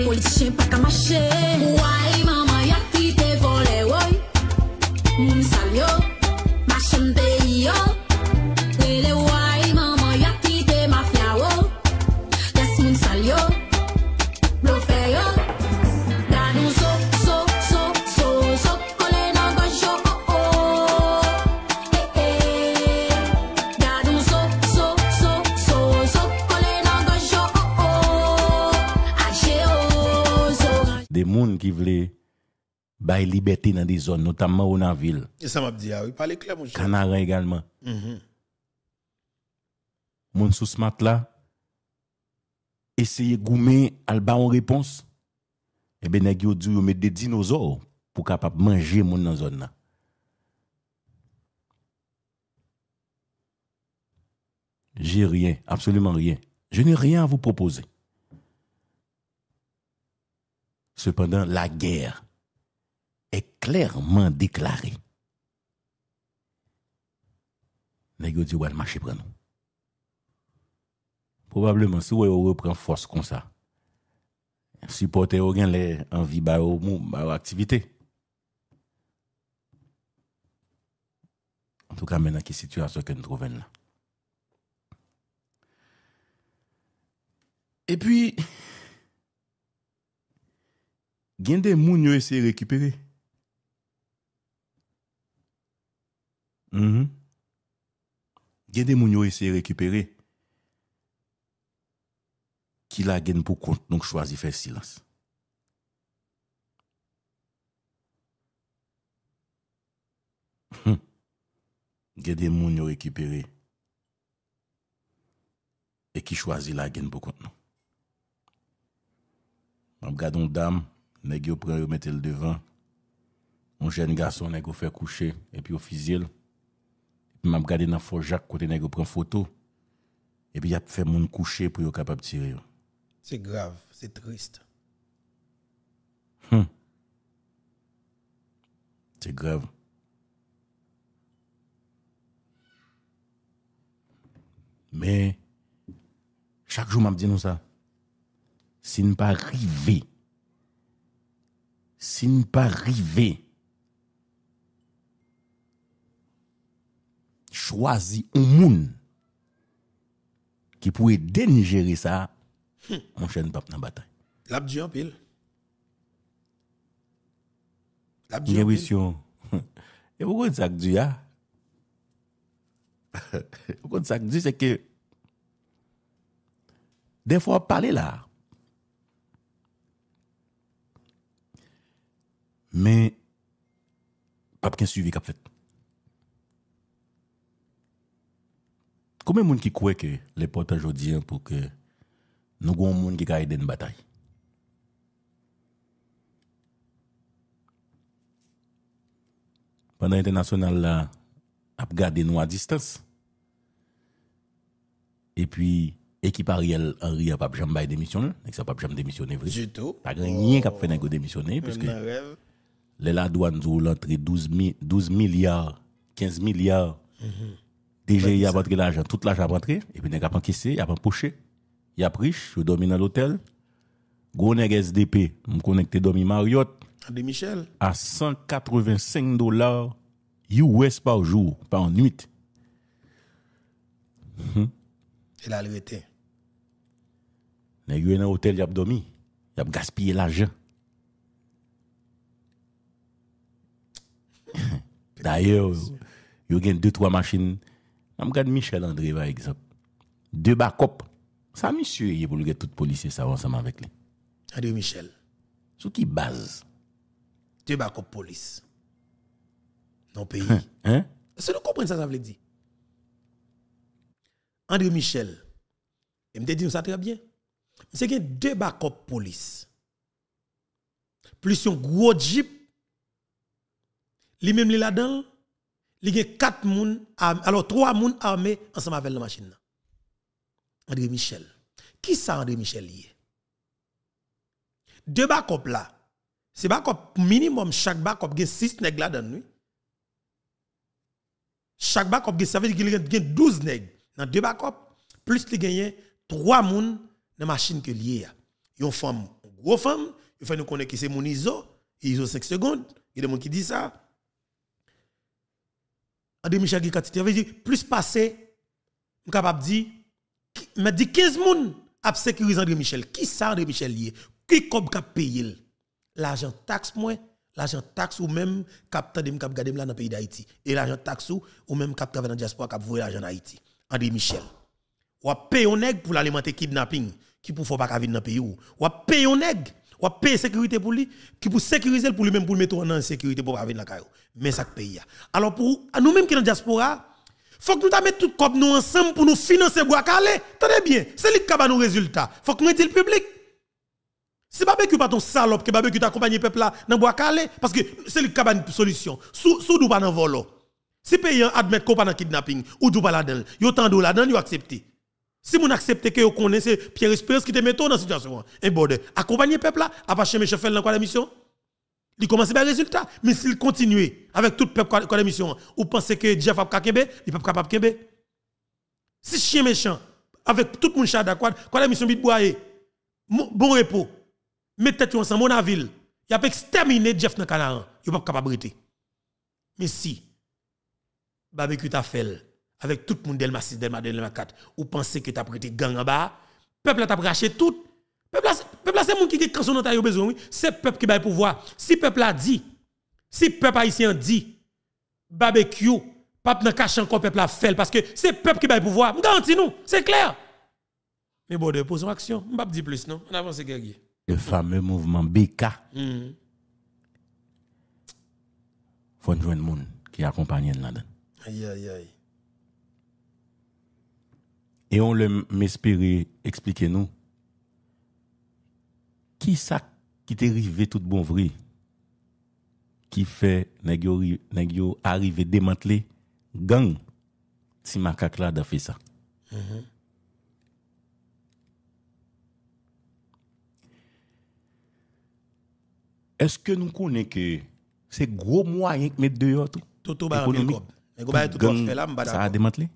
Molly de chien, pas des gens qui voulaient la liberté dans des zones, notamment dans la ville. Et ça m'a dit, ah oui, parlez clair, mon également. Les mm-hmm. gens sous ce là, essayez de goumer, alba en réponse. Et eh bien, ils ont qu'ils mettre des dinosaures pour capable manger gens dans la zone Je J'ai rien, absolument rien. Je n'ai rien à vous proposer. Cependant, la guerre est clairement déclarée. Nègre dit, ouais, marché pour nous. Probablement, si vous reprend force comme ça, supporter au les envies de bah, au bah, activité. En tout cas, maintenant, quelle situation que nous trouvons là. Et puis, a des moun yo essaye récupérer. Mhm. y a des moun yo essaye récupérer. Qui la gagne pour compte donc choisit faire silence. Hmm. a des moun yo récupérer. Et qui choisi la gagne pour compte nou. Je une dame, nèg prend le mettre devant un jeune garçon a fait coucher et puis au fusil m'a regardé dans faux Jacques côté nèg prend photo et puis il a fait mon coucher pour être capable tirer c'est grave c'est triste hum. c'est grave mais chaque jour m'a dit nous ça si ne pas arrivé si nous pas arriver, choisir un monde qui pourrait dénigérer ça, hmm. mon pas pas dans la bataille. L'abdu pile. L'abdu Et pourquoi ça dit ça? Hein? Pourquoi ça dit c'est que des fois parler là mais pas qu'un suivi qu'a fait. Combien de monde qui croit que les portes aujourd'hui hein, pour que nous avons monde qui a aidé une bataille? Pendant l'international, là, a gardé nous à distance. Et puis, équipe Ariel Henry a pas jamais démissionné, ça pas jamais démissionné Du tout. Pas rien qui a fait oh. démissionner rêve les la douane ont l'entrée 12, 12, milliards, 15 milliards. Mhm. Déjà, il y a rentré l'argent, tout l'argent a rentré, et puis il n'y a encaissé, il n'y a empoché, il y a pris, il dormi dans l'hôtel. Gros SDP, je connecté dormi Marriott. De Michel. À 185 dollars US par jour, par nuit. Et mhm. là, il était. Dans un hôtel, il a dormi. Il a gaspillé l'argent. D'ailleurs, il y a deux, trois machines. Je regarde Michel André, par exemple. Deux backup. Ça, monsieur, il est pour tout policier, ça va ensemble avec lui. André Michel. Sur qui base Deux backup police. Dans le pays. Hein? C'est le comprenez ça, ça veut dire. André Michel, il me dit ça très bien. C'est y a deux backup police. Plus un gros jeep Li même li là-dedans, li gen 4 moun alors 3 moun armés ensemble avec la machine. André Michel. Qui est André Michel lié? Deux backup là. C'est backup minimum chaque backup gen 6 nèg là dedans Chaque backup gen ça veut dire qu'il gen 12 nèg dans deux backup plus li a 3 moun dans machine que lié a. Yon femme, gros femme, il fait nous connaître que c'est mon ISO, ISO 5 secondes, il y a des gens qui disent ça. André Michel qui quantité. plus passé, je suis capable de dire, mais dit 15 personnes à sécuriser André Michel. Qui ça André Michel lié? Qui comme a payer? L'argent taxe moi, l'argent taxe ou même cap de cap garder dans le pays d'Haïti. Et l'argent taxe ou, ou même cap dans la diaspora cap voyer l'argent en Haïti. André Michel. Ou a payer pour l'alimenter kidnapping qui pour faut pas venir dans le pays ou. Ou un nègre. Ou à payer sécurité pour lui, qui pour sécuriser pour lui-même, pour lui mettre en sécurité pour venir la caillou. Mais ça pays. Alors pour nous-mêmes qui sommes dans la diaspora, faut que nous mettions tout comme nous ensemble pour nous financer bois calé. Tenez bien, c'est lui qui a nos résultats. Faut que nous disions le public. Ce n'est pas ton salope que barbecue t'accompagne le peuple là dans le monde. parce que c'est lui qui a une solution. Sous nous pas dans volo. Si payant admettent qu'on pas dans kidnapping ou du pas là-dedans, yo tando là-dedans, ont accepté. Si vous acceptez que vous connaissez Pierre Espérance qui te met dans la situation, accompagnez accompagner le peuple là, à pas chez chefs dans la mission. Il commence par le résultat. Mais s'il continue avec tout le peuple dans la mission, vous pensez que Jeff a kakembe, il peut pas capable faire. Si chien méchant, avec tout le monde chada, quoi la mission bit un bon repos, mettez vous ensemble, dans la ville, il a exterminé Jeff dans le canard, il peut pas capable Mais si, barbecue t'a fait, avec tout le monde Delma 6, Delma Delma 4, ou pensez que tu as prêté gang en bas, peuple a racheté tout. Peuple peuple c'est monde qui est son dans besoin, C'est le peuple qui va pouvoir. Si le peuple a dit, si le peuple haïtien dit barbecue, pape ne cache encore peuple a fait parce que c'est le peuple qui va pouvoir. Garantis nous, c'est clair. Mais bon, de une action, on va dire plus non, on avance guerrier. Le fameux mouvement BK. Mm. Mm-hmm. Faut joindre monde qui accompagne dedans Aïe aïe aïe. Et on l'a m'espérer, expliquez-nous. Qui ça qui t'est arrivé tout bon vrai? Qui fait, arriver arrivé démanteler gang? Si ma kakla a fait ça. Est-ce que nous connaissons que c'est gros moyen que mettre dehors tout? Tout, tout, tout, ça tout, démantelé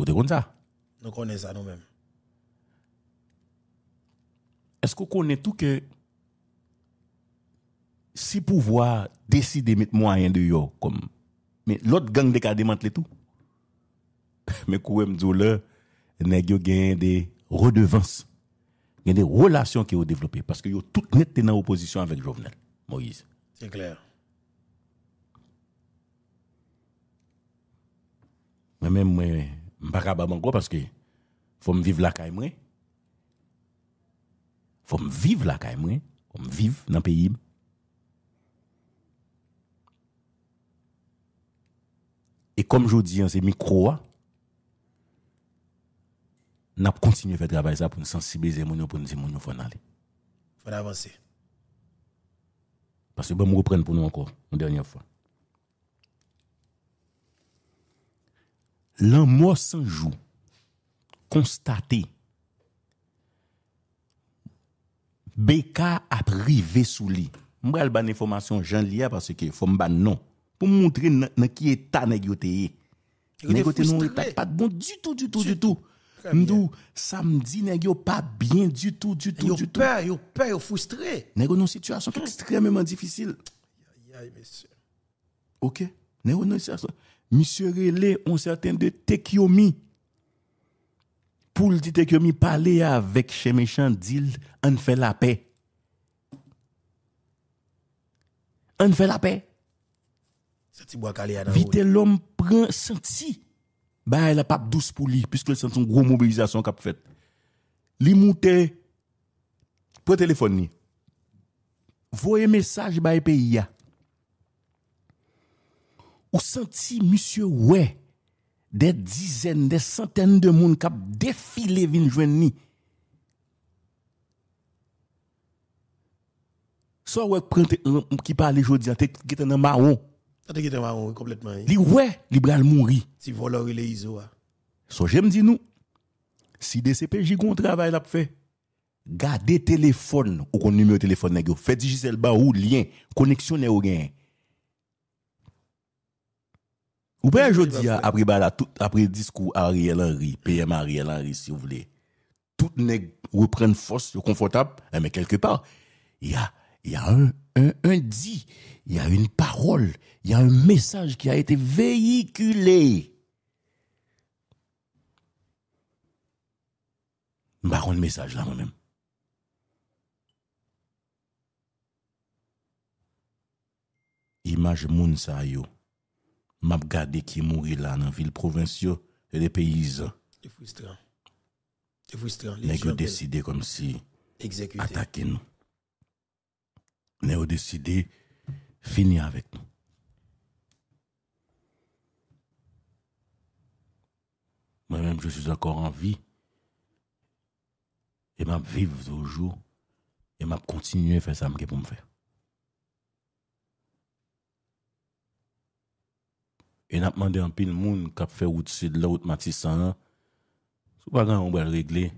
on connaît ça Nous connaissons ça nous-mêmes. Est-ce qu'on connaît tout que si pouvoir décider de mettre moyen de yon, comme mais l'autre gang de démantelé tout Mais quoi me dit là, il des redevances. Il y a des relations qui ont développé parce que yo tout net en opposition avec Jovenel Moïse. C'est clair. Mais même moi, pas encore parce que faut me vivre la caille Il Faut me vivre la caille moi, faut me vivre dans le pays. Et comme je dis, c'est micro n'a continue à faire travail ça pour nous sensibiliser pour nous dire nous faut aller. Faut avancer. Parce que bon, me reprendre pour nous encore une dernière fois. L'un mois sans jour, constaté, Beka a privé sous lui. Je vais ban information Jean Lia parce que faut ban non pour montrer dans qui état Négocié Négoté non n'est pas bon du tout du tout du tout. Samedi, samedi négo pas bien du tout du tout du tout. Peur, yo peur, yo frustré. Négo une situation extrêmement difficile. Aïe aïe monsieur. OK. Négo une situation Mi serele on saten de teki omi. Poul di teki omi pale ya vek chen me chan dil an fe la pe. An fe la pe. Vite lom pran senti. Bay la pap douz pou li. Piske sen son gro mobilizasyon kap fet. Li moutè. Po telefon ni. Voye mesaj bay pe ya. ou senti monsieur ouais des dizaines des centaines de monde cap défilé vinn joindre ni so un qui parle jodi t'es qui dans marron t'es qui dans marron complètement hein. li ouais li bral mouri si voler les iso hein. so j'aime dis, nous si DCPJ gon travail l'a fait gardez téléphone ou kon numéro téléphone nèg yo fait ba ou lien connexion nèg ou ou bien, je dis, après, le après discours Ariel Henry, PM Ariel Henry, si vous voulez, tout nèg reprennent force, confortable, eh, mais quelque part, il y a, y a un, un, un dit, il y a une parole, il y a un message qui a été véhiculé. Baron un message là moi-même. Image moun m'a gardé qui mourit là dans ville provinciale et les paysans. C'est frustrant. C'est frustrant. Les gens décidé comme si exécuter. attaquer nous. Ils ont décidé finir avec nous. Moi-même, je suis encore en vie. Et m'a vivre toujours. Et m'a continuer à faire ça pour me faire. Et n'a demandé un pile monde qui a fait route sud la route Matissan. Hein. Sous pas grand, on va le régler.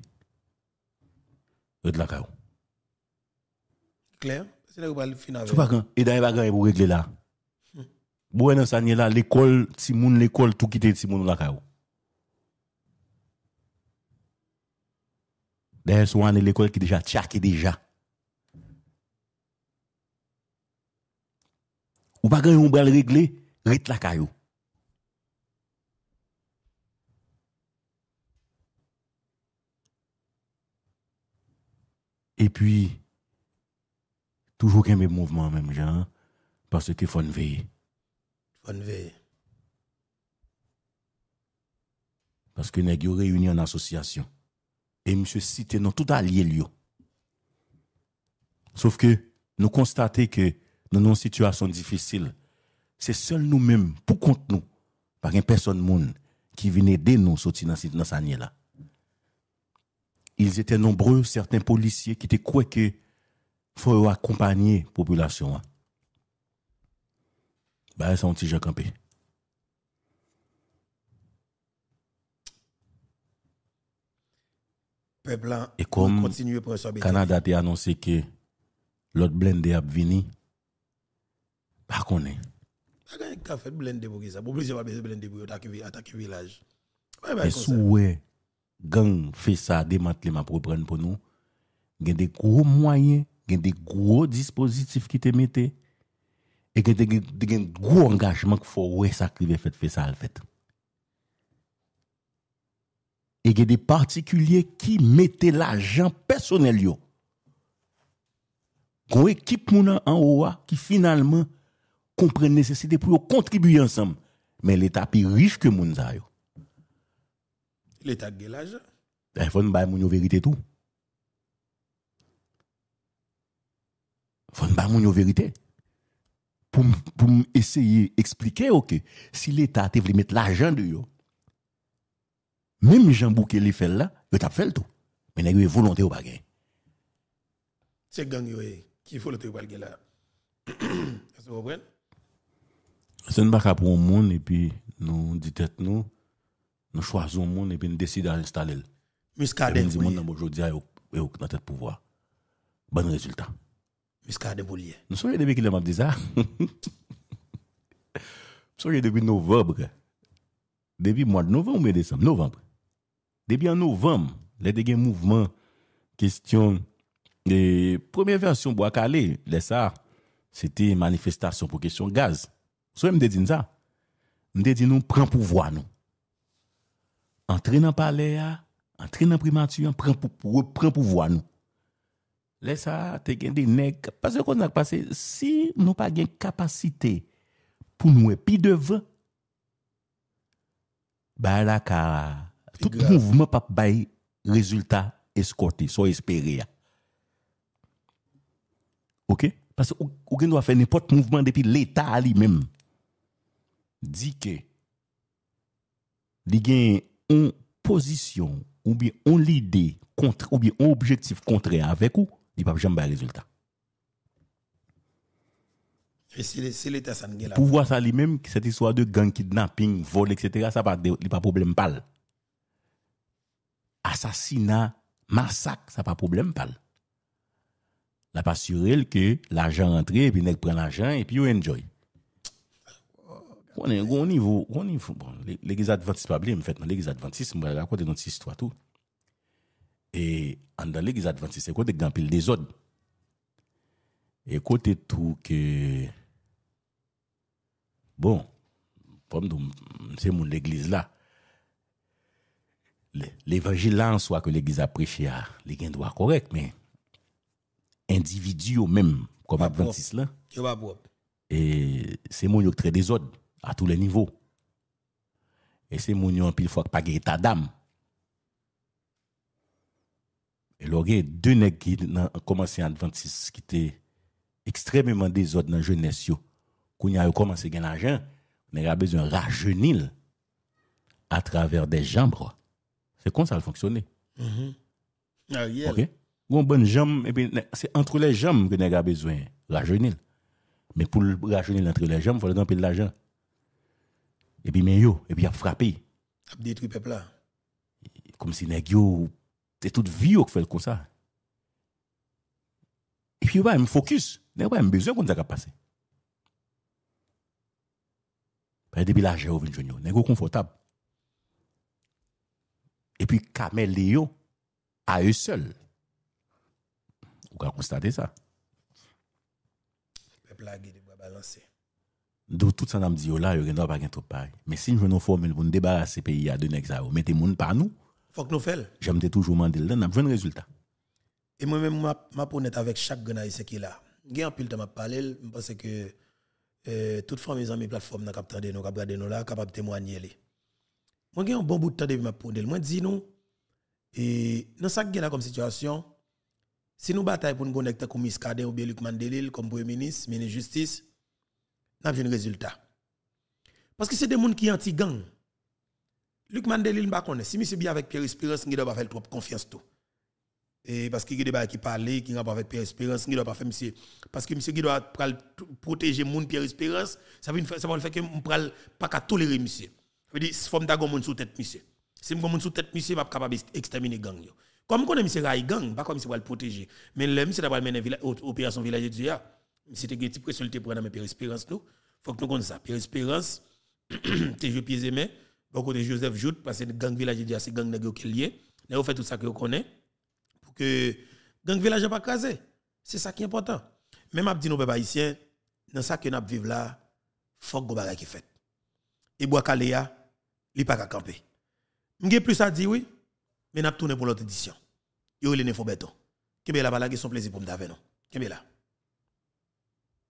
de la caillou. Claire, c'est là où on va le Sous pas grand. Et d'ailleurs, pas grand, pour régler là. Bon, dans ça, là, l'école, si monde l'école, tout quitter, si moun, la caillou. D'ailleurs, souvent, l'école qui déjà tchaké déjà. Ou pas grand on va régler, rite la caillou. Et puis, toujours qu'un même mouvement, même gens, parce que faut veiller. Faut veiller. Parce que nous avons réuni en association. Et monsieur cité nous, tout allié lieu. Sauf que nous constatons que nous avons une situation difficile. C'est seul nous-mêmes, pour compte nous, par une personne monde qui vient aider nous sortir dans cette année-là ils étaient nombreux, certains policiers qui étaient quoi que faut accompagner la population. Hein. Bah, ils un petit jeu Peuple hein, Et comme le Canada a annoncé que l'autre blendé a venu, par contre, pas fait blendé pour ça. Pour plusieurs pas pour attaquer village. Bah, Mais souhait gang fait ça ma pour prendre pour nous il a des gros moyens il des gros dispositifs qui te mettent et il y a des gros engagements qu'il faut ouais ça qui ça le fait et il y a des particuliers qui mettaient l'argent personnel yo une équipe en haut qui finalement comprend nécessité pour contribuer ensemble mais l'état est riche que moun L'État a l'argent. Il faut nous vérité tout. Il faut nous vérité. Pour, pour essayer d'expliquer ok si l'État te voulu mettre l'argent de yo, même Jean Bouquet les fait là, il t'a fait tout. Mais il y a volonté au bagage. C'est gang eh, qui le au bagage là. Vous comprenez? C'est une barre pour un monde et puis nous dit tête nous nous choisissons le monde et puis nous décidons d'installer. Muscadet. Nous disons, aujourd'hui, que nous a tête pouvoir. Bon résultat. Muscadet Boulier. Nous sommes depuis qu'il m'a dit ça. Nous sommes depuis novembre. Depuis mois de novembre ou décembre? Novembre. Depuis en novembre, les dégâts mouvements, question, les premières versions bois calé, les ça, c'était manifestation pour question gaz. Nous sommes dit ça. Nous dit nous prenons pouvoir nous. an tre nan pale ya, an tre nan primanti, an pren pou vo an nou. Lè sa, te gen de nek, pasè kon ak pase, si nou pa gen kapasite pou nou epi dev, ba la ka, tout mouvment pa bay rezultat eskote, so espere ya. Ok? Pasè ou gen do a fe, ne pot mouvment depi l'Etat ali mem. Di ke, li gen position ou bien on l'idée contre ou bien on objectif contraire avec ou, il pas jamais résultat. Pour voir ça même cette histoire de gang kidnapping, vol, etc., ça pas pas problème pas Assassinat, massacre, ça pas problème pas La pas que l'argent rentre, et puis elle prend l'argent, et puis on enjoy. On est au niveau, on niveau. Bon, l'église adventiste pas mais en fait, l'église adventiste, on côté notre histoire tout. Et dans l'église adventiste, c'est quoi des pile des autres. Et côté tout que bon, comme c'est mon l'église là. L'évangile là en soi que l'église a prêché, les gens droit correct, mais individu même comme adventiste là. Et c'est mon très autres à tous les niveaux. Et c'est mon il pile que pas état d'âme. Et là, il y a deux nègres qui ont commencé en 26 qui étaient extrêmement désordres dans la jeunesse. Quand ils ont commencé à gagner l'argent, ils ont besoin de rajeunir à travers des jambes. C'est comme ça ça ça Mm mm-hmm. ah, bonne jambe, et puis c'est entre les jambes que nous besoin besoin. Rajeunir. Mais pour rajeunir entre les jambes, il faut donner un de l'argent. Ebi men yo, ebi ap frape. Ape detri pepla. Kom si neg yo, te tout vyo k fèl kon sa. E pi wè m fokus. Nè wè m bezè kon zè k ap pase. Pè debi la jè ou vin joun yo. Nè go konfotab. E pi kame le yo a yo e sel. Ou ka konstade sa. Pepla geni wè balansè. Donc tout ça nous dit là, il y a pas de trop Mais si nous venons formule pour nous débarrasser pays à deux nexao, mettez monde par nous. Faut que nous fassions. J'aime toujours demander là, n'a besoin de résultat. Et moi-même m'a m'a honnête avec chaque Ghanéen qui est là. Gain un pile de m'a parlé, je pense que euh, toute famille amis plateforme n'a capté nous, capté nous là, capable témoigner Moi j'ai un bon bout de temps depuis m'a prendre. Moi dis nous et dans cette gain comme situation si nous bataille pour nous connecter comme Miskade ou bien Luc Mandelil comme premier ministre, ministre de justice n'a pas de résultat. Parce que c'est des gens qui sont anti-gang. Luc Mandel, le connaît. Si monsieur bien avec Pierre Espérance, il doit pas faire trop confiance tout. Et parce qu'il y a des qui parlent, qui n'ont pas avec Pierre Espérance, ne doit pas faire monsieur. Parce que monsieur qui doit protéger moun Pierre Espérance, ça veut ça va faire que ne pas tolérer monsieur. Ça veut dire forme d'agon moun sous tête monsieur. Si moun sous tête monsieur, pas capable exterminer gang Comme a monsieur Raï gang, pas comme monsieur va le protéger. Mais le monsieur doit mener opération village du c'était un petit pression te prendre mais Pierre Espérance Il Faut que nous connaissions ça. Pierre Espérance tes joué pieds et mains beaucoup de Joseph Jout parce que gang village déjà c'est gang nèg est. lié. on fait tout ça que vous connaissez pour que gang village pas crasé. C'est ça qui est important. Même m'a dit nos peuple haïtien dans ça que nous vivons là, faut que bagay qui fait. Et bois Kalea, il pas qu'à camper. Je plus à dire oui, mais n'a tourné pour l'autre édition. Yo les nefo béton. Kembe la balage son plaisir pour me d'avoir non. bien là.